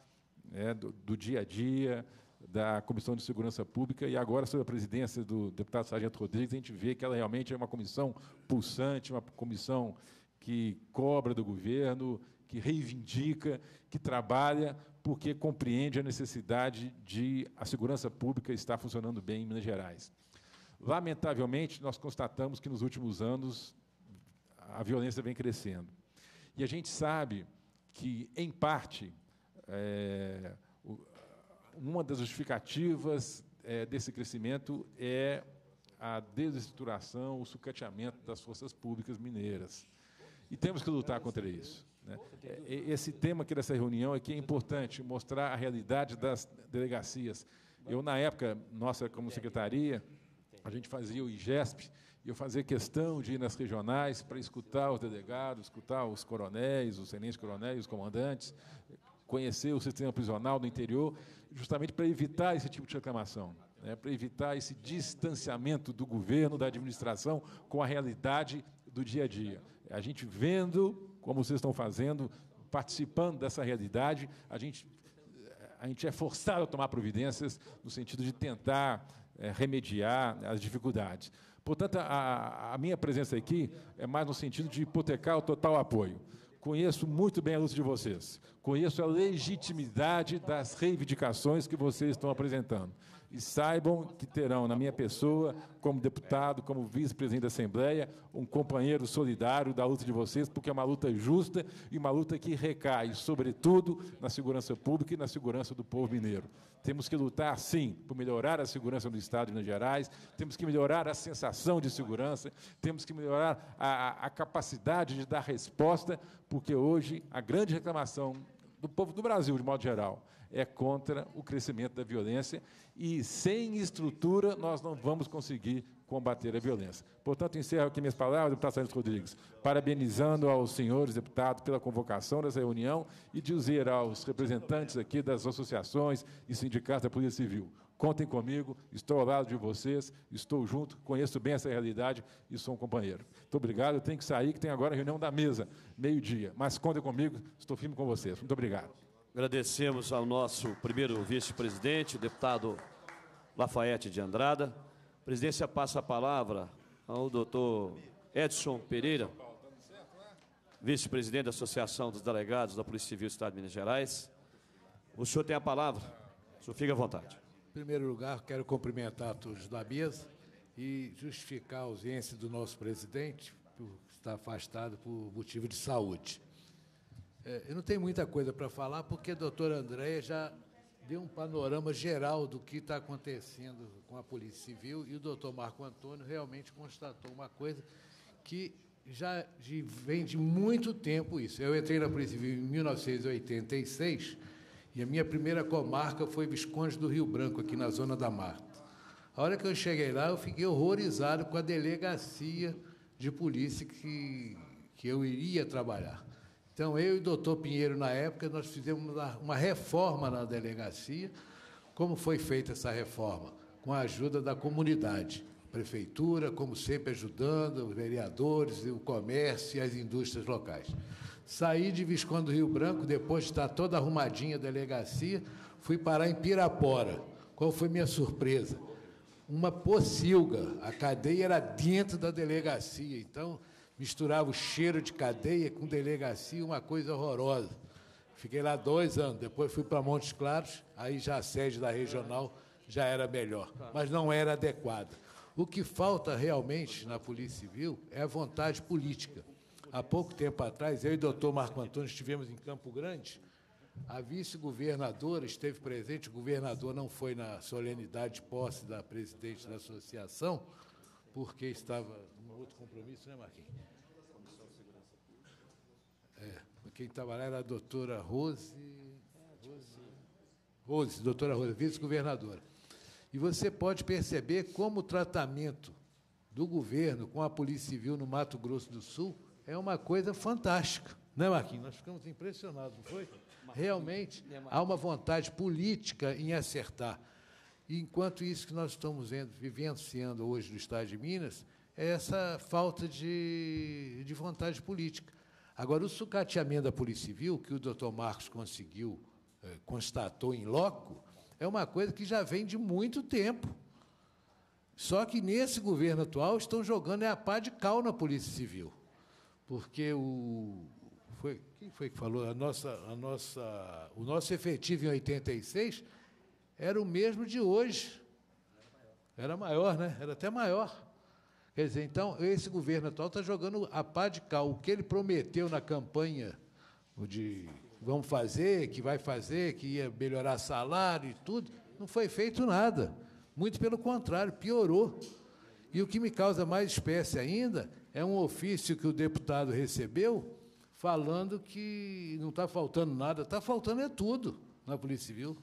né, do, do dia a dia, da Comissão de Segurança Pública e agora sob a presidência do deputado Sargento Rodrigues, a gente vê que ela realmente é uma comissão pulsante, uma comissão que cobra do governo, que reivindica, que trabalha, porque compreende a necessidade de a segurança pública estar funcionando bem em Minas Gerais. Lamentavelmente, nós constatamos que nos últimos anos a violência vem crescendo. E a gente sabe que, em parte, é, uma das justificativas é, desse crescimento é a desestruturação, o sucateamento das forças públicas mineiras. E temos que lutar contra isso. Né? Esse tema aqui dessa reunião é que é importante mostrar a realidade das delegacias. Eu, na época, nossa, como secretaria, a gente fazia o IGESP, e eu fazia questão de ir nas regionais para escutar os delegados, escutar os coronéis, os tenentes-coronéis, os comandantes, conhecer o sistema prisional do interior justamente para evitar esse tipo de reclamação, né, para evitar esse distanciamento do governo, da administração, com a realidade do dia a dia. A gente vendo como vocês estão fazendo, participando dessa realidade, a gente, a gente é forçado a tomar providências no sentido de tentar é, remediar as dificuldades. Portanto, a, a minha presença aqui é mais no sentido de hipotecar o total apoio. Conheço muito bem a luta de vocês. Conheço a legitimidade das reivindicações que vocês estão apresentando. E saibam que terão na minha pessoa, como deputado, como vice-presidente da Assembleia, um companheiro solidário da luta de vocês, porque é uma luta justa e uma luta que recai, sobretudo, na segurança pública e na segurança do povo mineiro. Temos que lutar, sim, por melhorar a segurança do Estado de Minas Gerais, temos que melhorar a sensação de segurança, temos que melhorar a, a capacidade de dar resposta, porque hoje a grande reclamação do povo do Brasil, de modo geral, é contra o crescimento da violência e sem estrutura nós não vamos conseguir combater a violência. Portanto, encerro aqui minhas palavras, deputado Sérgio Rodrigues, parabenizando aos senhores deputados pela convocação dessa reunião e dizer aos representantes aqui das associações e sindicatos da Polícia Civil, contem comigo, estou ao lado de vocês, estou junto, conheço bem essa realidade e sou um companheiro. Muito obrigado, eu tenho que sair, que tem agora a reunião da mesa, meio-dia, mas contem comigo, estou firme com vocês. Muito obrigado. Agradecemos ao nosso primeiro vice-presidente, o deputado Lafayette de Andrada. A presidência passa a palavra ao doutor Edson Pereira, vice-presidente da Associação dos Delegados da Polícia Civil do Estado de Minas Gerais. O senhor tem a palavra. O senhor fica à vontade. Em primeiro lugar, quero cumprimentar todos da mesa e justificar a ausência do nosso presidente, que está afastado por motivo de saúde. É, eu não tenho muita coisa para falar, porque a doutora Andréia já deu um panorama geral do que está acontecendo com a Polícia Civil e o doutor Marco Antônio realmente constatou uma coisa que já de, vem de muito tempo isso. Eu entrei na Polícia Civil em 1986 e a minha primeira comarca foi Visconde do Rio Branco, aqui na Zona da Marta. A hora que eu cheguei lá, eu fiquei horrorizado com a delegacia de polícia que, que eu iria trabalhar. Então, eu e o doutor Pinheiro, na época, nós fizemos uma reforma na delegacia. Como foi feita essa reforma? Com a ajuda da comunidade. Prefeitura, como sempre, ajudando os vereadores, o comércio e as indústrias locais. Saí de Visconde do Rio Branco, depois de estar toda arrumadinha a delegacia, fui parar em Pirapora. Qual foi minha surpresa? Uma pocilga. A cadeia era dentro da delegacia. Então, misturava o cheiro de cadeia com delegacia, uma coisa horrorosa. Fiquei lá dois anos, depois fui para Montes Claros, aí já a sede da regional já era melhor, mas não era adequada. O que falta realmente na Polícia Civil é a vontade política. Há pouco tempo atrás, eu e o doutor Marco Antônio estivemos em Campo Grande, a vice-governadora esteve presente, o governador não foi na solenidade de posse da presidente da associação, porque estava outro compromisso, né, Marquinhos? Comissão de Segurança Pública. É, quem estava lá era a doutora Rose. Rose, doutora Rose, vice-governadora. E você pode perceber como o tratamento do governo com a Polícia Civil no Mato Grosso do Sul é uma coisa fantástica. Né, Marquinhos? Nós ficamos impressionados, não foi? Realmente né, há uma vontade política em acertar. E enquanto isso que nós estamos vendo, vivenciando hoje no Estado de Minas é essa falta de, de vontade política. Agora, o sucateamento da Polícia Civil, que o doutor Marcos conseguiu, eh, constatou em loco, é uma coisa que já vem de muito tempo. Só que nesse governo atual estão jogando é a pá de cal na Polícia Civil. Porque o. Foi, quem foi que falou? A nossa, a nossa, o nosso efetivo em 86 era o mesmo de hoje. Era maior, né? Era até maior. Quer dizer, então, esse governo atual está jogando a pá de cal. O que ele prometeu na campanha de vamos fazer, que vai fazer, que ia melhorar salário e tudo, não foi feito nada. Muito pelo contrário, piorou. E o que me causa mais espécie ainda é um ofício que o deputado recebeu falando que não está faltando nada. Está faltando é tudo na Polícia Civil.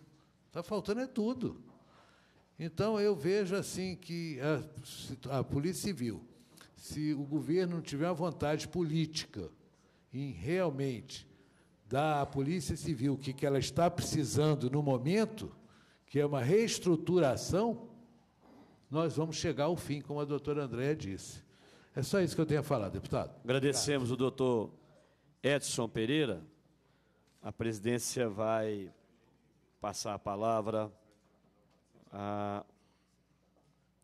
Está faltando é tudo. Então, eu vejo assim que a, a Polícia Civil, se o governo não tiver a vontade política em realmente dar à Polícia Civil o que, que ela está precisando no momento, que é uma reestruturação, nós vamos chegar ao fim, como a doutora Andréa disse. É só isso que eu tenho a falar, deputado. Agradecemos o doutor Edson Pereira. A presidência vai passar a palavra ah,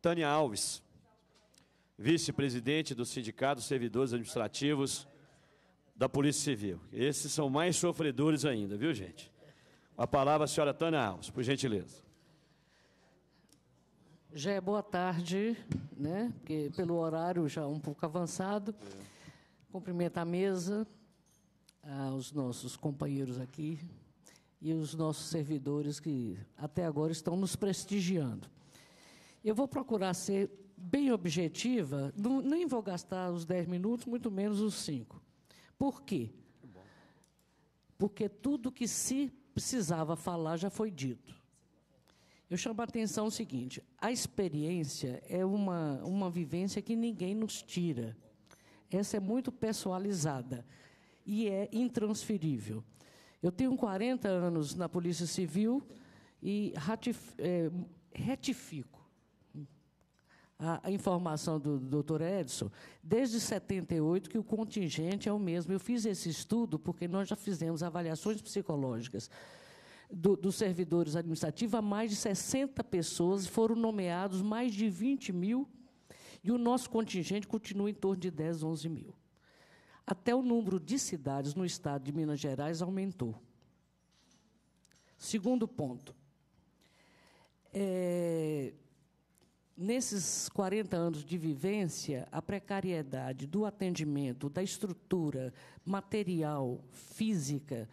Tânia Alves, vice-presidente do Sindicato Servidores Administrativos da Polícia Civil. Esses são mais sofredores ainda, viu, gente? A palavra a senhora Tânia Alves, por gentileza. Já é boa tarde, né? Porque pelo horário já um pouco avançado. É. Cumprimento a mesa, aos ah, nossos companheiros aqui, e os nossos servidores que até agora estão nos prestigiando. Eu vou procurar ser bem objetiva, não, nem vou gastar os 10 minutos, muito menos os 5. Por quê? Porque tudo que se precisava falar já foi dito. Eu chamo a atenção o seguinte: a experiência é uma, uma vivência que ninguém nos tira. Essa é muito personalizada e é intransferível. Eu tenho 40 anos na Polícia Civil e ratif, é, retifico a, a informação do, do doutor Edson, desde 78 que o contingente é o mesmo. Eu fiz esse estudo porque nós já fizemos avaliações psicológicas do, dos servidores administrativos, a mais de 60 pessoas foram nomeados, mais de 20 mil, e o nosso contingente continua em torno de 10, 11 mil. Até o número de cidades no estado de Minas Gerais aumentou. Segundo ponto. É, nesses 40 anos de vivência, a precariedade do atendimento, da estrutura material, física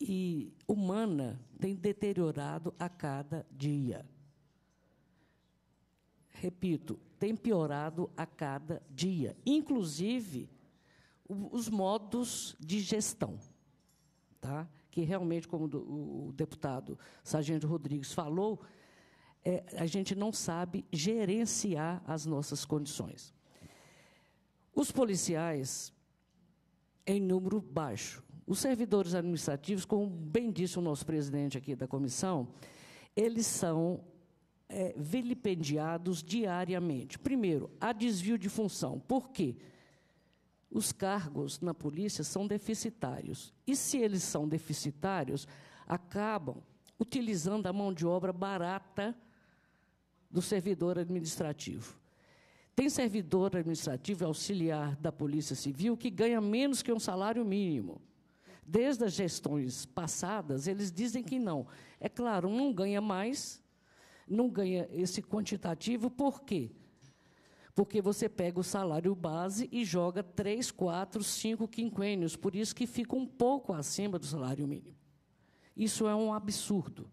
e humana tem deteriorado a cada dia. Repito, tem piorado a cada dia. Inclusive, os modos de gestão, tá? que realmente, como o deputado Sargento Rodrigues falou, é, a gente não sabe gerenciar as nossas condições. Os policiais em número baixo. Os servidores administrativos, como bem disse o nosso presidente aqui da comissão, eles são é, vilipendiados diariamente. Primeiro, há desvio de função. Por quê? os cargos na polícia são deficitários. E se eles são deficitários, acabam utilizando a mão de obra barata do servidor administrativo. Tem servidor administrativo auxiliar da Polícia Civil que ganha menos que um salário mínimo. Desde as gestões passadas, eles dizem que não. É claro, não ganha mais, não ganha esse quantitativo, por quê? Porque porque você pega o salário base e joga três, quatro, cinco quinquênios, por isso que fica um pouco acima do salário mínimo. Isso é um absurdo.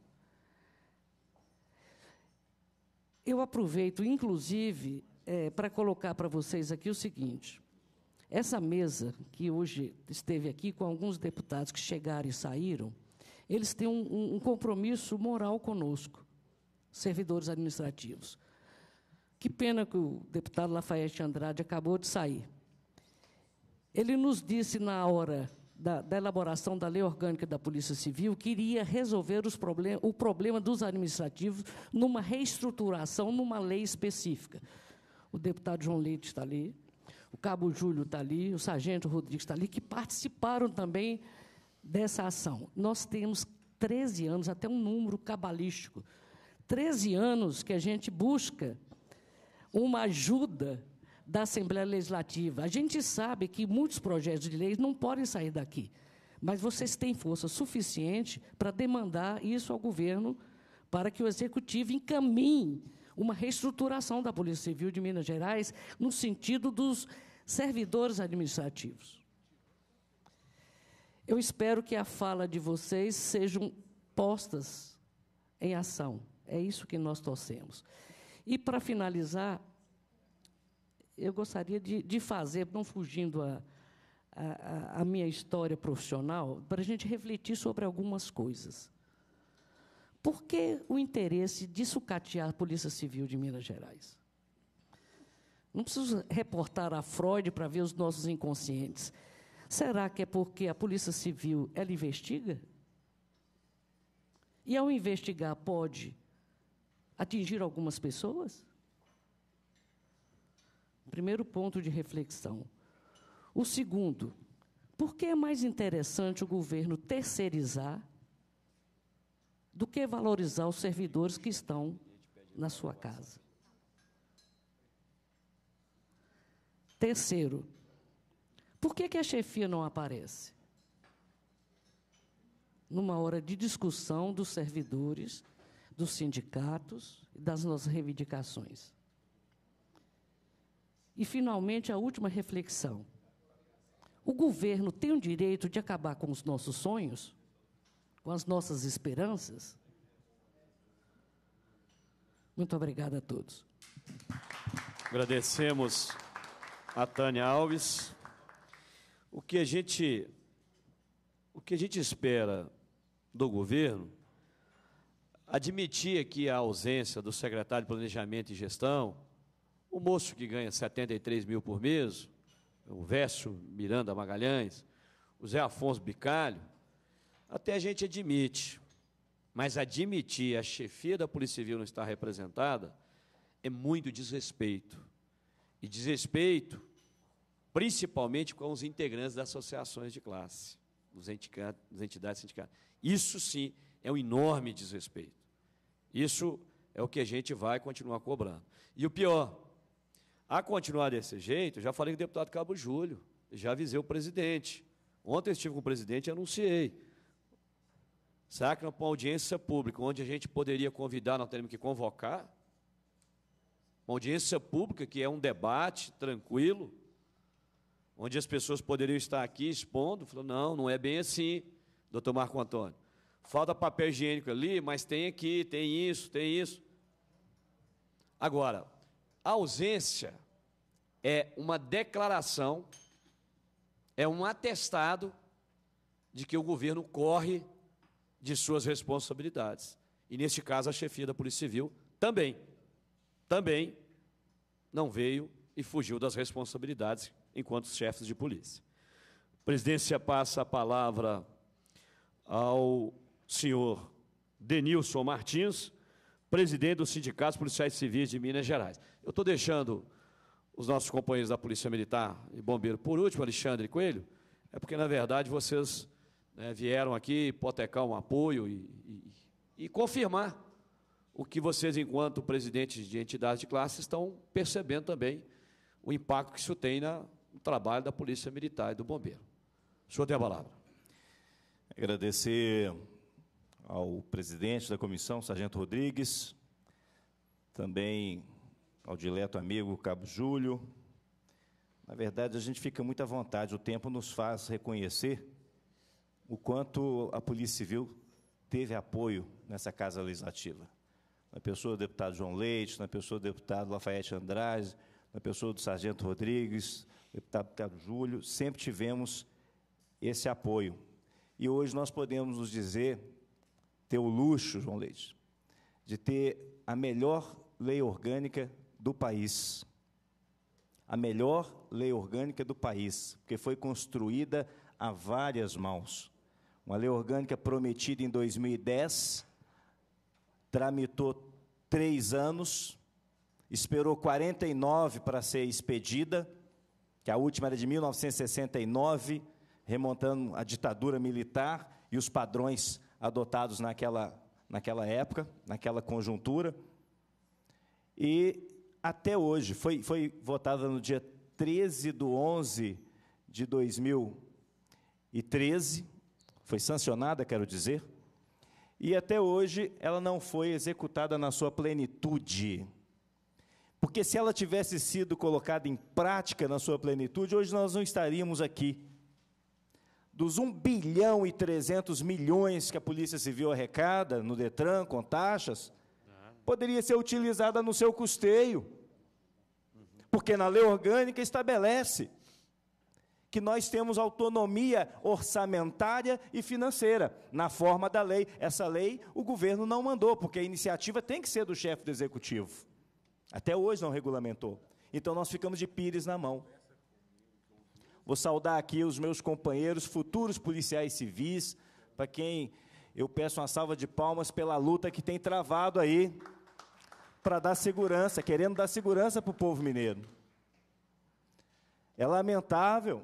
Eu aproveito, inclusive, é, para colocar para vocês aqui o seguinte: essa mesa que hoje esteve aqui com alguns deputados que chegaram e saíram, eles têm um, um compromisso moral conosco, servidores administrativos. Que pena que o deputado Lafayette Andrade acabou de sair. Ele nos disse na hora da, da elaboração da lei orgânica da Polícia Civil que iria resolver problem o problema dos administrativos numa reestruturação, numa lei específica. O deputado João Leite está ali, o cabo Júlio está ali, o sargento Rodrigues está ali, que participaram também dessa ação. Nós temos 13 anos, até um número cabalístico, 13 anos que a gente busca uma ajuda da Assembleia Legislativa. A gente sabe que muitos projetos de leis não podem sair daqui, mas vocês têm força suficiente para demandar isso ao governo, para que o Executivo encaminhe uma reestruturação da Polícia Civil de Minas Gerais no sentido dos servidores administrativos. Eu espero que a fala de vocês sejam postas em ação. É isso que nós torcemos. E, para finalizar, eu gostaria de, de fazer, não fugindo a, a, a minha história profissional, para a gente refletir sobre algumas coisas. Por que o interesse de sucatear a Polícia Civil de Minas Gerais? Não preciso reportar a Freud para ver os nossos inconscientes. Será que é porque a Polícia Civil ela investiga? E ao investigar pode atingir algumas pessoas? Primeiro ponto de reflexão. O segundo, por que é mais interessante o governo terceirizar do que valorizar os servidores que estão na sua casa? Terceiro, por que, que a chefia não aparece? Numa hora de discussão dos servidores dos sindicatos e das nossas reivindicações. E, finalmente, a última reflexão. O governo tem o direito de acabar com os nossos sonhos, com as nossas esperanças? Muito obrigada a todos. Agradecemos a Tânia Alves. O que a gente, o que a gente espera do governo admitir aqui a ausência do secretário de Planejamento e Gestão, o moço que ganha 73 mil por mês, o Verso Miranda Magalhães, o Zé Afonso Bicalho, até a gente admite, mas admitir a chefia da Polícia Civil não estar representada é muito desrespeito. E desrespeito principalmente com os integrantes das associações de classe, dos entidades sindicais. Isso sim é um enorme desrespeito. Isso é o que a gente vai continuar cobrando. E o pior, a continuar desse jeito, já falei com o deputado Cabo Júlio, já avisei o presidente. Ontem estive com o presidente e anunciei. Sacram para é uma audiência pública, onde a gente poderia convidar, nós teremos que convocar. Uma audiência pública, que é um debate tranquilo, onde as pessoas poderiam estar aqui expondo, falando, não, não é bem assim, doutor Marco Antônio. Falta papel higiênico ali, mas tem aqui, tem isso, tem isso. Agora, a ausência é uma declaração, é um atestado de que o governo corre de suas responsabilidades. E neste caso, a chefia da Polícia Civil também, também não veio e fugiu das responsabilidades enquanto chefes de polícia. A presidência passa a palavra ao senhor Denilson Martins, presidente do Sindicato Policiais Civis de Minas Gerais. Eu estou deixando os nossos companheiros da Polícia Militar e Bombeiro por último, Alexandre Coelho, é porque, na verdade, vocês né, vieram aqui hipotecar um apoio e, e, e confirmar o que vocês, enquanto presidentes de entidades de classe, estão percebendo também o impacto que isso tem na, no trabalho da Polícia Militar e do Bombeiro. O senhor tem a palavra. Agradecer ao presidente da comissão, Sargento Rodrigues, também ao dileto amigo Cabo Júlio. Na verdade, a gente fica muito à vontade, o tempo nos faz reconhecer o quanto a Polícia Civil teve apoio nessa Casa Legislativa. Na pessoa do deputado João Leite, na pessoa do deputado Lafayette Andrade, na pessoa do Sargento Rodrigues, deputado Cabo Júlio, sempre tivemos esse apoio. E hoje nós podemos nos dizer ter o luxo, João Leite, de ter a melhor lei orgânica do país. A melhor lei orgânica do país, porque foi construída a várias mãos. Uma lei orgânica prometida em 2010, tramitou três anos, esperou 49 para ser expedida, que a última era de 1969, remontando a ditadura militar e os padrões adotados naquela, naquela época, naquela conjuntura. E até hoje, foi, foi votada no dia 13 de 11 de 2013, foi sancionada, quero dizer, e até hoje ela não foi executada na sua plenitude. Porque se ela tivesse sido colocada em prática na sua plenitude, hoje nós não estaríamos aqui dos 1 bilhão e 300 milhões que a Polícia Civil arrecada no Detran com taxas, poderia ser utilizada no seu custeio. Porque na lei orgânica estabelece que nós temos autonomia orçamentária e financeira, na forma da lei. Essa lei o governo não mandou, porque a iniciativa tem que ser do chefe do executivo. Até hoje não regulamentou. Então nós ficamos de pires na mão. Vou saudar aqui os meus companheiros, futuros policiais civis, para quem eu peço uma salva de palmas pela luta que tem travado aí para dar segurança, querendo dar segurança para o povo mineiro. É lamentável.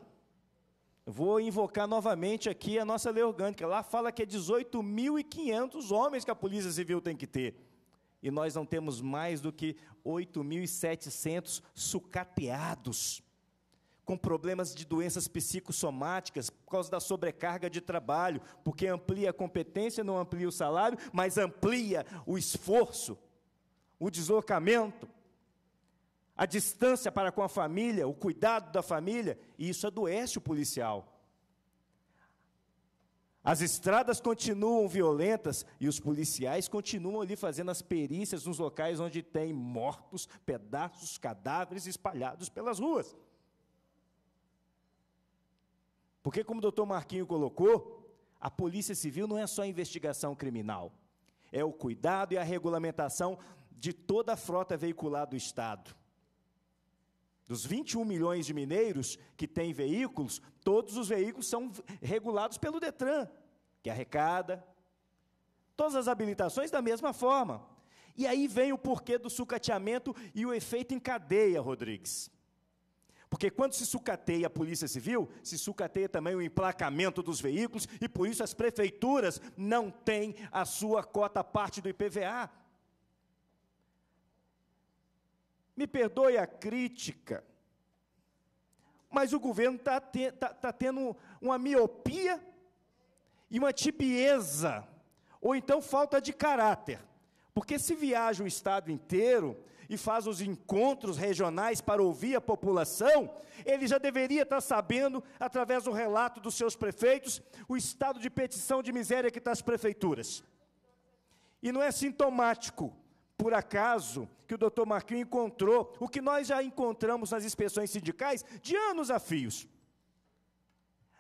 Vou invocar novamente aqui a nossa lei orgânica. Lá fala que é 18.500 homens que a Polícia Civil tem que ter. E nós não temos mais do que 8.700 sucateados com problemas de doenças psicossomáticas por causa da sobrecarga de trabalho, porque amplia a competência, não amplia o salário, mas amplia o esforço, o deslocamento, a distância para com a família, o cuidado da família, e isso adoece o policial. As estradas continuam violentas e os policiais continuam ali fazendo as perícias nos locais onde tem mortos, pedaços, cadáveres espalhados pelas ruas. Porque, como o doutor Marquinho colocou, a Polícia Civil não é só investigação criminal, é o cuidado e a regulamentação de toda a frota veicular do Estado. Dos 21 milhões de mineiros que têm veículos, todos os veículos são regulados pelo Detran, que arrecada. Todas as habilitações da mesma forma. E aí vem o porquê do sucateamento e o efeito em cadeia, Rodrigues. Porque quando se sucateia a Polícia Civil, se sucateia também o emplacamento dos veículos e por isso as prefeituras não têm a sua cota parte do IPVA. Me perdoe a crítica, mas o governo está te, tá, tá tendo uma miopia e uma tibieza, ou então falta de caráter. Porque se viaja o Estado inteiro, e faz os encontros regionais para ouvir a população, ele já deveria estar sabendo, através do relato dos seus prefeitos, o estado de petição de miséria que está as prefeituras. E não é sintomático, por acaso, que o doutor Marquinhos encontrou o que nós já encontramos nas inspeções sindicais de anos a fios.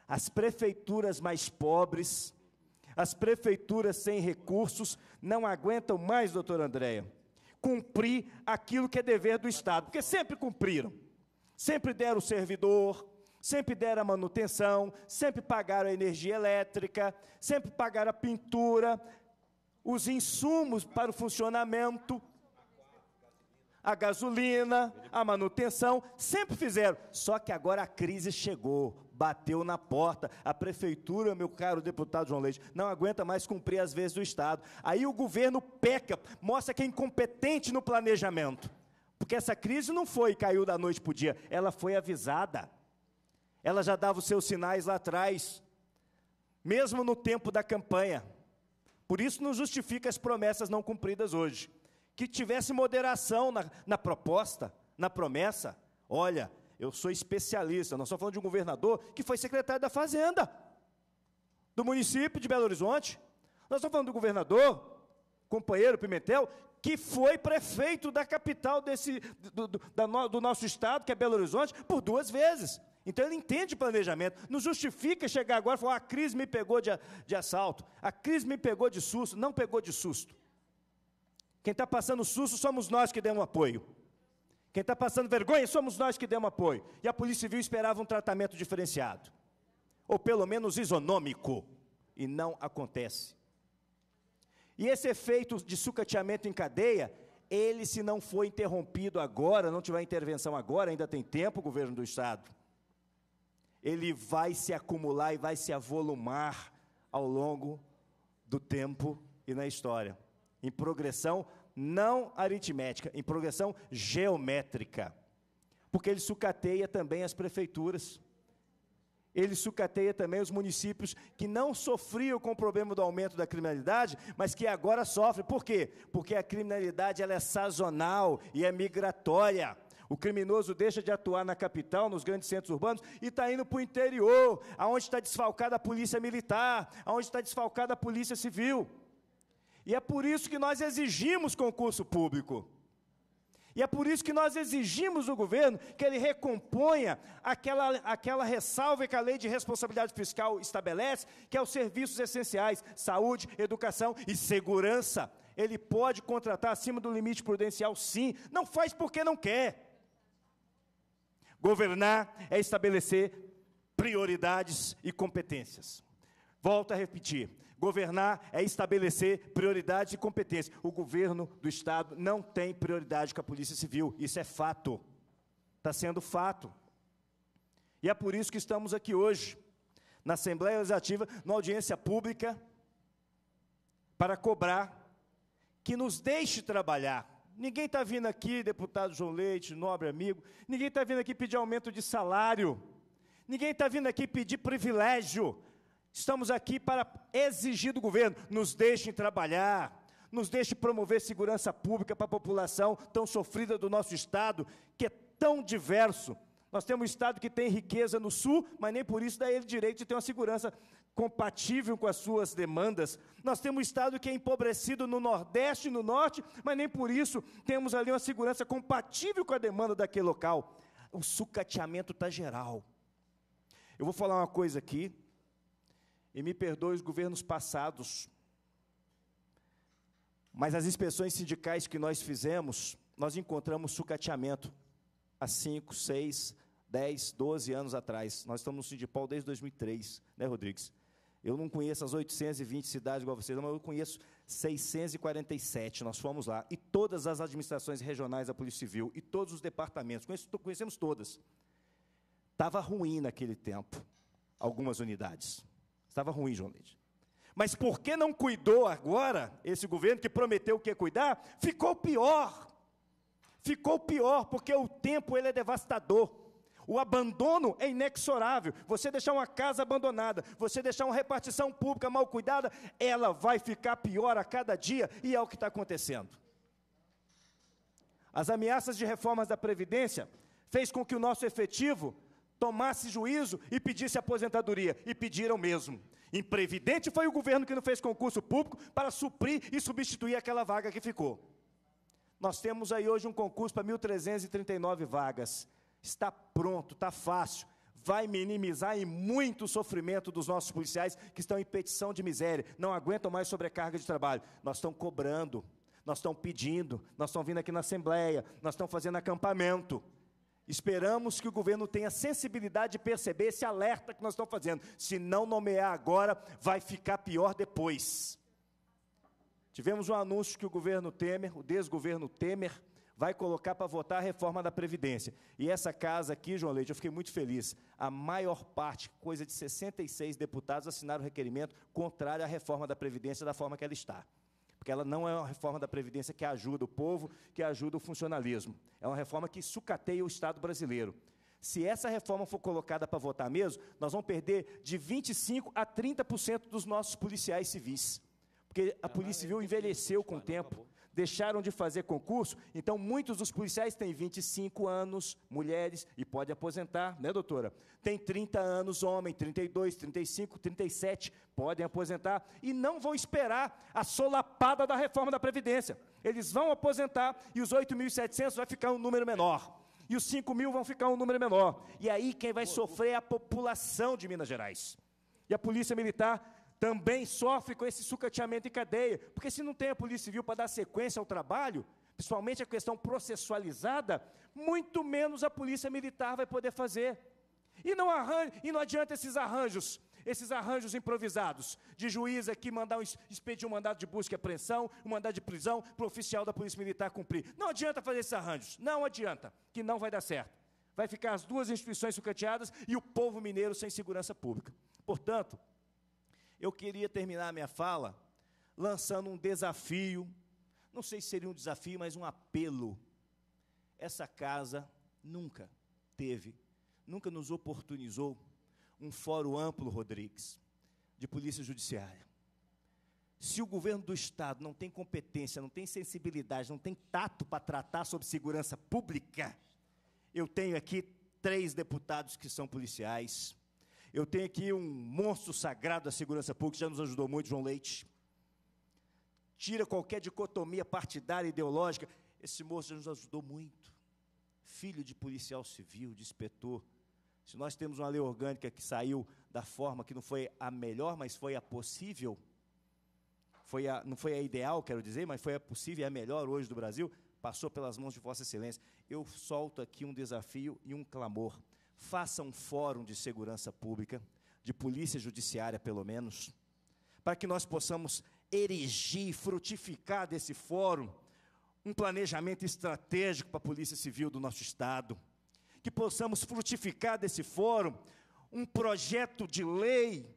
As prefeituras mais pobres, as prefeituras sem recursos não aguentam mais, doutor Andréia, cumprir aquilo que é dever do Estado, porque sempre cumpriram, sempre deram o servidor, sempre deram a manutenção, sempre pagaram a energia elétrica, sempre pagaram a pintura, os insumos para o funcionamento, a gasolina, a manutenção, sempre fizeram. Só que agora a crise chegou bateu na porta. A prefeitura, meu caro deputado João Leite, não aguenta mais cumprir as vezes do Estado. Aí o governo peca, mostra que é incompetente no planejamento. Porque essa crise não foi caiu da noite para o dia, ela foi avisada. Ela já dava os seus sinais lá atrás, mesmo no tempo da campanha. Por isso não justifica as promessas não cumpridas hoje. Que tivesse moderação na, na proposta, na promessa. Olha, eu sou especialista. Nós estamos falando de um governador que foi secretário da Fazenda do município de Belo Horizonte. Nós estamos falando do governador, companheiro Pimentel, que foi prefeito da capital desse, do, do, do nosso estado, que é Belo Horizonte, por duas vezes. Então ele entende planejamento, não justifica chegar agora e falar: ah, a crise me pegou de, de assalto, a crise me pegou de susto. Não pegou de susto. Quem está passando susto somos nós que demos apoio. Quem está passando vergonha somos nós que demos apoio. E a Polícia Civil esperava um tratamento diferenciado, ou pelo menos isonômico, e não acontece. E esse efeito de sucateamento em cadeia, ele, se não for interrompido agora, não tiver intervenção agora, ainda tem tempo, governo do Estado, ele vai se acumular e vai se avolumar ao longo do tempo e na história, em progressão não aritmética, em progressão geométrica. Porque ele sucateia também as prefeituras. Ele sucateia também os municípios que não sofriam com o problema do aumento da criminalidade, mas que agora sofrem. Por quê? Porque a criminalidade ela é sazonal e é migratória. O criminoso deixa de atuar na capital, nos grandes centros urbanos, e está indo para o interior, aonde está desfalcada a polícia militar, aonde está desfalcada a polícia civil. E é por isso que nós exigimos concurso público. E é por isso que nós exigimos do governo que ele recomponha aquela, aquela ressalva que a lei de responsabilidade fiscal estabelece, que é os serviços essenciais, saúde, educação e segurança. Ele pode contratar acima do limite prudencial, sim. Não faz porque não quer. Governar é estabelecer prioridades e competências. Volto a repetir: Governar é estabelecer prioridades e competências. O governo do Estado não tem prioridade com a Polícia Civil. Isso é fato. Está sendo fato. E é por isso que estamos aqui hoje, na Assembleia Legislativa, numa audiência pública, para cobrar que nos deixe trabalhar. Ninguém está vindo aqui, deputado João Leite, nobre amigo, ninguém está vindo aqui pedir aumento de salário, ninguém está vindo aqui pedir privilégio, Estamos aqui para exigir do governo: nos deixem trabalhar, nos deixe promover segurança pública para a população tão sofrida do nosso Estado, que é tão diverso. Nós temos um Estado que tem riqueza no Sul, mas nem por isso dá ele direito de ter uma segurança compatível com as suas demandas. Nós temos um Estado que é empobrecido no Nordeste e no Norte, mas nem por isso temos ali uma segurança compatível com a demanda daquele local. O sucateamento está geral. Eu vou falar uma coisa aqui, e me perdoe os governos passados, mas as inspeções sindicais que nós fizemos, nós encontramos sucateamento há 5, 6, 10, 12 anos atrás. Nós estamos no Sindipol desde 2003, né, Rodrigues? Eu não conheço as 820 cidades igual vocês, mas eu conheço 647. Nós fomos lá. E todas as administrações regionais da Polícia Civil e todos os departamentos, conhecemos todas. Estava ruim naquele tempo, algumas unidades. Estava ruim, João Leite. Mas por que não cuidou agora, esse governo que prometeu que ia cuidar, ficou pior. Ficou pior, porque o tempo ele é devastador. O abandono é inexorável. Você deixar uma casa abandonada, você deixar uma repartição pública mal cuidada, ela vai ficar pior a cada dia e é o que está acontecendo. As ameaças de reformas da Previdência fez com que o nosso efetivo tomasse juízo e pedisse aposentadoria, e pediram mesmo. Imprevidente foi o governo que não fez concurso público para suprir e substituir aquela vaga que ficou. Nós temos aí hoje um concurso para 1.339 vagas. Está pronto, está fácil. Vai minimizar em muito o sofrimento dos nossos policiais que estão em petição de miséria, não aguentam mais sobrecarga de trabalho. Nós estamos cobrando, nós estamos pedindo, nós estamos vindo aqui na Assembleia, nós estamos fazendo acampamento. Esperamos que o governo tenha sensibilidade de perceber esse alerta que nós estamos fazendo. Se não nomear agora, vai ficar pior depois. Tivemos um anúncio que o governo Temer, o desgoverno Temer, vai colocar para votar a reforma da Previdência. E essa casa aqui, João Leite, eu fiquei muito feliz. A maior parte, coisa de 66 deputados, assinaram o requerimento contrário à reforma da Previdência da forma que ela está. Porque ela não é uma reforma da Previdência que ajuda o povo, que ajuda o funcionalismo. É uma reforma que sucateia o Estado brasileiro. Se essa reforma for colocada para votar mesmo, nós vamos perder de 25% a 30% dos nossos policiais civis. Porque a Polícia Civil envelheceu com o tempo deixaram de fazer concurso, então muitos dos policiais têm 25 anos, mulheres, e pode aposentar, né, doutora? Tem 30 anos, homem, 32, 35, 37, podem aposentar, e não vão esperar a solapada da reforma da Previdência. Eles vão aposentar e os 8.700 vai ficar um número menor e os 5 mil vão ficar um número menor. E aí quem vai sofrer é a população de Minas Gerais. E a Polícia Militar também sofre com esse sucateamento em cadeia, porque se não tem a Polícia Civil para dar sequência ao trabalho, principalmente a questão processualizada, muito menos a Polícia Militar vai poder fazer. E não, arranjo, e não adianta esses arranjos, esses arranjos improvisados, de juiz aqui mandar um, expedir um mandado de busca e apreensão, um mandado de prisão para o oficial da Polícia Militar cumprir. Não adianta fazer esses arranjos, não adianta, que não vai dar certo. Vai ficar as duas instituições sucateadas e o povo mineiro sem segurança pública. Portanto, eu queria terminar a minha fala lançando um desafio, não sei se seria um desafio, mas um apelo. Essa casa nunca teve, nunca nos oportunizou um fórum amplo, Rodrigues, de polícia judiciária. Se o governo do Estado não tem competência, não tem sensibilidade, não tem tato para tratar sobre segurança pública, eu tenho aqui três deputados que são policiais eu tenho aqui um monstro sagrado da segurança pública, que já nos ajudou muito, João Leite. Tira qualquer dicotomia partidária, ideológica. Esse moço já nos ajudou muito. Filho de policial civil, de inspetor. Se nós temos uma lei orgânica que saiu da forma que não foi a melhor, mas foi a possível, foi a, não foi a ideal, quero dizer, mas foi a possível e a melhor hoje do Brasil, passou pelas mãos de Vossa Excelência. Eu solto aqui um desafio e um clamor faça um fórum de segurança pública, de polícia judiciária pelo menos, para que nós possamos erigir, frutificar desse fórum um planejamento estratégico para a Polícia Civil do nosso Estado, que possamos frutificar desse fórum um projeto de lei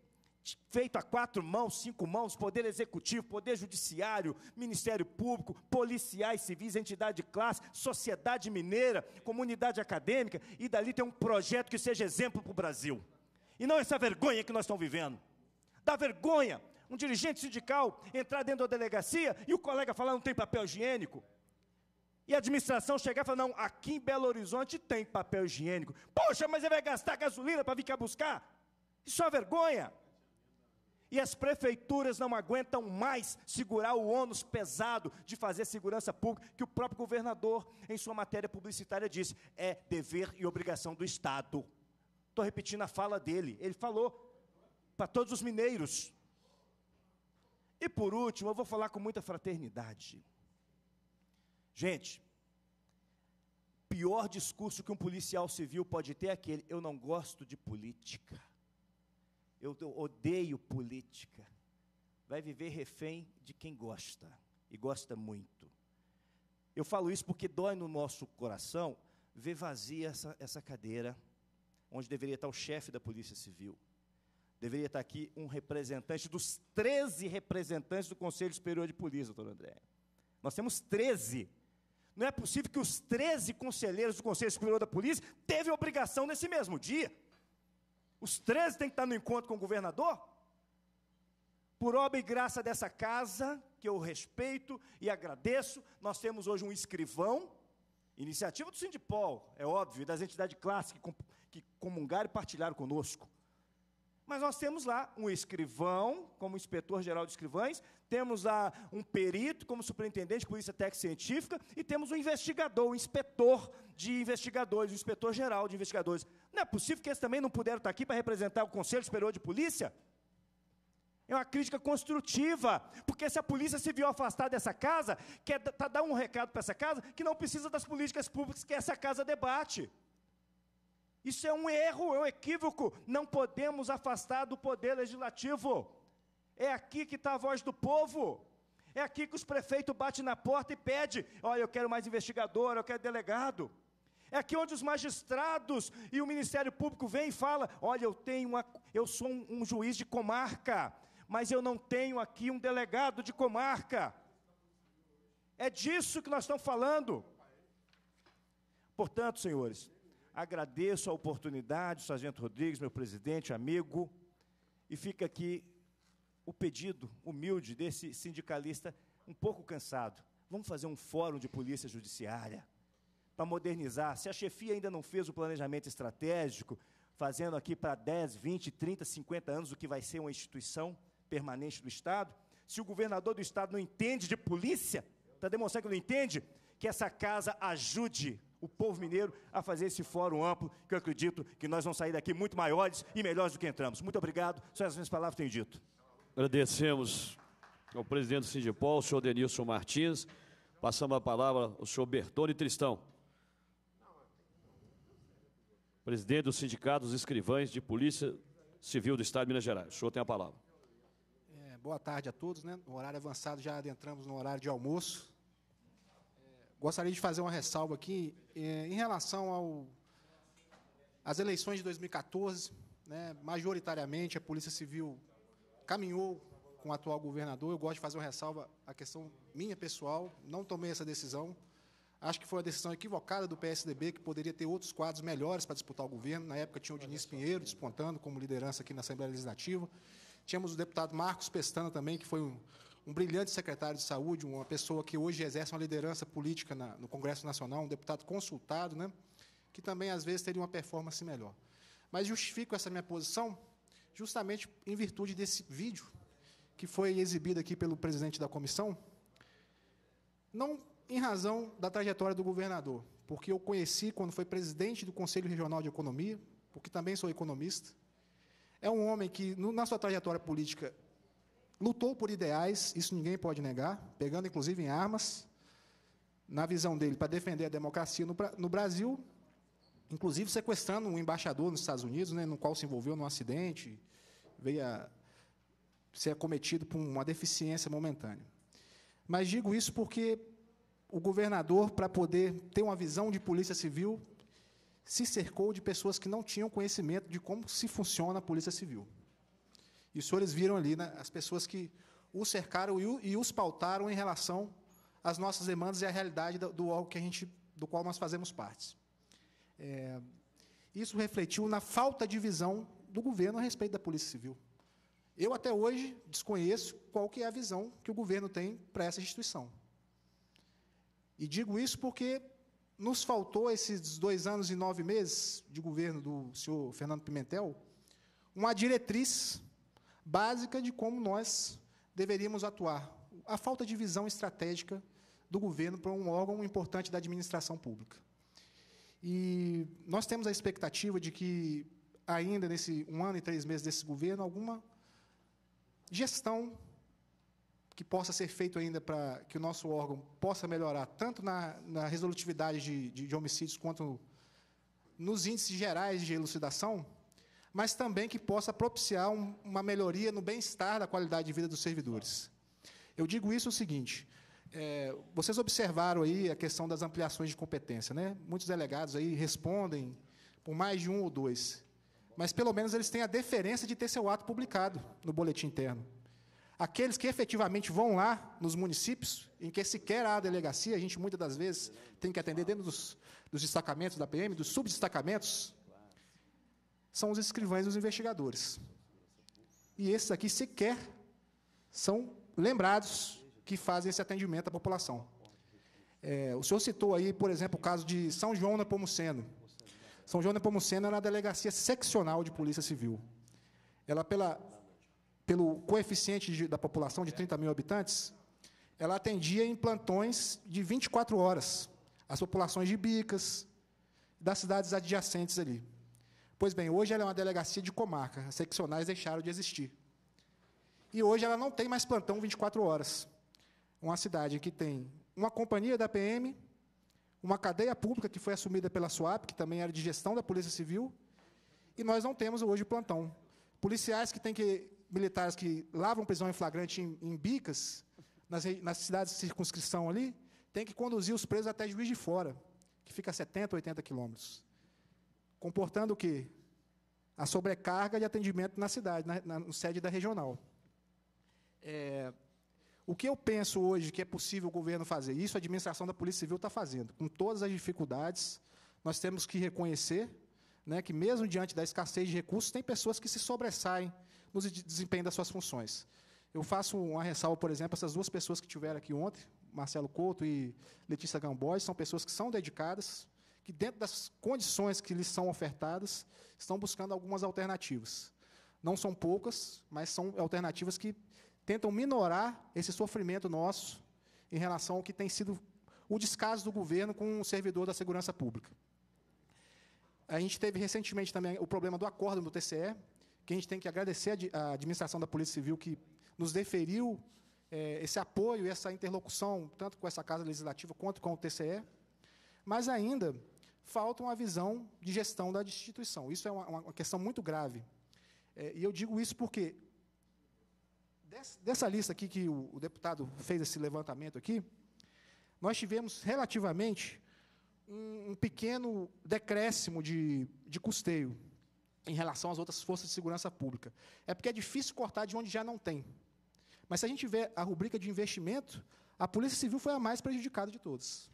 feito a quatro mãos, cinco mãos, poder executivo, poder judiciário, ministério público, policiais civis, entidade de classe, sociedade mineira, comunidade acadêmica, e dali tem um projeto que seja exemplo para o Brasil. E não essa vergonha que nós estamos vivendo. Dá vergonha um dirigente sindical entrar dentro da delegacia e o colega falar não tem papel higiênico. E a administração chegar e falar, não, aqui em Belo Horizonte tem papel higiênico. Poxa, mas ele vai gastar gasolina para vir cá buscar? Isso é vergonha. E as prefeituras não aguentam mais segurar o ônus pesado de fazer segurança pública, que o próprio governador, em sua matéria publicitária, disse: é dever e obrigação do Estado. Estou repetindo a fala dele. Ele falou para todos os mineiros. E por último, eu vou falar com muita fraternidade. Gente, pior discurso que um policial civil pode ter é aquele: eu não gosto de política eu, odeio política. Vai viver refém de quem gosta, e gosta muito. Eu falo isso porque dói no nosso coração ver vazia essa, essa cadeira, onde deveria estar o chefe da Polícia Civil. Deveria estar aqui um representante dos 13 representantes do Conselho Superior de Polícia, doutor André. Nós temos 13. Não é possível que os 13 conselheiros do Conselho Superior da Polícia teve obrigação nesse mesmo dia. Os 13 têm que estar no encontro com o governador? Por obra e graça dessa casa, que eu respeito e agradeço, nós temos hoje um escrivão, iniciativa do Sindipol, é óbvio, das entidades clássicas que comungaram e partilharam conosco. Mas nós temos lá um escrivão, como inspetor-geral de escrivães, temos lá um perito, como superintendente de polícia técnica científica, e temos um investigador, um inspetor de investigadores, um inspetor-geral de investigadores. Não é possível que eles também não puderam estar aqui para representar o Conselho Superior de Polícia? É uma crítica construtiva, porque se a polícia se viu afastada dessa casa, quer tá dar um recado para essa casa que não precisa das políticas públicas que essa casa debate. Isso é um erro, é um equívoco. Não podemos afastar do poder legislativo. É aqui que está a voz do povo. É aqui que os prefeitos batem na porta e pedem: olha, eu quero mais investigador, eu quero delegado. É aqui onde os magistrados e o Ministério Público vêm e falam: olha, eu tenho uma, eu sou um, um juiz de comarca, mas eu não tenho aqui um delegado de comarca. É disso que nós estamos falando. Portanto, senhores, Agradeço a oportunidade, Sargento Rodrigues, meu presidente, amigo, e fica aqui o pedido humilde desse sindicalista um pouco cansado. Vamos fazer um fórum de polícia judiciária para modernizar. Se a chefia ainda não fez o planejamento estratégico, fazendo aqui para 10, 20, 30, 50 anos o que vai ser uma instituição permanente do Estado, se o governador do Estado não entende de polícia, está demonstrando que não entende, que essa casa ajude o povo mineiro a fazer esse fórum amplo, que eu acredito que nós vamos sair daqui muito maiores e melhores do que entramos. Muito obrigado, só as minhas palavras tenho dito. Agradecemos ao presidente do Sindipol, o senhor Denilson Martins. Passamos a palavra ao senhor Bertone Tristão. Presidente do Sindicato dos Escrivães de Polícia Civil do Estado de Minas Gerais. O senhor tem a palavra. É, boa tarde a todos. Né? No horário avançado já adentramos no horário de almoço gostaria de fazer uma ressalva aqui eh, em relação ao eleições de 2014, né, majoritariamente a Polícia Civil caminhou com o atual governador. Eu gosto de fazer uma ressalva à questão minha pessoal, não tomei essa decisão. Acho que foi uma decisão equivocada do PSDB, que poderia ter outros quadros melhores para disputar o governo. Na época tinha o Diniz Pinheiro despontando como liderança aqui na Assembleia Legislativa. Tínhamos o deputado Marcos Pestana também, que foi um, um brilhante secretário de saúde, uma pessoa que hoje exerce uma liderança política na, no Congresso Nacional, um deputado consultado, né? que também, às vezes, teria uma performance melhor. Mas justifico essa minha posição justamente em virtude desse vídeo que foi exibido aqui pelo presidente da comissão, não em razão da trajetória do governador, porque eu conheci quando foi presidente do Conselho Regional de Economia, porque também sou economista. É um homem que, na sua trajetória política, Lutou por ideais, isso ninguém pode negar, pegando inclusive em armas, na visão dele, para defender a democracia no, no Brasil, inclusive sequestrando um embaixador nos Estados Unidos, né, no qual se envolveu num acidente, veio a ser acometido por uma deficiência momentânea. Mas digo isso porque o governador, para poder ter uma visão de polícia civil, se cercou de pessoas que não tinham conhecimento de como se funciona a polícia civil. E os senhores viram ali né, as pessoas que o cercaram e os pautaram em relação às nossas demandas e à realidade do órgão que a gente, do qual nós fazemos parte. É, isso refletiu na falta de visão do governo a respeito da Polícia Civil. Eu até hoje desconheço qual que é a visão que o governo tem para essa instituição. E digo isso porque nos faltou esses dois anos e nove meses de governo do senhor Fernando Pimentel uma diretriz básica de como nós deveríamos atuar. A falta de visão estratégica do governo para um órgão importante da administração pública. E nós temos a expectativa de que, ainda nesse um ano e três meses desse governo, alguma gestão que possa ser feita ainda para que o nosso órgão possa melhorar, tanto na, na resolutividade de, de, de, homicídios quanto nos índices gerais de elucidação, mas também que possa propiciar um, uma melhoria no bem-estar da qualidade de vida dos servidores. Eu digo isso o seguinte: é, vocês observaram aí a questão das ampliações de competência, né? Muitos delegados aí respondem por mais de um ou dois, mas pelo menos eles têm a deferência de ter seu ato publicado no boletim interno. Aqueles que efetivamente vão lá nos municípios, em que sequer há delegacia, a gente muitas das vezes tem que atender dentro dos, dos destacamentos da PM, dos subdestacamentos, são os escrivães dos investigadores. E esses aqui sequer são lembrados que fazem esse atendimento à população. É, o senhor citou aí, por exemplo, o caso de São João Nepomuceno. São João Nepomuceno era a delegacia seccional de Polícia Civil. Ela, pela, pelo coeficiente de, da população de 30 mil habitantes, ela atendia em plantões de 24 horas as populações de Bicas, das cidades adjacentes ali. Pois bem, hoje ela é uma delegacia de comarca, as seccionais deixaram de existir. E hoje ela não tem mais plantão 24 horas. Uma cidade que tem uma companhia da PM, uma cadeia pública que foi assumida pela Suap, que também era de gestão da Polícia Civil, e nós não temos hoje plantão. Policiais que têm que militares que lavam prisão em flagrante em, em bicas, nas, nas, cidades de circunscrição ali, têm que conduzir os presos até Juiz de Fora, que fica a 70, 80 quilômetros comportando o quê? A sobrecarga de atendimento na cidade, na, na, na sede da regional. É, o que eu penso hoje que é possível o governo fazer? Isso a administração da Polícia Civil está fazendo. Com todas as dificuldades, nós temos que reconhecer né, que, mesmo diante da escassez de recursos, tem pessoas que se sobressaem no desempenho das suas funções. Eu faço uma ressalva, por exemplo, essas duas pessoas que tiveram aqui ontem, Marcelo Couto e Letícia Gambois, são pessoas que são dedicadas, que, dentro das condições que lhes são ofertadas, estão buscando algumas alternativas. Não são poucas, mas são alternativas que tentam minorar esse sofrimento nosso em relação ao que tem sido o descaso do governo com o servidor da segurança pública. A gente teve recentemente também o problema do acordo do TCE, que a gente tem que agradecer à administração da Polícia Civil que nos deferiu é, esse apoio e essa interlocução, tanto com essa Casa Legislativa quanto com o TCE. Mas ainda, falta uma visão de gestão da instituição. Isso é uma, uma questão muito grave. É, e eu digo isso porque dessa, dessa lista aqui que o, o, deputado fez esse levantamento aqui, nós tivemos relativamente um, um pequeno decréscimo de, de custeio em relação às outras forças de segurança pública. É porque é difícil cortar de onde já não tem. Mas se a gente ver a rubrica de investimento, a Polícia Civil foi a mais prejudicada de todas.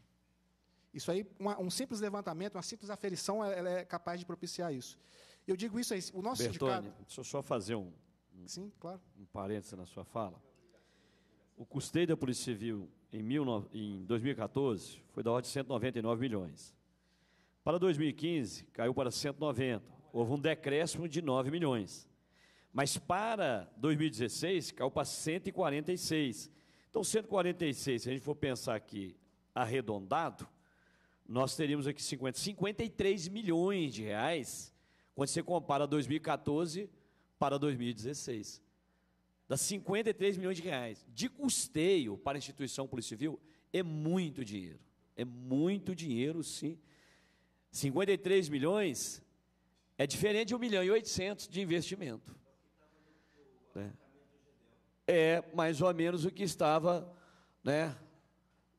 Isso aí, uma, um simples levantamento, uma simples aferição, ela é capaz de propiciar isso. Eu digo isso aí, o nosso Bertone, sindicato... deixa eu só fazer um, um, Sim, claro. um parênteses na sua fala. O custeio da Polícia Civil em, mil, em 2014 foi da ordem de 199 milhões. Para 2015, caiu para 190. Houve um decréscimo de 9 milhões. Mas para 2016, caiu para 146. Então, 146, se a gente for pensar aqui arredondado, nós teríamos aqui 50, 53 milhões de reais quando você compara 2014 para 2016. Dá 53 milhões de reais. De custeio para a instituição Polícia Civil é muito dinheiro. É muito dinheiro, sim. 53 milhões é diferente de 1 milhão e 800 de investimento. Né? É mais ou menos o que estava né,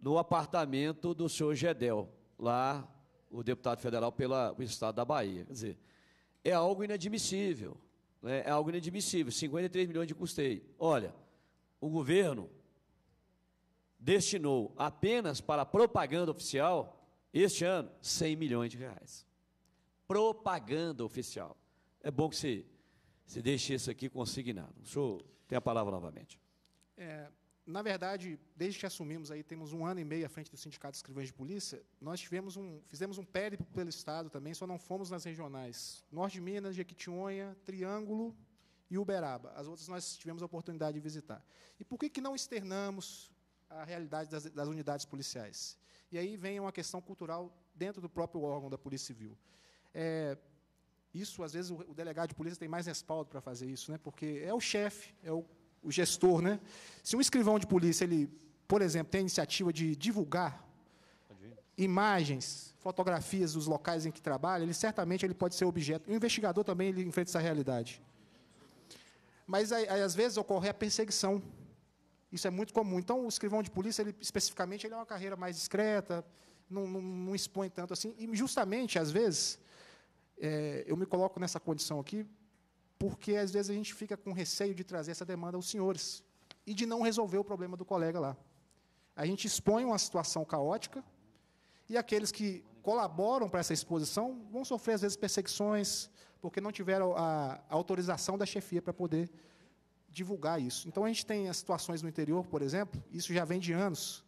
no apartamento do senhor Gedel lá o deputado federal pela, pelo estado da Bahia. Quer dizer, é algo inadmissível. Né? É algo inadmissível. 53 milhões de custeio. Olha, o governo destinou apenas para propaganda oficial, este ano, 100 milhões de reais. Propaganda oficial. É bom que você, você deixe isso aqui consignado. O senhor tem a palavra novamente. É, na verdade, desde que assumimos aí, temos um ano e meio à frente do Sindicato de Escrivães de Polícia, nós tivemos um, fizemos um périplo pelo Estado também, só não fomos nas regionais. Norte de Minas, Jequitinhonha, Triângulo e Uberaba. As outras nós tivemos a oportunidade de visitar. E por que, que não externamos a realidade das, das unidades policiais? E aí vem uma questão cultural dentro do próprio órgão da Polícia Civil. É, isso, às vezes, o, o delegado de polícia tem mais respaldo para fazer isso, né? porque é o chefe, é o o gestor, né? Se um escrivão de polícia, ele, por exemplo, tem a iniciativa de divulgar imagens, fotografias dos locais em que trabalha, ele certamente ele pode ser objeto. O investigador também ele enfrenta essa realidade. Mas aí, às vezes ocorre a perseguição. Isso é muito comum. Então, o escrivão de polícia, ele, especificamente, ele é uma carreira mais discreta, não, não, não expõe tanto assim. E, justamente, às vezes, é, eu me coloco nessa condição aqui porque às vezes a gente fica com receio de trazer essa demanda aos senhores e de não resolver o problema do colega lá. A gente expõe uma situação caótica e aqueles que colaboram para essa exposição vão sofrer, às vezes, perseguições, porque não tiveram a, autorização da chefia para poder divulgar isso. Então, a gente tem as situações no interior, por exemplo, isso já vem de anos,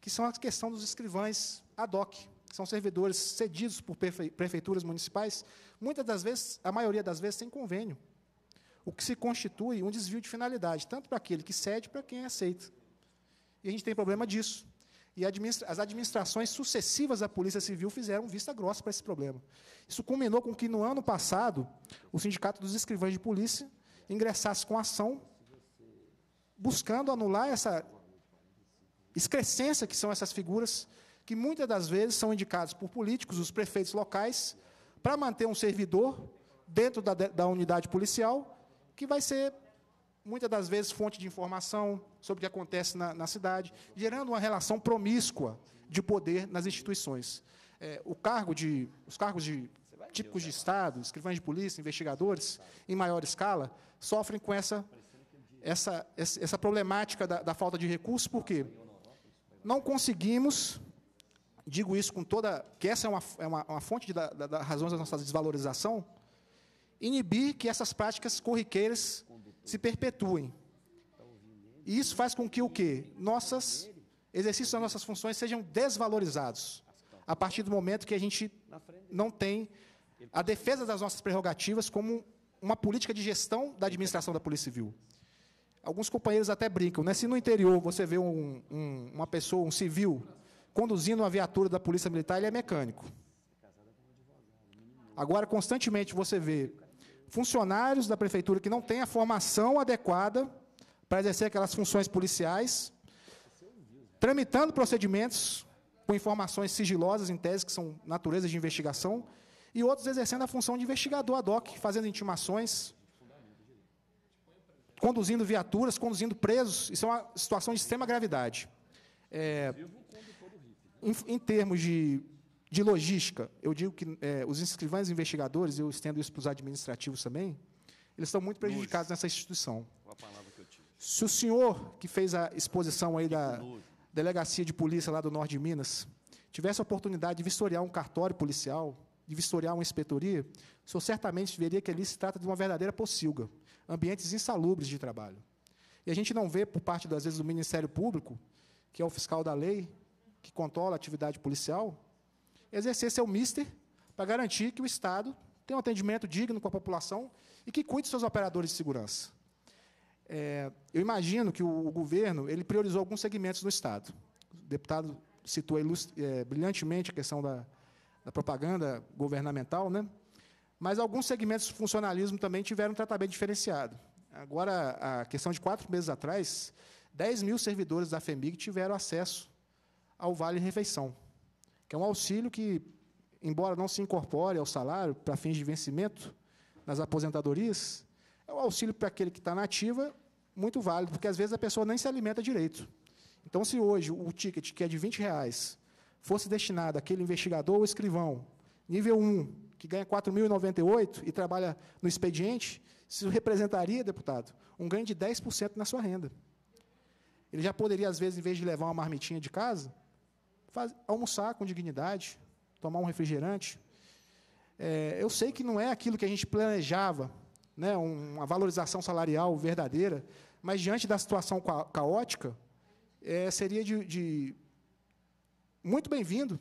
que são a questão dos escrivães ad hoc que são servidores cedidos por prefeituras municipais, muitas das vezes, a maioria das vezes, sem convênio, o que se constitui um desvio de finalidade, tanto para aquele que cede, para quem é aceita. E a gente tem problema disso. E administra as administrações sucessivas da Polícia Civil fizeram vista grossa para esse problema. Isso culminou com que, no ano passado, o Sindicato dos Escrivães de Polícia ingressasse com ação buscando anular essa excrescência que são essas figuras que muitas das vezes são indicados por políticos, os prefeitos locais, para manter um servidor dentro da, da unidade policial, que vai ser, muitas das vezes, fonte de informação sobre o que acontece na, na cidade, gerando uma relação promíscua de poder nas instituições. É, o cargo de, os cargos de típicos de Estado, escrivães de polícia, investigadores, em maior escala, sofrem com essa, essa, essa problemática da, da falta de recursos, porque não conseguimos digo isso com toda. que essa é uma, é uma, uma fonte de, da, da, razões da nossa desvalorização, inibir que essas práticas corriqueiras se perpetuem. E isso faz com que o quê? Nossas exercícios das nossas funções sejam desvalorizados a partir do momento que a gente não tem a defesa das nossas prerrogativas como uma política de gestão da administração da Polícia Civil. Alguns companheiros até brincam, né? Se no interior você vê um, um, uma pessoa, um civil, conduzindo uma viatura da Polícia Militar, ele é mecânico. Agora, constantemente você vê funcionários da prefeitura que não têm a formação adequada para exercer aquelas funções policiais, tramitando procedimentos com informações sigilosas em tese, que são naturezas de investigação, e outros exercendo a função de investigador ad hoc, fazendo intimações, conduzindo viaturas, conduzindo presos. Isso é uma situação de extrema gravidade. É, em, em termos de, de logística, eu digo que é, os escrivães investigadores, eu estendo isso para os administrativos também, eles estão muito prejudicados nessa instituição. Se o senhor que fez a exposição aí da delegacia de polícia lá do norte de Minas tivesse a oportunidade de vistoriar um cartório policial, de vistoriar uma inspetoria, o senhor certamente veria que ali se trata de uma verdadeira pocilga, ambientes insalubres de trabalho. E a gente não vê por parte das vezes do Ministério Público, que é o fiscal da lei, que controla a atividade policial, exercer seu mister para garantir que o Estado tenha um atendimento digno com a população e que cuide dos seus operadores de segurança. É, eu imagino que o, o, governo ele priorizou alguns segmentos no Estado. O deputado citou é, brilhantemente a questão da, da propaganda governamental, né? mas alguns segmentos do funcionalismo também tiveram um tratamento diferenciado. Agora, a questão de quatro meses atrás, 10 mil servidores da FEMIG tiveram acesso ao Vale Refeição, que é um auxílio que, embora não se incorpore ao salário para fins de vencimento nas aposentadorias, é um auxílio para aquele que está na ativa muito válido, porque às vezes a pessoa nem se alimenta direito. Então, se hoje o ticket, que é de 20 reais, fosse destinado àquele investigador ou escrivão, nível 1, que ganha 4.098 e trabalha no expediente, isso representaria, deputado, um ganho de 10% na sua renda. Ele já poderia, às vezes, em vez de levar uma marmitinha de casa, faz, almoçar com dignidade, tomar um refrigerante. É, eu sei que não é aquilo que a gente planejava, né, uma valorização salarial verdadeira, mas diante da situação ca caótica, é, seria de, de muito bem-vindo.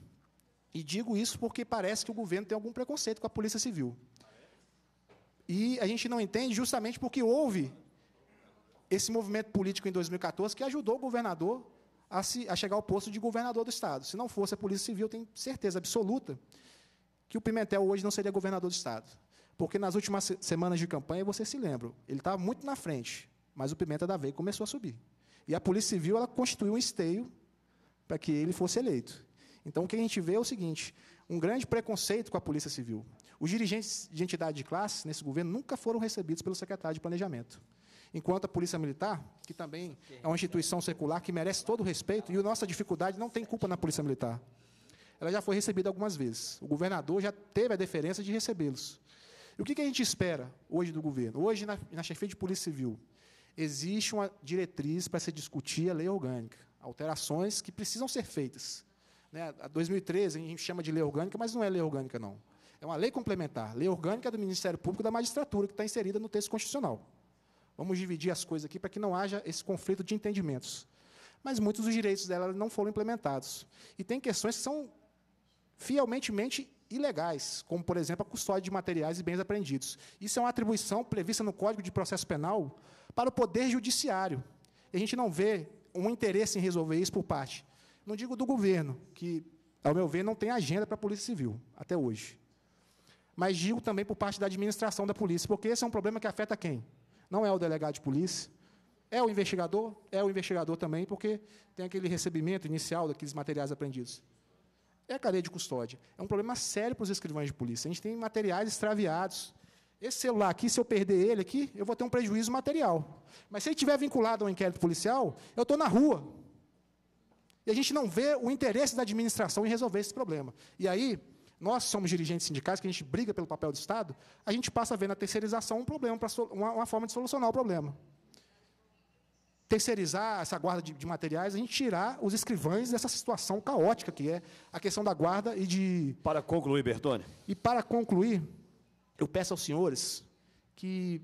E digo isso porque parece que o governo tem algum preconceito com a Polícia Civil. E a gente não entende justamente porque houve esse movimento político em 2014 que ajudou o governador a, se, a chegar ao posto de governador do Estado. Se não fosse a Polícia Civil, tenho certeza absoluta que o Pimentel hoje não seria governador do Estado. Porque nas últimas semanas de campanha, você se lembra, ele estava tá muito na frente, mas o Pimenta da Veia começou a subir. E a Polícia Civil ela constituiu um esteio para que ele fosse eleito. Então, o que a gente vê é o seguinte: um grande preconceito com a Polícia Civil. Os dirigentes de entidade de classe nesse governo nunca foram recebidos pelo secretário de Planejamento. Enquanto a Polícia Militar, que também é uma instituição secular que merece todo o respeito, e a nossa dificuldade não tem culpa na Polícia Militar. Ela já foi recebida algumas vezes. O governador já teve a deferência de recebê-los. E o que a gente espera hoje do governo? Hoje, na, chefia de Polícia Civil, existe uma diretriz para se discutir a lei orgânica, alterações que precisam ser feitas. Né? A 2013 a gente chama de lei orgânica, mas não é lei orgânica, não. É uma lei complementar. Lei orgânica é do Ministério Público da Magistratura, que está inserida no texto constitucional. Vamos dividir as coisas aqui para que não haja esse conflito de entendimentos. Mas muitos dos direitos dela não foram implementados. E tem questões que são fielmente ilegais, como, por exemplo, a custódia de materiais e bens apreendidos. Isso é uma atribuição prevista no Código de Processo Penal para o Poder Judiciário. E a gente não vê um interesse em resolver isso por parte, não digo do governo, que, ao meu ver, não tem agenda para a Polícia Civil, até hoje. Mas digo também por parte da administração da polícia, porque esse é um problema que afeta quem? não é o delegado de polícia, é o investigador, é o investigador também, porque tem aquele recebimento inicial daqueles materiais apreendidos. É a cadeia de custódia. É um problema sério para os escrivães de polícia. A gente tem materiais extraviados. Esse celular aqui, se eu perder ele aqui, eu vou ter um prejuízo material. Mas se ele estiver vinculado a um inquérito policial, eu estou na rua. E a gente não vê o interesse da administração em resolver esse problema. E aí, nós somos dirigentes sindicais, que a gente briga pelo papel do Estado, a gente passa a ver na terceirização um problema, uma, forma de solucionar o problema. Terceirizar essa guarda de, materiais, a gente tirar os escrivães dessa situação caótica que é a questão da guarda e de. Para concluir, Bertone. E para concluir, eu peço aos senhores que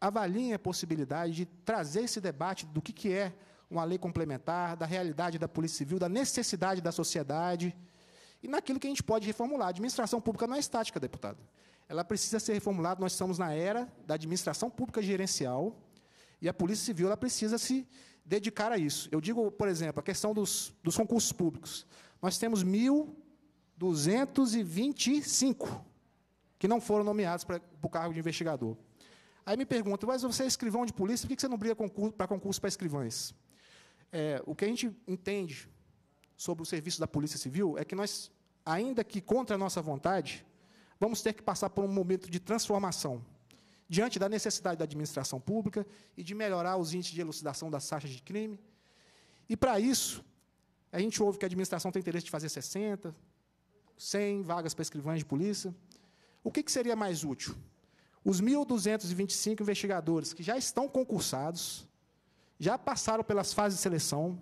avaliem a possibilidade de trazer esse debate do que é uma lei complementar, da realidade da Polícia Civil, da necessidade da sociedade e naquilo que a gente pode reformular. A administração pública não é estática, deputado. Ela precisa ser reformulada. Nós estamos na era da administração pública gerencial e a Polícia Civil ela precisa se dedicar a isso. Eu digo, por exemplo, a questão dos, dos concursos públicos. Nós temos 1.225 que não foram nomeados para, para o cargo de investigador. Aí me perguntam, mas você é escrivão de polícia, por que você não briga concurso, para concurso para escrivães? É, o que a gente entende sobre o serviço da Polícia Civil é que nós, ainda que contra a nossa vontade, vamos ter que passar por um momento de transformação diante da necessidade da administração pública e de melhorar os índices de elucidação das taxas de crime. E, para isso, a gente ouve que a administração tem interesse de fazer 60, 100 vagas para escrivães de polícia. O que, que seria mais útil? Os 1.225 investigadores que já estão concursados, já passaram pelas fases de seleção,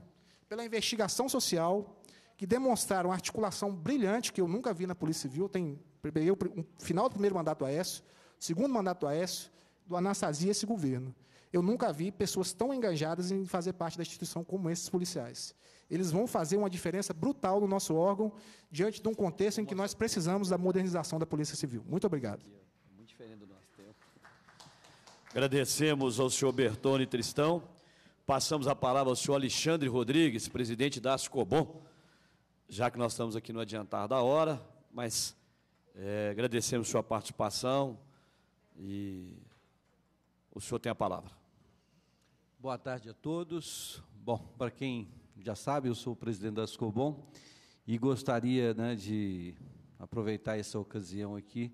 pela investigação social, que demonstraram uma articulação brilhante, que eu nunca vi na Polícia Civil, tem peguei o final do primeiro mandato Aécio, segundo mandato Aécio, do Anastasia esse governo. Eu nunca vi pessoas tão engajadas em fazer parte da instituição como esses policiais. Eles vão fazer uma diferença brutal no nosso órgão diante de um contexto em que nós precisamos da modernização da Polícia Civil. Muito obrigado. Muito diferente do nosso tempo. Agradecemos ao senhor Bertone Tristão. Passamos a palavra ao senhor Alexandre Rodrigues, presidente da Ascobon, já que nós estamos aqui no adiantar da hora, mas é, agradecemos sua participação e o senhor tem a palavra. Boa tarde a todos. Bom, para quem já sabe, eu sou o presidente da Ascobon e gostaria né, de aproveitar essa ocasião aqui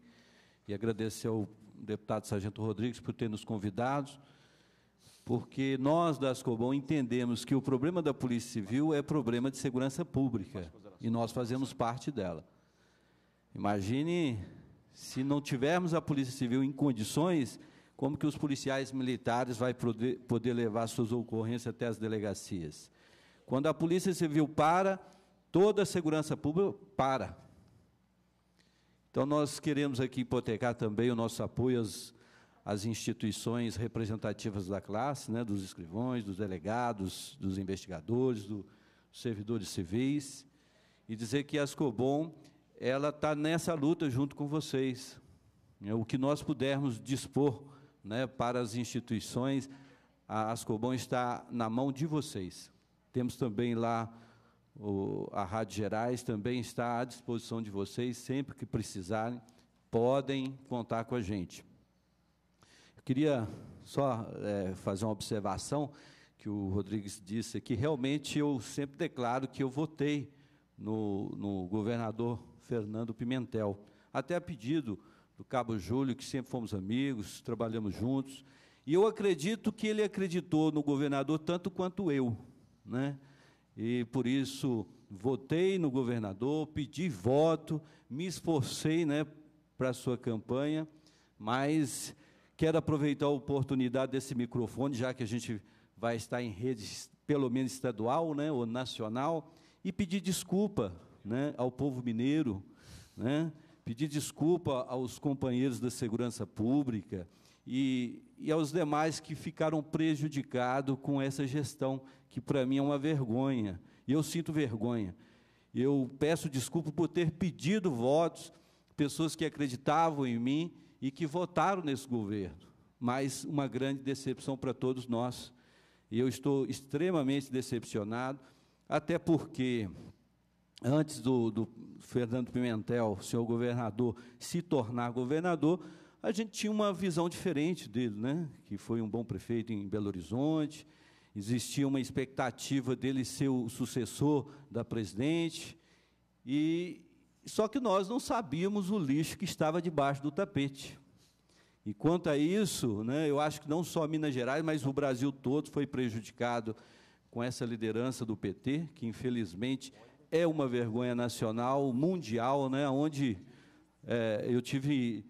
e agradecer ao deputado Sargento Rodrigues por ter nos convidado porque nós da Ascobon entendemos que o problema da Polícia Civil é problema de segurança pública e nós fazemos parte dela. Imagine se não tivermos a Polícia Civil em condições, como que os policiais militares vão poder, poder levar suas ocorrências até as delegacias? Quando a Polícia Civil para, toda a segurança pública para. Então, nós queremos aqui hipotecar também o nosso apoio às as instituições representativas da classe, né, dos escrivões, dos delegados, dos investigadores, dos servidores civis, e dizer que a Ascobom ela está nessa luta junto com vocês. É o que nós pudermos dispor né, para as instituições, a Ascobom está na mão de vocês. Temos também lá o, a Rádio Gerais, também está à disposição de vocês, sempre que precisarem, podem contar com a gente. Queria só é, fazer uma observação que o Rodrigues disse aqui. Realmente, eu sempre declaro que eu votei no, no governador Fernando Pimentel, até a pedido do Cabo Júlio, que sempre fomos amigos, trabalhamos juntos. E eu acredito que ele acreditou no governador tanto quanto eu. Né? E por isso votei no governador, pedi voto, me esforcei né, para a sua campanha, mas Quero aproveitar a oportunidade desse microfone, já que a gente vai estar em rede, pelo menos estadual né, ou nacional, e pedir desculpa né, ao povo mineiro, né, pedir desculpa aos companheiros da segurança pública e, e aos demais que ficaram prejudicados com essa gestão, que para mim é uma vergonha. E eu sinto vergonha. Eu peço desculpa por ter pedido votos, pessoas que acreditavam em mim e que votaram nesse governo. Mas uma grande decepção para todos nós. E eu estou extremamente decepcionado, até porque antes do, do Fernando Pimentel, senhor governador, se tornar governador, a gente tinha uma visão diferente dele, né? que foi um bom prefeito em Belo Horizonte, existia uma expectativa dele ser o sucessor da presidente, e só que nós não sabíamos o lixo que estava debaixo do tapete. E quanto a isso, né, eu acho que não só Minas Gerais, mas o Brasil todo foi prejudicado com essa liderança do PT, que infelizmente é uma vergonha nacional, mundial, né, onde é, eu tive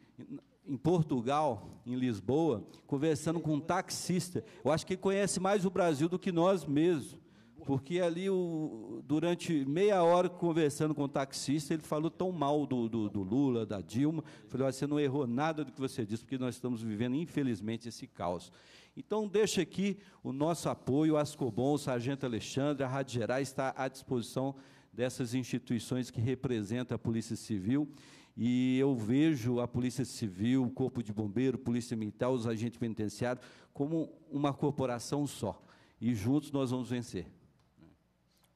em Portugal, em Lisboa, conversando com um taxista. Eu acho que ele conhece mais o Brasil do que nós mesmos. Porque ali, o, durante meia hora conversando com o taxista, ele falou tão mal do, do, do Lula, da Dilma. Falei, ah, você não errou nada do que você disse, porque nós estamos vivendo, infelizmente, esse caos. Então, deixa aqui o nosso apoio, Ascobon, Sargento Alexandre, a Rádio Gerais está à disposição dessas instituições que representam a Polícia Civil. E eu vejo a Polícia Civil, o Corpo de Bombeiro, Polícia Militar, os agentes penitenciários, como uma corporação só. E juntos nós vamos vencer.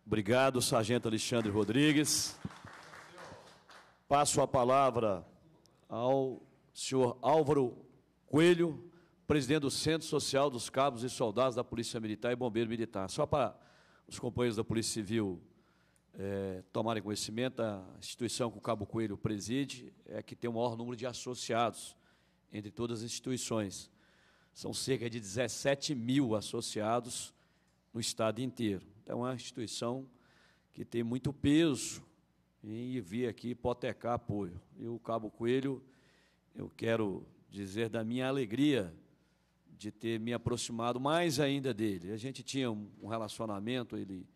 Obrigado, Sargento Alexandre Rodrigues. Passo a palavra ao senhor Álvaro Coelho, presidente do Centro Social dos Cabos e Soldados da Polícia Militar e Bombeiro Militar. Só para os companheiros da Polícia Civil é, tomarem conhecimento, a instituição que o Cabo Coelho preside é que tem o maior número de associados entre todas as instituições. São cerca de 17 mil associados no estado inteiro é uma instituição que tem muito peso em vir aqui hipotecar apoio. E o Cabo Coelho, eu quero dizer da minha alegria de ter me aproximado mais ainda dele. A gente tinha um relacionamento, ele,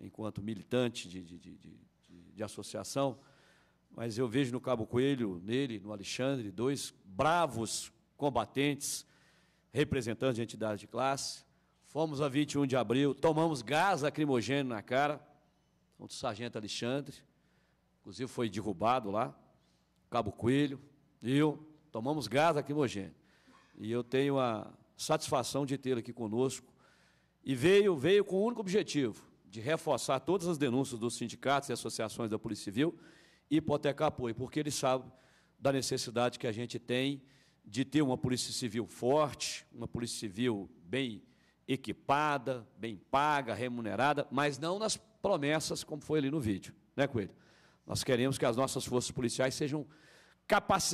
enquanto militante de, de, de, de associação, mas eu vejo no Cabo Coelho, nele, no Alexandre, dois bravos combatentes, representantes de entidades de classe, Fomos a 21 de abril, tomamos gás lacrimogêneo na cara, do sargento Alexandre, inclusive foi derrubado lá, Cabo Coelho, eu, tomamos gás lacrimogêneo. E eu tenho a satisfação de tê-lo aqui conosco. E veio, veio com o único objetivo, de reforçar todas as denúncias dos sindicatos e associações da Polícia Civil e hipotecar apoio, porque ele sabe da necessidade que a gente tem de ter uma Polícia Civil forte, uma Polícia Civil bem equipada, bem paga, remunerada, mas não nas promessas, como foi ali no vídeo, né, Coelho? Nós queremos que as nossas forças policiais sejam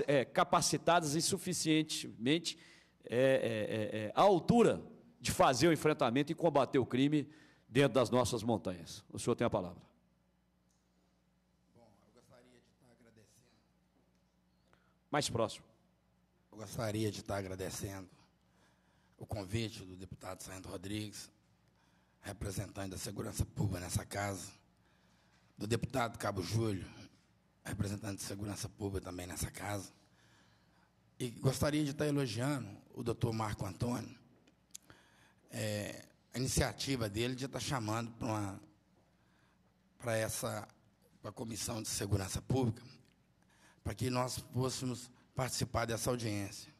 é, capacitadas e suficientemente é, é, é, é, à altura de fazer o enfrentamento e combater o crime dentro das nossas montanhas. O senhor tem a palavra. Bom, eu gostaria de estar agradecendo. Mais próximo. Eu gostaria de estar agradecendo o convite do deputado Sandro Rodrigues, representante da Segurança Pública nessa casa, do deputado Cabo Júlio, representante de Segurança Pública também nessa casa, e gostaria de estar elogiando o doutor Marco Antônio, é, a iniciativa dele de estar chamando para uma para essa para a Comissão de Segurança Pública, para que nós fôssemos participar dessa audiência.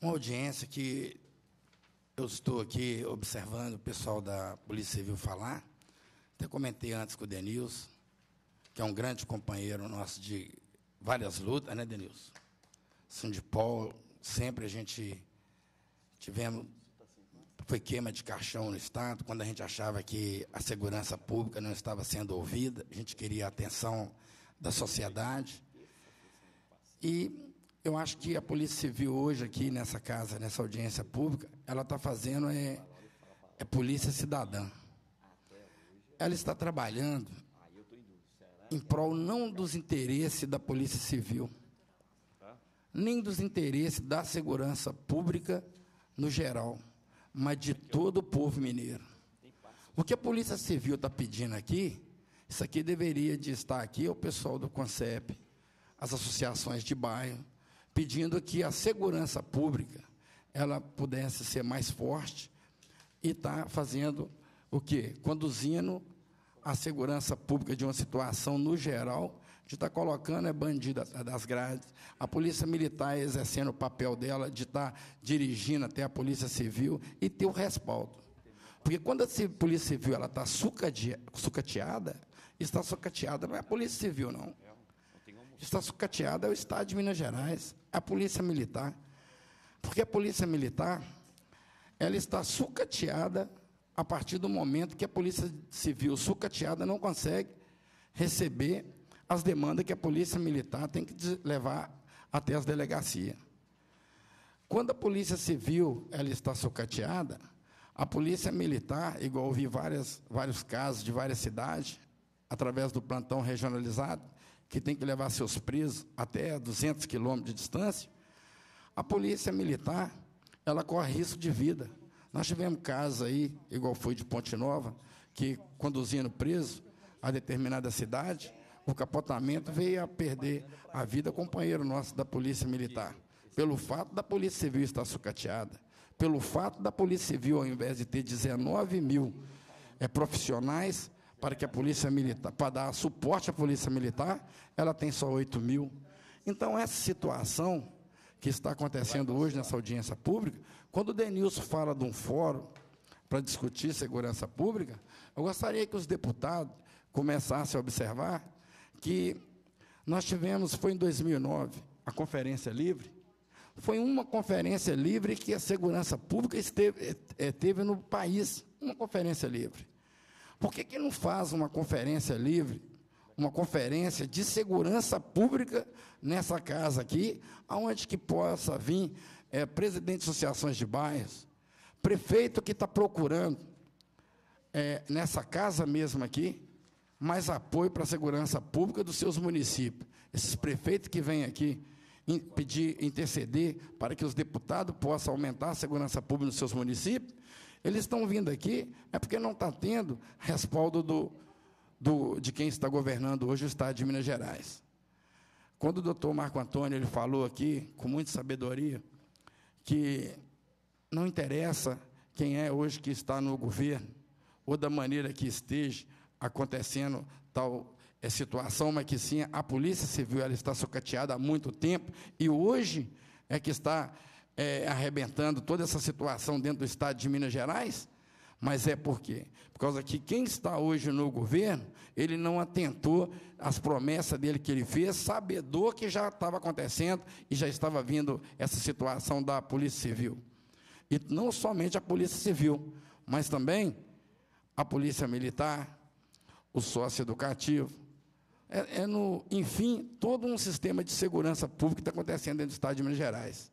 Uma audiência que eu estou aqui observando o pessoal da Polícia Civil falar. Até comentei antes com o Denilson, que é um grande companheiro nosso de várias lutas, né, Denilson? Paul sempre a gente tivemos. Foi queima de caixão no Estado, quando a gente achava que a segurança pública não estava sendo ouvida, a gente queria a atenção da sociedade. E eu acho que a Polícia Civil hoje aqui nessa casa, nessa audiência pública, ela está fazendo é, é polícia cidadã. Ela está trabalhando em prol não dos interesses da Polícia Civil, nem dos interesses da segurança pública no geral, mas de todo o povo mineiro. O que a Polícia Civil está pedindo aqui, isso aqui deveria de estar aqui, é o pessoal do CONCEP, as associações de bairro, pedindo que a segurança pública ela pudesse ser mais forte e está fazendo o quê? Conduzindo a segurança pública de uma situação no geral, de estar tá colocando é bandida das grades, a polícia militar exercendo o papel dela de estar tá dirigindo até a polícia civil e ter o respaldo. Porque quando a polícia civil ela está sucateada, está sucateada não é a polícia civil não. É, está sucateada é o Estado de Minas Gerais a polícia militar. Porque a polícia militar, ela está sucateada a partir do momento que a polícia civil sucateada não consegue receber as demandas que a polícia militar tem que levar até as delegacias. Quando a polícia civil ela está sucateada, a polícia militar, igual vi várias, vários casos de várias cidades, através do plantão regionalizado, que tem que levar seus presos até 200 quilômetros de distância, a polícia militar ela corre risco de vida. Nós tivemos casos aí, igual foi de Ponte Nova, que conduzindo preso a determinada cidade, o capotamento veio a perder a vida companheiro nosso da polícia militar, pelo fato da polícia civil estar sucateada, pelo fato da polícia civil, ao invés de ter 19 mil é, profissionais para que a polícia militar, para dar suporte à polícia militar, ela tem só 8 mil. Então, essa situação que está acontecendo hoje nessa audiência pública, quando o Denilson fala de um fórum para discutir segurança pública, eu gostaria que os deputados começassem a observar que nós tivemos, foi em 2009, a Conferência Livre, foi uma conferência livre que a segurança pública esteve, eh, teve no país, uma conferência livre. Por que, que não faz uma conferência livre, uma conferência de segurança pública nessa casa aqui, aonde que possa vir é, presidente de associações de bairros, prefeito que está procurando é, nessa casa mesmo aqui, mais apoio para a segurança pública dos seus municípios. Esses prefeitos que vêm aqui pedir, interceder para que os deputados possam aumentar a segurança pública nos seus municípios, eles estão vindo aqui é porque não está tendo respaldo do, do, de quem está governando hoje o Estado de Minas Gerais. Quando o doutor Marco Antônio ele falou aqui, com muita sabedoria, que não interessa quem é hoje que está no governo, ou da maneira que esteja acontecendo tal é, situação, mas que sim, a Polícia Civil ela está socateada há muito tempo, e hoje é que está é, arrebentando toda essa situação dentro do estado de Minas Gerais? Mas é por quê? Por causa que quem está hoje no governo, ele não atentou às promessas dele que ele fez, sabedor que já estava acontecendo e já estava vindo essa situação da Polícia Civil. E não somente a Polícia Civil, mas também a Polícia Militar, o sócio educativo. É, é no, enfim, todo um sistema de segurança pública que está acontecendo dentro do Estado de Minas Gerais.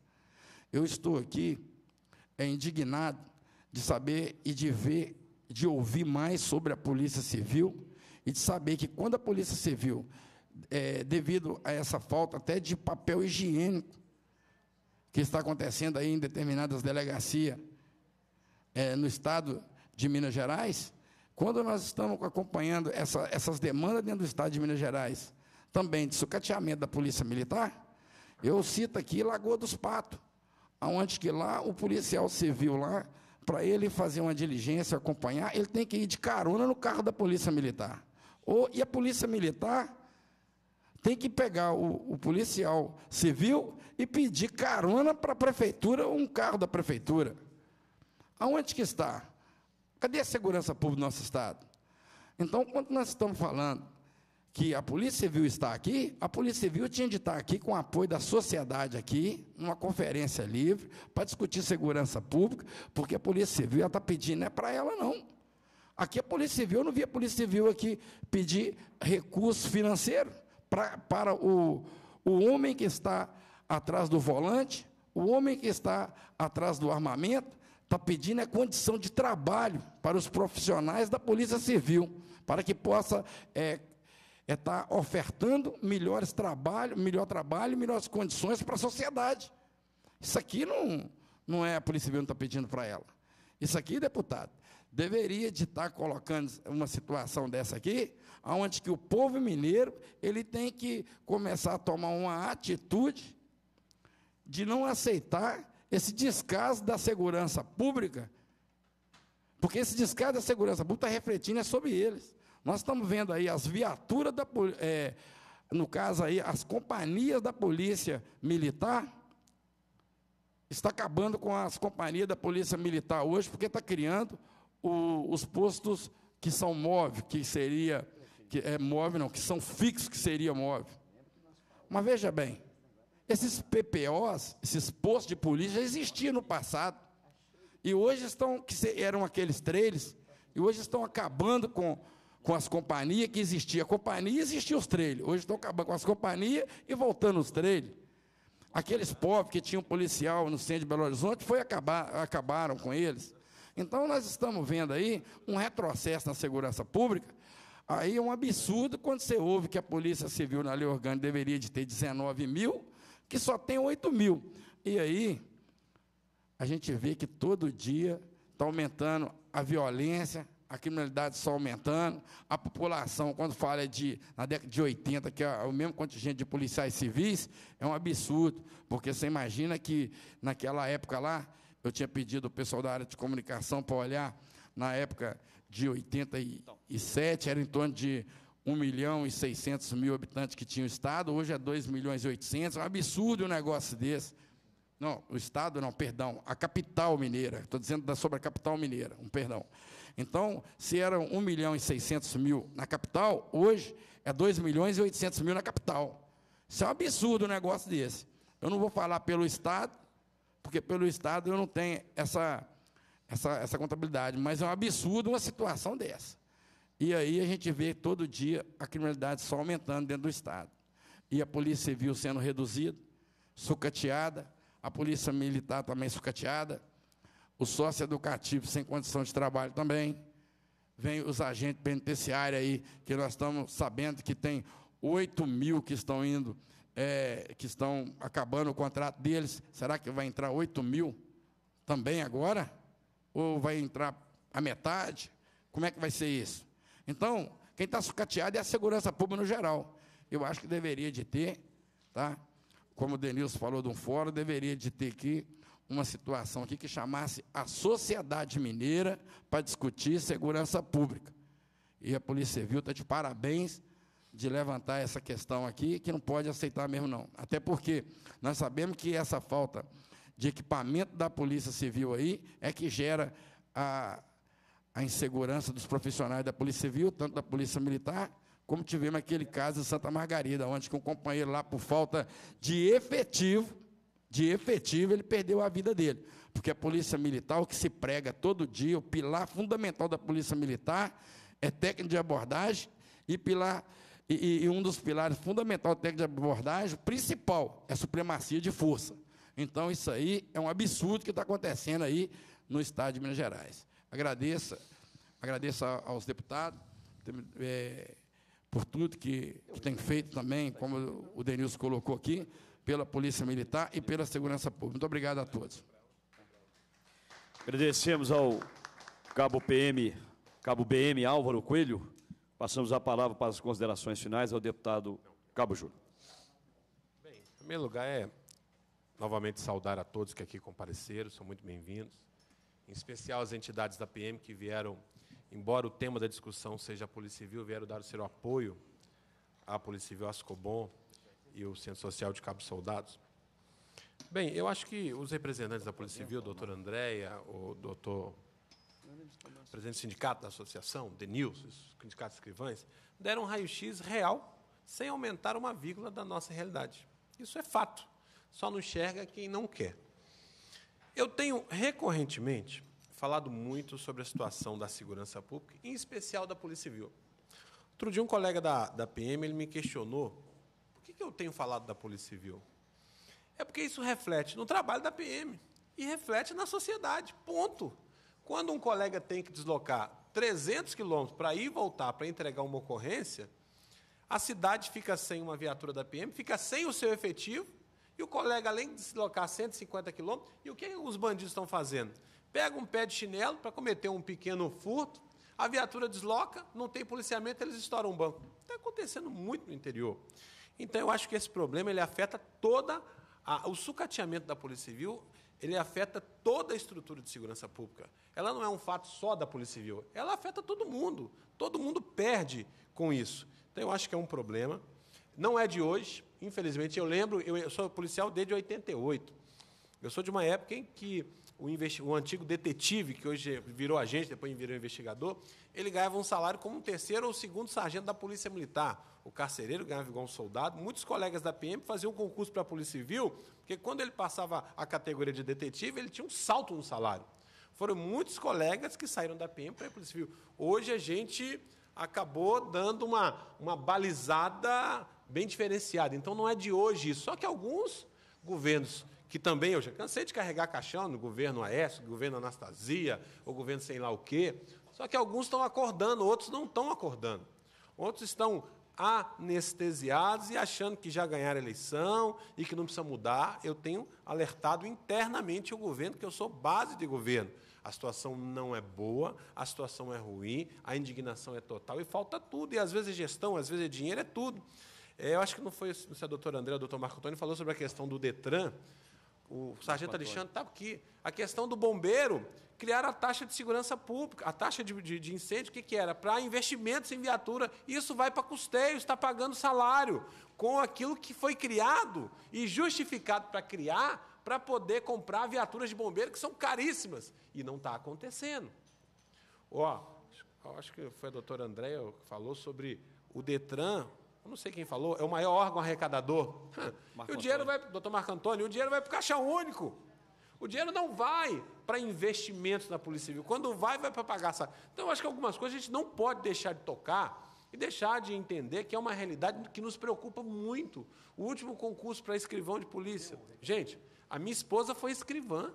Eu estou aqui é, indignado de saber e de ver, de ouvir mais sobre a Polícia Civil e de saber que quando a Polícia Civil, é, devido a essa falta até de papel higiênico que está acontecendo aí em determinadas delegacias é, no estado de Minas Gerais, quando nós estamos acompanhando essa, essas demandas dentro do estado de Minas Gerais, também de sucateamento da Polícia Militar, eu cito aqui Lagoa dos Patos aonde que lá o policial civil lá, para ele fazer uma diligência, acompanhar, ele tem que ir de carona no carro da polícia militar. Ou, e a polícia militar tem que pegar o, o policial civil e pedir carona para a prefeitura, um carro da prefeitura. Aonde que está? Cadê a segurança pública do nosso Estado? Então, quando nós estamos falando que a Polícia Civil está aqui, a Polícia Civil tinha de estar aqui com o apoio da sociedade aqui, numa conferência livre, para discutir segurança pública, porque a Polícia Civil está pedindo, não é para ela não. Aqui a Polícia Civil, eu não vi a Polícia Civil aqui pedir recurso financeiro pra, para o, o homem que está atrás do volante, o homem que está atrás do armamento, está pedindo é condição de trabalho para os profissionais da Polícia Civil, para que possa é, é estar tá ofertando melhores trabalho, melhor trabalho, melhores condições para a sociedade. Isso aqui não, não é a Polícia Civil que está pedindo para ela. Isso aqui, deputado, deveria de estar tá colocando uma situação dessa aqui, onde que o povo mineiro ele tem que começar a tomar uma atitude de não aceitar esse descaso da segurança pública, porque esse descaso da segurança pública está refletindo é sobre eles. Nós estamos vendo aí as viaturas da é, no caso aí, as companhias da polícia militar está acabando com as companhias da polícia militar hoje, porque está criando o, os postos que são móveis, que seria que é móvel não, que são fixos, que seria móvel. Mas veja bem, esses PPOs, esses postos de polícia já existiam no passado. E hoje estão, que eram aqueles trailers, e hoje estão acabando com com as companhias que existia. companhia existia os trelhos. Hoje estão acabando com as companhias e voltando os trelhos. Aqueles pobres que tinham policial no centro de Belo Horizonte foi acabar, acabaram com eles. Então nós estamos vendo aí um retrocesso na segurança pública. Aí é um absurdo quando você ouve que a Polícia Civil na lei orgânica deveria de ter 19 mil, que só tem 8 mil. E aí a gente vê que todo dia está aumentando a violência, a criminalidade só aumentando, a população, quando fala de, na década de 80, que é o mesmo contingente de policiais civis, é um absurdo, porque você imagina que, naquela época lá, eu tinha pedido o pessoal da área de comunicação para olhar, na época de 87, era em torno de 1 milhão e 600 mil habitantes que tinha o Estado, hoje é 2 milhões e 800, é um absurdo um negócio desse. Não, o Estado não, perdão, a capital mineira, estou dizendo sobre a capital mineira, um perdão. Então, se eram 1 milhão e 600 mil na capital, hoje é 2 milhões e 800 mil na capital. Isso é um absurdo um negócio desse. Eu não vou falar pelo Estado, porque pelo Estado eu não tenho essa, essa, essa contabilidade, mas é um absurdo uma situação dessa. E aí a gente vê todo dia a criminalidade só aumentando dentro do Estado. E a polícia civil sendo reduzida, sucateada, a polícia militar também sucateada, o sócio educativo sem condição de trabalho também, vem os agentes penitenciários aí, que nós estamos sabendo que tem 8 mil que estão indo, é, que estão acabando o contrato deles. Será que vai entrar 8 mil também agora? Ou vai entrar a metade? Como é que vai ser isso? Então, quem está sucateado é a segurança pública no geral. Eu acho que deveria de ter, tá? como o Denilson falou de um fórum, deveria de ter aqui uma situação aqui que chamasse a sociedade mineira para discutir segurança pública. E a Polícia Civil está de parabéns de levantar essa questão aqui, que não pode aceitar mesmo não. Até porque nós sabemos que essa falta de equipamento da Polícia Civil aí é que gera a, a insegurança dos profissionais da Polícia Civil, tanto da Polícia Militar, como tivemos aquele caso em Santa Margarida, onde que um companheiro lá, por falta de efetivo, de efetivo, ele perdeu a vida dele. Porque a polícia militar, o que se prega todo dia, o pilar fundamental da polícia militar é técnica de abordagem e pilar e, e um dos pilares fundamental da técnica de abordagem, principal, é a supremacia de força. Então, isso aí é um absurdo que está acontecendo aí no Estado de Minas Gerais. Agradeça, agradeço aos deputados é, por tudo que, que tem feito também, como o Denilson colocou aqui pela Polícia Militar e pela Segurança Pública. Muito obrigado a todos. Agradecemos ao Cabo PM, Cabo BM Álvaro Coelho. Passamos a palavra para as considerações finais ao deputado Cabo Júlio. Bem, em primeiro lugar é novamente saudar a todos que aqui compareceram, são muito bem-vindos. Em especial as entidades da PM que vieram, embora o tema da discussão seja a Polícia Civil, vieram dar o seu apoio à Polícia Civil, Ascobon, Ascobom, e o Centro Social de Cabo Soldados. Bem, eu acho que os representantes da Polícia Civil, o doutor Andréia, o doutor presidente do sindicato da associação, Denilson, os sindicatos escrivães, deram um raio-x real, sem aumentar uma vírgula da nossa realidade. Isso é fato. Só não enxerga quem não quer. Eu tenho recorrentemente falado muito sobre a situação da segurança pública, em especial da Polícia Civil. Outro dia, um colega da, da PM ele me questionou eu tenho falado da Polícia Civil? É porque isso reflete no trabalho da PM e reflete na sociedade. Ponto. Quando um colega tem que deslocar 300 quilômetros para ir e voltar para entregar uma ocorrência, a cidade fica sem uma viatura da PM, fica sem o seu efetivo, e o colega, além de deslocar 150 quilômetros, e o que os bandidos estão fazendo? Pega um pé de chinelo para cometer um pequeno furto, a viatura desloca, não tem policiamento, eles estouram um banco. Está acontecendo muito no interior. Então, eu acho que esse problema ele afeta toda a, o sucateamento da Polícia Civil, ele afeta toda a estrutura de segurança pública. Ela não é um fato só da Polícia Civil, ela afeta todo mundo. Todo mundo perde com isso. Então, eu acho que é um problema. Não é de hoje, infelizmente. Eu lembro, eu sou policial desde 88. Eu sou de uma época em que o, o, antigo detetive, que hoje virou agente, depois virou investigador, ele ganhava um salário como um terceiro ou segundo sargento da Polícia Militar o carcereiro ganhava igual um soldado. Muitos colegas da PM faziam concurso para a Polícia Civil, porque quando ele passava a categoria de detetive, ele tinha um salto no salário. Foram muitos colegas que saíram da PM para a Polícia Civil. Hoje a gente acabou dando uma, uma balizada bem diferenciada. Então não é de hoje isso. Só que alguns governos que também eu já cansei de carregar caixão no governo Aécio, governo Anastasia, o governo sei lá o quê. Só que alguns estão acordando, outros não estão acordando. Outros estão anestesiados e achando que já ganharam a eleição e que não precisa mudar. Eu tenho alertado internamente o governo que eu sou base de governo. A situação não é boa, a situação é ruim, a indignação é total e falta tudo. E às vezes é gestão, às vezes é dinheiro, é tudo. É, eu acho que não foi o sei, a doutora André, o doutor Marco Antônio falou sobre a questão do Detran. O sargento Alexandre está aqui. A questão do bombeiro, criaram a taxa de segurança pública, a taxa de, de, de incêndio, o que, que era? Para investimentos em viatura. Isso vai para custeio, está pagando salário com aquilo que foi criado e justificado para criar, para poder comprar viaturas de bombeiro que são caríssimas. E não está acontecendo. Ó, acho que foi a doutora Andréia que falou sobre o Detran, eu não sei quem falou, é o maior órgão arrecadador. Marco o dinheiro Antônio. vai, doutor Marco Antônio, o dinheiro vai para o caixa único. O dinheiro não vai para investimentos na Polícia Civil. Quando vai, vai para pagar essa. Então, eu acho que algumas coisas a gente não pode deixar de tocar e deixar de entender que é uma realidade que nos preocupa muito. O último concurso para escrivão de polícia. Gente, a minha esposa foi escrivã.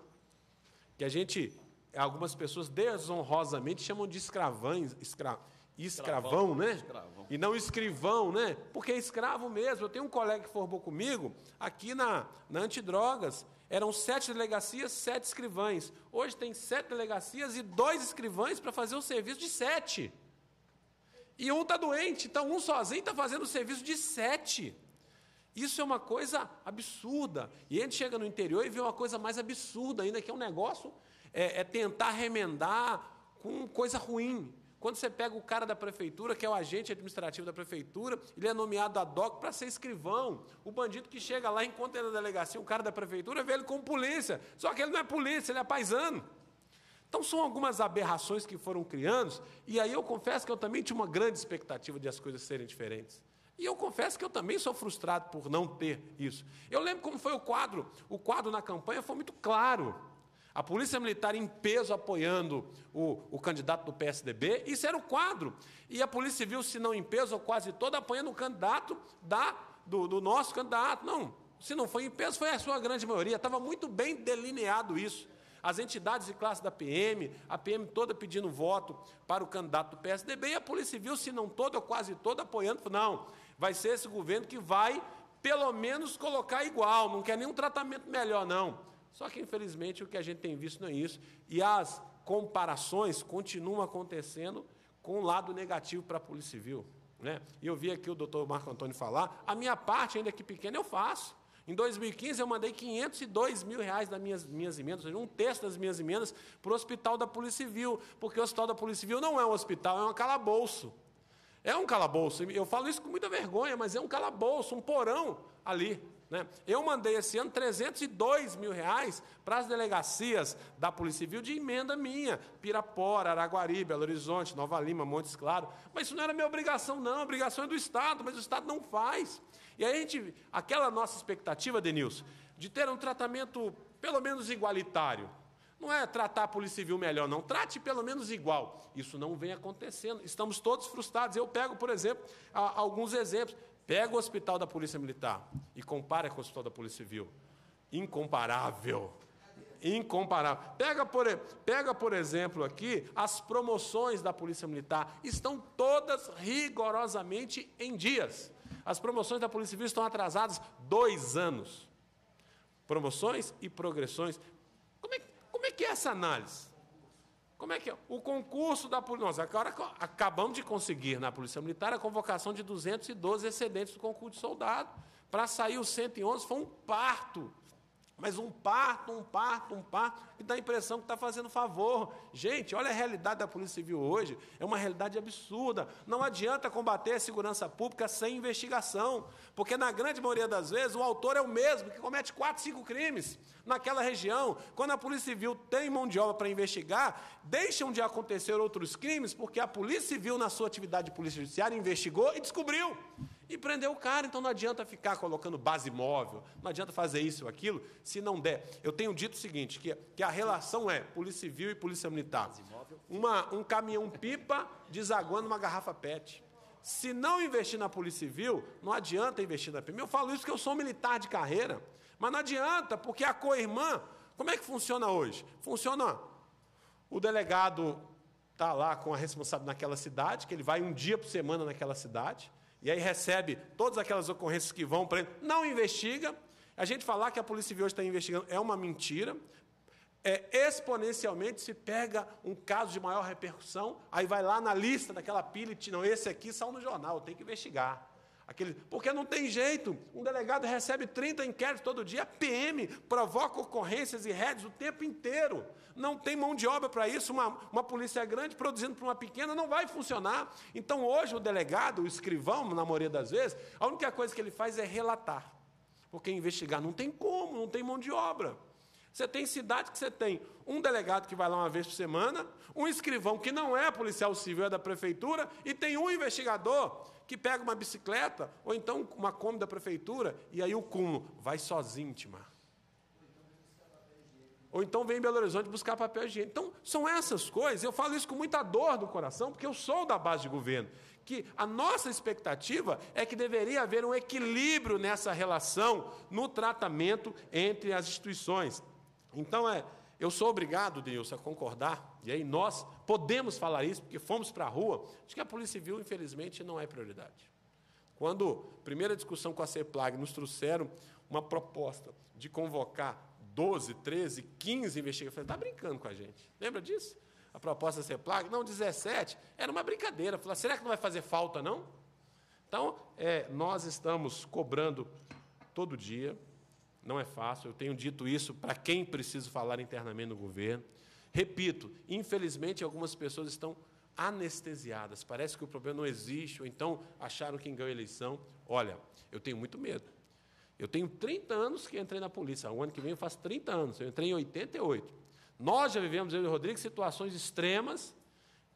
Que a gente, algumas pessoas desonrosamente chamam de escravães, escra, escravão, né? E não escrivão, né? Porque é escravo mesmo. Eu tenho um colega que formou comigo aqui na, na Antidrogas. Eram sete delegacias, sete escrivães. Hoje tem sete delegacias e dois escrivães para fazer o serviço de sete. E um está doente, então um sozinho está fazendo o serviço de sete. Isso é uma coisa absurda. E a gente chega no interior e vê uma coisa mais absurda ainda, que é um negócio, é, é tentar remendar com coisa ruim. Quando você pega o cara da prefeitura, que é o agente administrativo da prefeitura, ele é nomeado ad hoc para ser escrivão. O bandido que chega lá, encontra ele na delegacia, o cara da prefeitura vê ele como polícia. Só que ele não é polícia, ele é paisano. Então são algumas aberrações que foram criando, e aí eu confesso que eu também tinha uma grande expectativa de as coisas serem diferentes. E eu confesso que eu também sou frustrado por não ter isso. Eu lembro como foi o quadro. O quadro na campanha foi muito claro. A Polícia Militar em peso apoiando o, o candidato do PSDB, isso era o quadro. E a Polícia Civil, se não em peso, ou quase toda, apoiando o candidato da, do, do nosso candidato. Não, se não foi em peso, foi a sua grande maioria. Estava muito bem delineado isso. As entidades de classe da PM, a PM toda pedindo voto para o candidato do PSDB, e a Polícia Civil, se não toda, ou quase toda, apoiando. Não, vai ser esse governo que vai, pelo menos, colocar igual, não quer nenhum tratamento melhor, não só que, infelizmente, o que a gente tem visto não é isso. E as comparações continuam acontecendo com o lado negativo para a Polícia Civil. Né? E eu vi aqui o doutor Marco Antônio falar, a minha parte, ainda que pequena, eu faço. Em 2015, eu mandei 502 mil reais das minhas, minhas emendas, ou seja, um terço das minhas emendas, para o Hospital da Polícia Civil, porque o Hospital da Polícia Civil não é um hospital, é um calabouço. É um calabouço. Eu falo isso com muita vergonha, mas é um calabouço, um porão ali. Né? Eu mandei esse ano 302 mil reais para as delegacias da Polícia Civil de emenda minha, Pirapora, Araguari, Belo Horizonte, Nova Lima, Montes Claro. Mas isso não era minha obrigação, não. A obrigação é do Estado, mas o Estado não faz. E aí a gente, aquela nossa expectativa, Denilson, de ter um tratamento pelo menos igualitário. Não é tratar a Polícia Civil melhor, não. Trate pelo menos igual. Isso não vem acontecendo. Estamos todos frustrados. Eu pego, por exemplo, alguns exemplos. Pega o hospital da Polícia Militar e compara com o hospital da Polícia Civil. Incomparável. Incomparável. Pega por, pega, por exemplo, aqui as promoções da Polícia Militar. Estão todas rigorosamente em dias. As promoções da Polícia Civil estão atrasadas dois anos. Promoções e progressões. Como é, como é que é essa análise? Como é que é? O concurso da Polícia. Nós agora acabamos de conseguir na Polícia Militar a convocação de 212 excedentes do concurso de soldado. Para sair os 111 foi um parto. Mas um parto, um parto, um parto, e dá a impressão que está fazendo favor. Gente, olha a realidade da Polícia Civil hoje, é uma realidade absurda. Não adianta combater a segurança pública sem investigação, porque na grande maioria das vezes o autor é o mesmo, que comete quatro, cinco crimes naquela região. Quando a Polícia Civil tem mão de obra para investigar, deixam de acontecer outros crimes, porque a Polícia Civil, na sua atividade de Polícia Judiciária, investigou e descobriu e prender o cara. Então não adianta ficar colocando base móvel, não adianta fazer isso ou aquilo, se não der. Eu tenho dito o seguinte: que, que a relação é Polícia Civil e Polícia Militar. Uma, um caminhão-pipa desaguando uma garrafa PET. Se não investir na Polícia Civil, não adianta investir na PM. Eu falo isso porque eu sou militar de carreira, mas não adianta, porque a co-irmã, como é que funciona hoje? Funciona. O delegado está lá com a responsável naquela cidade, que ele vai um dia por semana naquela cidade e aí recebe todas aquelas ocorrências que vão para ele, não investiga. A gente falar que a Polícia Civil hoje está investigando é uma mentira. É, exponencialmente se pega um caso de maior repercussão, aí vai lá na lista daquela pilha, não, esse aqui saiu no jornal, tem que investigar. Aquele, porque não tem jeito. Um delegado recebe 30 inquéritos todo dia, PM, provoca ocorrências e redes o tempo inteiro. Não tem mão de obra para isso. Uma, uma polícia grande produzindo para uma pequena não vai funcionar. Então, hoje, o delegado, o escrivão, na maioria das vezes, a única coisa que ele faz é relatar. Porque investigar não tem como, não tem mão de obra. Você tem cidade que você tem um delegado que vai lá uma vez por semana, um escrivão que não é policial civil, é da prefeitura, e tem um investigador que pega uma bicicleta ou então uma Kombi da prefeitura e aí o cúmulo vai sozinho, Timar. Ou então vem em Belo Horizonte buscar papel higiênico. Então, são essas coisas. Eu falo isso com muita dor no coração, porque eu sou da base de governo. Que a nossa expectativa é que deveria haver um equilíbrio nessa relação no tratamento entre as instituições. Então, é, eu sou obrigado, Deus, a concordar, e aí nós podemos falar isso, porque fomos para a rua, de que a Polícia Civil, infelizmente, não é prioridade. Quando, primeira discussão com a CEPLAG, nos trouxeram uma proposta de convocar 12, 13, 15 investigadores, está brincando com a gente, lembra disso? A proposta da CEPLAG, não, 17, era uma brincadeira, falar, ah, será que não vai fazer falta, não? Então, é, nós estamos cobrando todo dia, não é fácil, eu tenho dito isso para quem preciso falar internamente no governo. Repito, infelizmente algumas pessoas estão anestesiadas, parece que o problema não existe, ou então acharam que ganhou a eleição. Olha, eu tenho muito medo. Eu tenho 30 anos que entrei na polícia, o ano que vem eu faço 30 anos, eu entrei em 88. Nós já vivemos, eu e o Rodrigo, situações extremas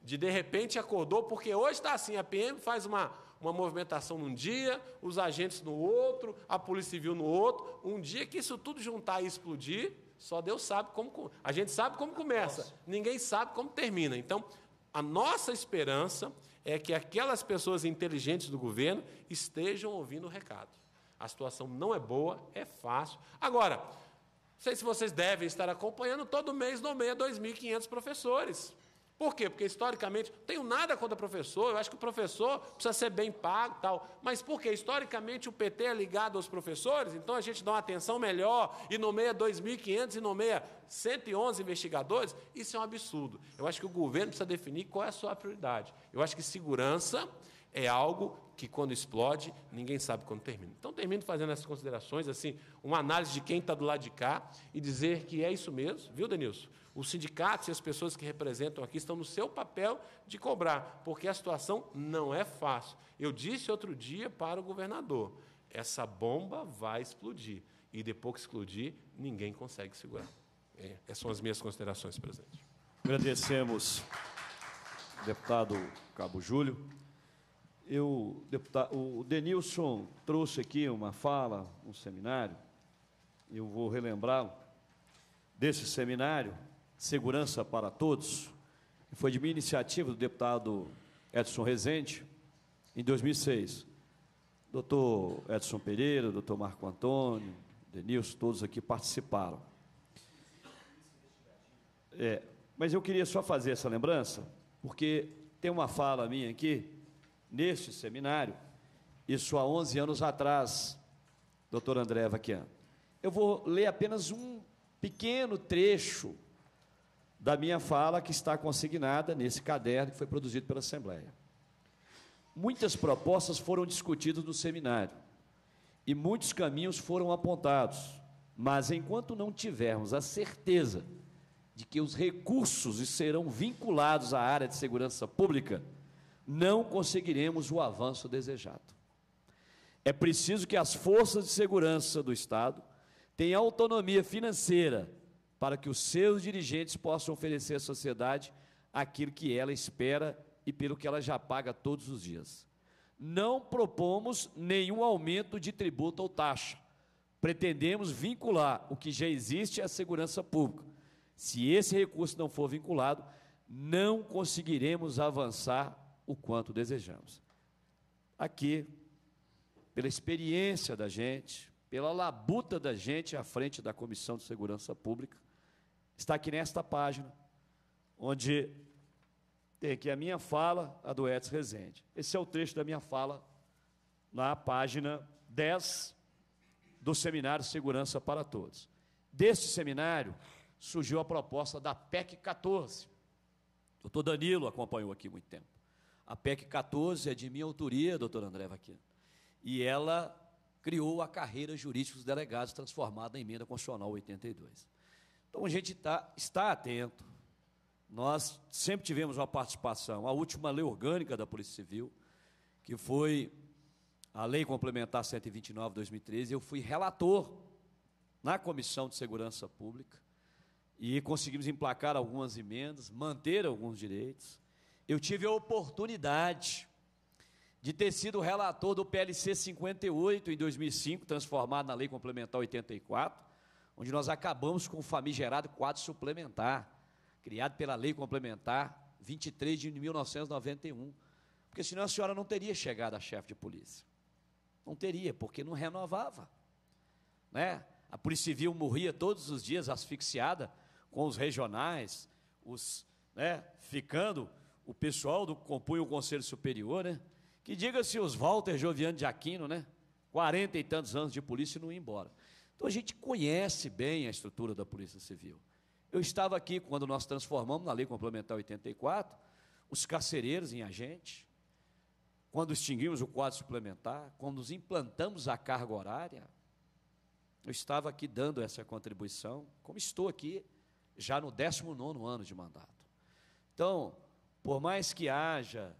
de de repente acordou, porque hoje está assim, a PM faz uma, uma movimentação num dia, os agentes no outro, a Polícia Civil no outro. Um dia que isso tudo juntar e explodir, só Deus sabe como. A gente sabe como começa, ninguém sabe como termina. Então, a nossa esperança é que aquelas pessoas inteligentes do governo estejam ouvindo o recado. A situação não é boa, é fácil. Agora, não sei se vocês devem estar acompanhando, todo mês nomeia 2.500 professores. Por quê? Porque historicamente, não tenho nada contra o professor, eu acho que o professor precisa ser bem pago tal. Mas porque historicamente o PT é ligado aos professores, então a gente dá uma atenção melhor e nomeia 2.500 e nomeia 111 investigadores, isso é um absurdo. Eu acho que o governo precisa definir qual é a sua prioridade. Eu acho que segurança é algo que quando explode, ninguém sabe quando termina. Então, termino fazendo essas considerações, assim, uma análise de quem está do lado de cá e dizer que é isso mesmo, viu, Denilson? Os sindicatos e as pessoas que representam aqui estão no seu papel de cobrar, porque a situação não é fácil. Eu disse outro dia para o governador: essa bomba vai explodir. E depois que explodir, ninguém consegue segurar. É, essas são as minhas considerações, presidente. Agradecemos, deputado Cabo Júlio eu, deputado, o Denilson trouxe aqui uma fala, um seminário, eu vou relembrá-lo, desse seminário, Segurança para Todos, que foi de minha iniciativa do deputado Edson Rezende, em 2006. Doutor Edson Pereira, doutor Marco Antônio, Denilson, todos aqui participaram. É, mas eu queria só fazer essa lembrança, porque tem uma fala minha aqui, neste seminário, isso há 11 anos atrás, doutor André Vaquian. Eu vou ler apenas um pequeno trecho da minha fala que está consignada nesse caderno que foi produzido pela Assembleia. Muitas propostas foram discutidas no seminário e muitos caminhos foram apontados, mas enquanto não tivermos a certeza de que os recursos serão vinculados à área de segurança pública, não conseguiremos o avanço desejado. É preciso que as forças de segurança do Estado tenham autonomia financeira para que os seus dirigentes possam oferecer à sociedade aquilo que ela espera e pelo que ela já paga todos os dias. Não propomos nenhum aumento de tributo ou taxa. Pretendemos vincular o que já existe à segurança pública. Se esse recurso não for vinculado, não conseguiremos avançar o quanto desejamos. Aqui, pela experiência da gente, pela labuta da gente à frente da Comissão de Segurança Pública, está aqui nesta página, onde tem aqui a minha fala, a do Edson Rezende. Esse é o trecho da minha fala, na página 10 do seminário Segurança para Todos. Deste seminário surgiu a proposta da PEC 14. O doutor Danilo acompanhou aqui muito tempo. A PEC 14 é de minha autoria, doutor André Vaquino, e ela criou a carreira jurídica dos delegados, transformada em emenda constitucional 82. Então a gente tá, está atento. Nós sempre tivemos uma participação. A última lei orgânica da Polícia Civil, que foi a Lei Complementar 129 de 2013, eu fui relator na Comissão de Segurança Pública e conseguimos emplacar algumas emendas, manter alguns direitos eu tive a oportunidade de ter sido relator do PLC 58 em 2005, transformado na Lei Complementar 84, onde nós acabamos com o famigerado quadro suplementar, criado pela Lei Complementar 23 de 1991. Porque senão a senhora não teria chegado a chefe de polícia. Não teria, porque não renovava. Né? A Polícia Civil morria todos os dias asfixiada com os regionais, os né, ficando o pessoal do compõe o Conselho Superior, né? Que diga-se os Walter Joviano de Aquino, né? Quarenta e tantos anos de polícia e não ia embora. Então a gente conhece bem a estrutura da Polícia Civil. Eu estava aqui quando nós transformamos na Lei Complementar 84 os carcereiros em agentes, quando extinguimos o quadro suplementar, quando nos implantamos a carga horária. Eu estava aqui dando essa contribuição, como estou aqui já no 19 ano de mandato. Então, por mais que haja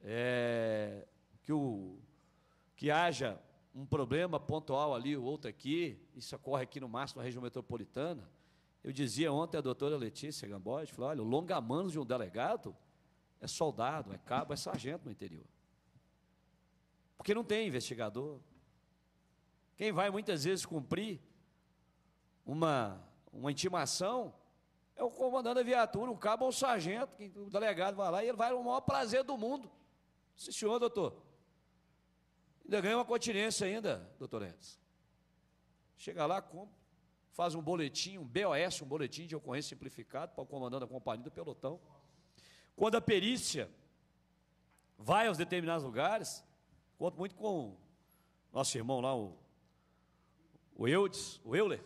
é, que, o, que haja um problema pontual ali, o outro aqui, isso ocorre aqui no máximo na região metropolitana. Eu dizia ontem à doutora Letícia Gamboide, falou, olha, o longamano de um delegado é soldado, é cabo, é sargento no interior. Porque não tem investigador. Quem vai muitas vezes cumprir uma, uma intimação é o comandante da viatura, o cabo ou é o sargento, que o delegado vai lá e ele vai o maior prazer do mundo. Sim, senhor, doutor. Ainda ganha uma continência ainda, doutor Edson. Chega lá, compra, faz um boletim, um BOS, um boletim de ocorrência simplificado para o comandante da companhia do pelotão. Quando a perícia vai aos determinados lugares, conto muito com o nosso irmão lá, o, o Eudes, o Euler,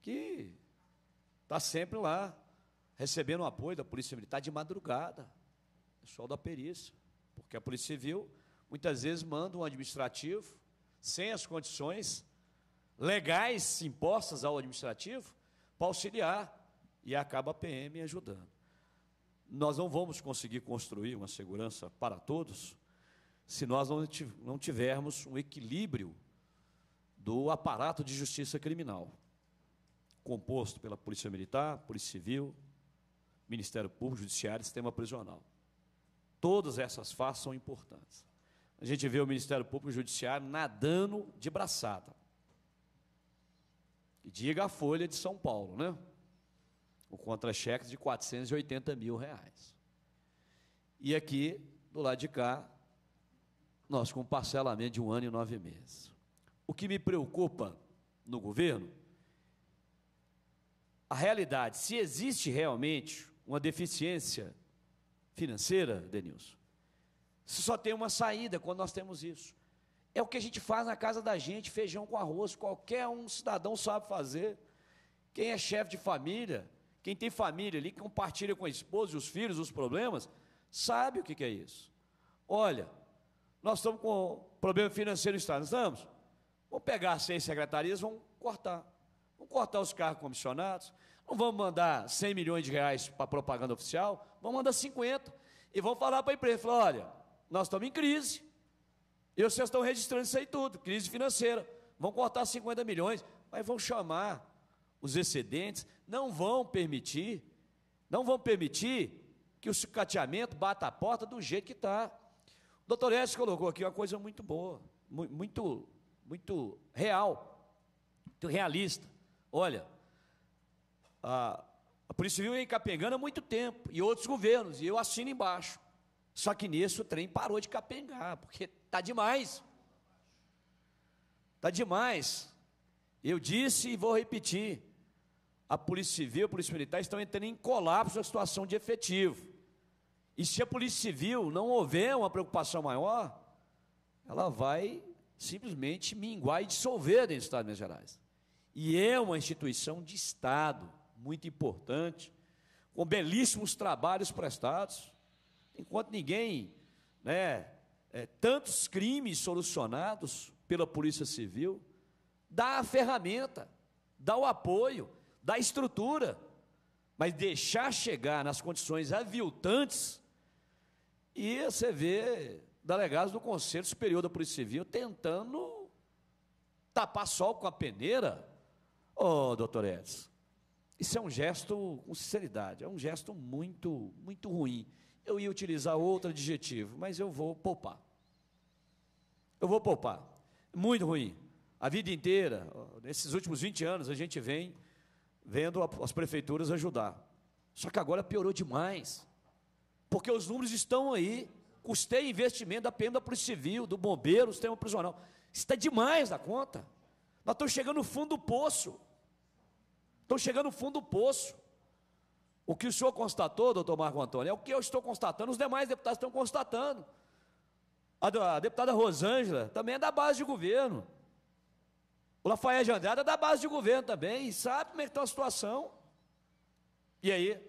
que Está sempre lá, recebendo apoio da Polícia Militar de madrugada, pessoal da perícia. Porque a Polícia Civil muitas vezes manda um administrativo sem as condições legais impostas ao administrativo para auxiliar e acaba a PM ajudando. Nós não vamos conseguir construir uma segurança para todos se nós não tivermos um equilíbrio do aparato de justiça criminal composto pela Polícia Militar, Polícia Civil, Ministério Público, Judiciário e Sistema Prisional. Todas essas faces são importantes. A gente vê o Ministério Público e o Judiciário nadando de braçada. E diga a Folha de São Paulo, né? O contra-cheque de 480 mil reais. E aqui, do lado de cá, nós com parcelamento de um ano e nove meses. O que me preocupa no governo a realidade. Se existe realmente uma deficiência financeira, Denilson, se só tem uma saída quando nós temos isso. É o que a gente faz na casa da gente, feijão com arroz, qualquer um cidadão sabe fazer. Quem é chefe de família, quem tem família ali, que compartilha com a esposa e os filhos os problemas, sabe o que é isso. Olha, nós estamos com problema financeiro no Estado, não estamos? Vamos pegar seis secretarias, vamos cortar. Vamos cortar os carros comissionados, não vamos mandar 100 milhões de reais para propaganda oficial, vamos mandar 50 e vamos falar para a empresa, falar, olha, nós estamos em crise, e vocês estão registrando isso aí tudo, crise financeira, vão cortar 50 milhões, mas vão chamar os excedentes, não vão permitir, não vão permitir que o sucateamento bata a porta do jeito que está. O doutor S. colocou aqui uma coisa muito boa, muito, muito real, muito realista. Olha, a, a Polícia Civil vem capengando há muito tempo, e outros governos, e eu assino embaixo. Só que nisso o trem parou de capengar, porque tá demais. Tá demais. Eu disse e vou repetir. A Polícia Civil, e a Polícia Militar estão entrando em colapso a situação de efetivo. E se a Polícia Civil não houver uma preocupação maior, ela vai simplesmente minguar e dissolver dentro do Estado de Minas Gerais e é uma instituição de Estado muito importante, com belíssimos trabalhos prestados. Enquanto ninguém, né, é, tantos crimes solucionados pela Polícia Civil, dá a ferramenta, dá o apoio, dá a estrutura, mas deixar chegar nas condições aviltantes, e você vê delegados do Conselho Superior da Polícia Civil tentando tapar sol com a peneira Ô, doutor Edson, isso é um gesto com sinceridade, é um gesto muito, muito ruim. Eu ia utilizar outro adjetivo, mas eu vou poupar. Eu vou poupar. Muito ruim. A vida inteira, nesses últimos 20 anos, a gente vem vendo as prefeituras ajudar. Só que agora piorou demais. Porque os números estão aí. Custei investimento da PM da Polícia Civil, do Bombeiro, do Sistema Prisional. Está demais da conta. Nós estamos chegando no fundo do poço. Estamos chegando no fundo do poço. O que o senhor constatou, doutor Marco Antônio, é o que eu estou constatando, os demais deputados estão constatando. A, deputada Rosângela também é da base de governo. O Lafayette Andrade é da base de governo também, e sabe como é que está a situação. E aí,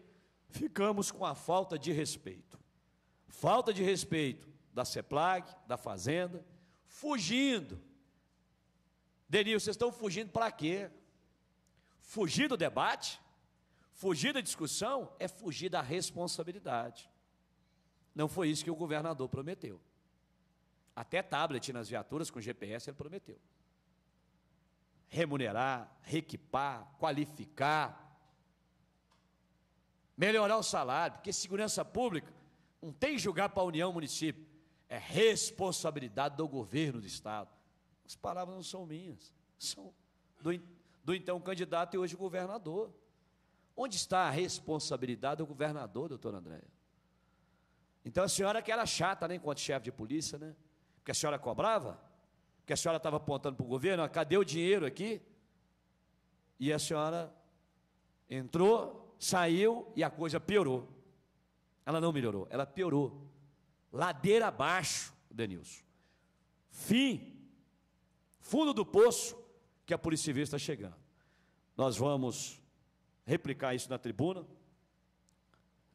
ficamos com a falta de respeito. Falta de respeito da CEPLAG, da Fazenda, fugindo Denil, vocês estão fugindo para quê? Fugir do debate? Fugir da discussão é fugir da responsabilidade. Não foi isso que o governador prometeu. Até tablet nas viaturas com GPS ele prometeu. Remunerar, reequipar, qualificar, melhorar o salário, porque segurança pública não tem julgar para a União, município, é responsabilidade do governo do Estado. As palavras não são minhas, são do, do então candidato e hoje governador. Onde está a responsabilidade do governador, doutor Andréia? Então a senhora que era chata, né, enquanto chefe de polícia, né? Porque a senhora cobrava, porque a senhora estava apontando para o governo, ó, ah, cadê o dinheiro aqui? E a senhora entrou, saiu e a coisa piorou. Ela não melhorou, ela piorou. Ladeira abaixo, Denilson. Fim fundo do poço, que a Polícia Civil está chegando. Nós vamos replicar isso na tribuna.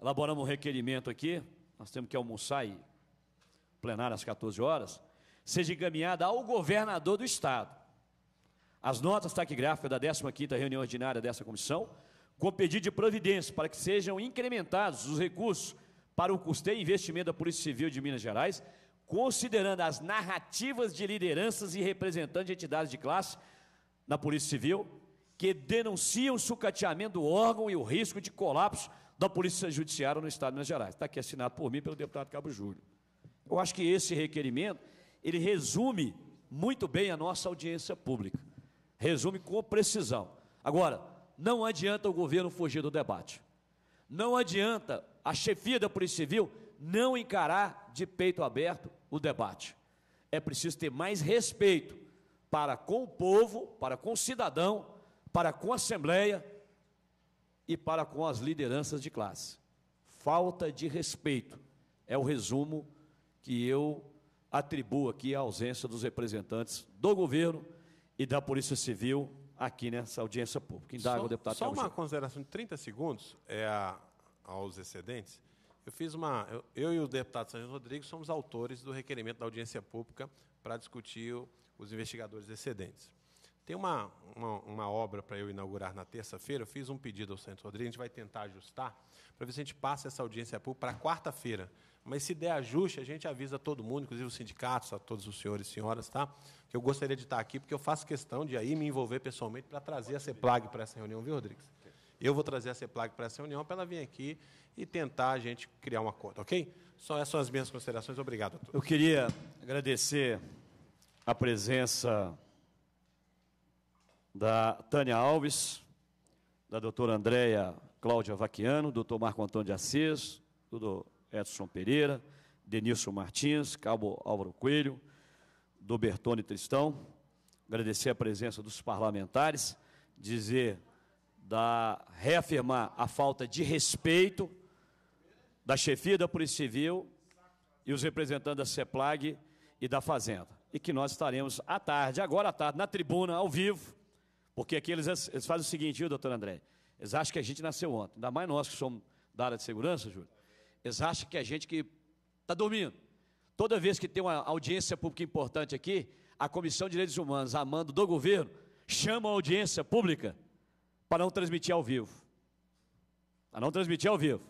Elaboramos um requerimento aqui. Nós temos que almoçar e plenário às 14 horas. Seja encaminhada ao governador do Estado. As notas taquigráficas da 15ª reunião ordinária dessa comissão, com pedido de providência para que sejam incrementados os recursos para o custeio e investimento da Polícia Civil de Minas Gerais, considerando as narrativas de lideranças e representantes de entidades de classe na Polícia Civil, que denunciam o sucateamento do órgão e o risco de colapso da Polícia Judiciária no Estado de Minas Gerais. Está aqui assinado por mim pelo deputado Cabo Júlio. Eu acho que esse requerimento, ele resume muito bem a nossa audiência pública. Resume com precisão. Agora, não adianta o governo fugir do debate. Não adianta a chefia da Polícia Civil não encarar de peito aberto o debate. É preciso ter mais respeito para com o povo, para com o cidadão, para com a Assembleia e para com as lideranças de classe. Falta de respeito é o resumo que eu atribuo aqui à ausência dos representantes do governo e da Polícia Civil aqui nessa audiência pública. Indaga só, o deputado Só uma consideração de 30 segundos é a, aos excedentes. Eu fiz uma. Eu, e o deputado Sérgio Rodrigues somos autores do requerimento da audiência pública para discutir os investigadores excedentes. Tem uma, uma, uma obra para eu inaugurar na terça-feira. Eu fiz um pedido ao Sérgio Rodrigues, a gente vai tentar ajustar, para ver se a gente passa essa audiência pública para quarta-feira. Mas se der ajuste, a gente avisa todo mundo, inclusive os sindicatos, a todos os senhores e senhoras, tá? Que eu gostaria de estar aqui, porque eu faço questão de aí me envolver pessoalmente para trazer a CEPLAG para essa reunião, viu, Rodrigues? Eu vou trazer a CEPLAG para essa reunião para ela vir aqui e tentar a gente criar um acordo, ok? Só essas são as minhas considerações. Obrigado a todos. Eu queria agradecer a presença da Tânia Alves, da doutora Andréia Cláudia Vaquiano, doutor Marco Antônio de Assis, do Edson Pereira, Denilson Martins, Cabo Álvaro Coelho, do Bertone Tristão. Agradecer a presença dos parlamentares, dizer da reafirmar a falta de respeito da chefia da Polícia Civil e os representantes da CEPLAG e da Fazenda. E que nós estaremos à tarde, agora à tarde, na tribuna, ao vivo, porque aqui eles, eles fazem o seguinte, viu, doutor André? Eles acham que a gente nasceu ontem, ainda mais nós que somos da área de segurança, Júlio. Eles acham que a gente que está dormindo. Toda vez que tem uma audiência pública importante aqui, a Comissão de Direitos Humanos, a mando do governo, chama a audiência pública para não transmitir ao vivo. Para não transmitir ao vivo.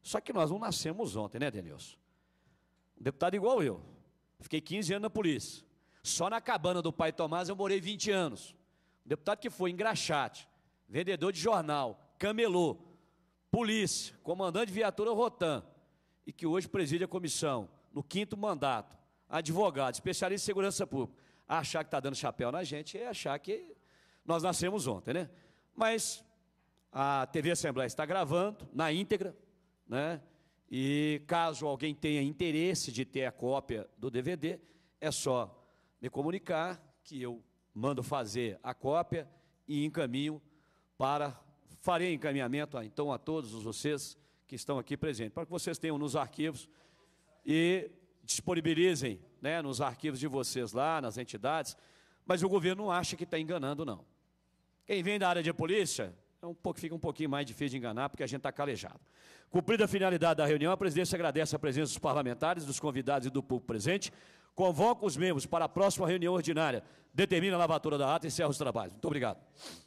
Só que nós não nascemos ontem, né, Denilson? Um deputado igual eu. Fiquei 15 anos na polícia. Só na cabana do pai Tomás eu morei 20 anos. Um deputado que foi engraxate, vendedor de jornal, camelô, polícia, comandante de viatura Rotan, e que hoje preside a comissão, no quinto mandato, advogado, especialista em segurança pública. Achar que está dando chapéu na gente é achar que nós nascemos ontem, né? Mas a TV Assembleia está gravando na íntegra, né? E caso alguém tenha interesse de ter a cópia do DVD, é só me comunicar que eu mando fazer a cópia e encaminho para farei encaminhamento então a todos vocês que estão aqui presentes, para que vocês tenham nos arquivos e disponibilizem né, nos arquivos de vocês lá, nas entidades, mas o governo não acha que está enganando, não. Quem vem da área de polícia é um pouco, fica um pouquinho mais difícil de enganar, porque a gente está calejado. Cumprida a finalidade da reunião, a presidência agradece a presença dos parlamentares, dos convidados e do público presente. Convoca os membros para a próxima reunião ordinária. Determina a lavatura da ata e encerra os trabalhos. Muito obrigado.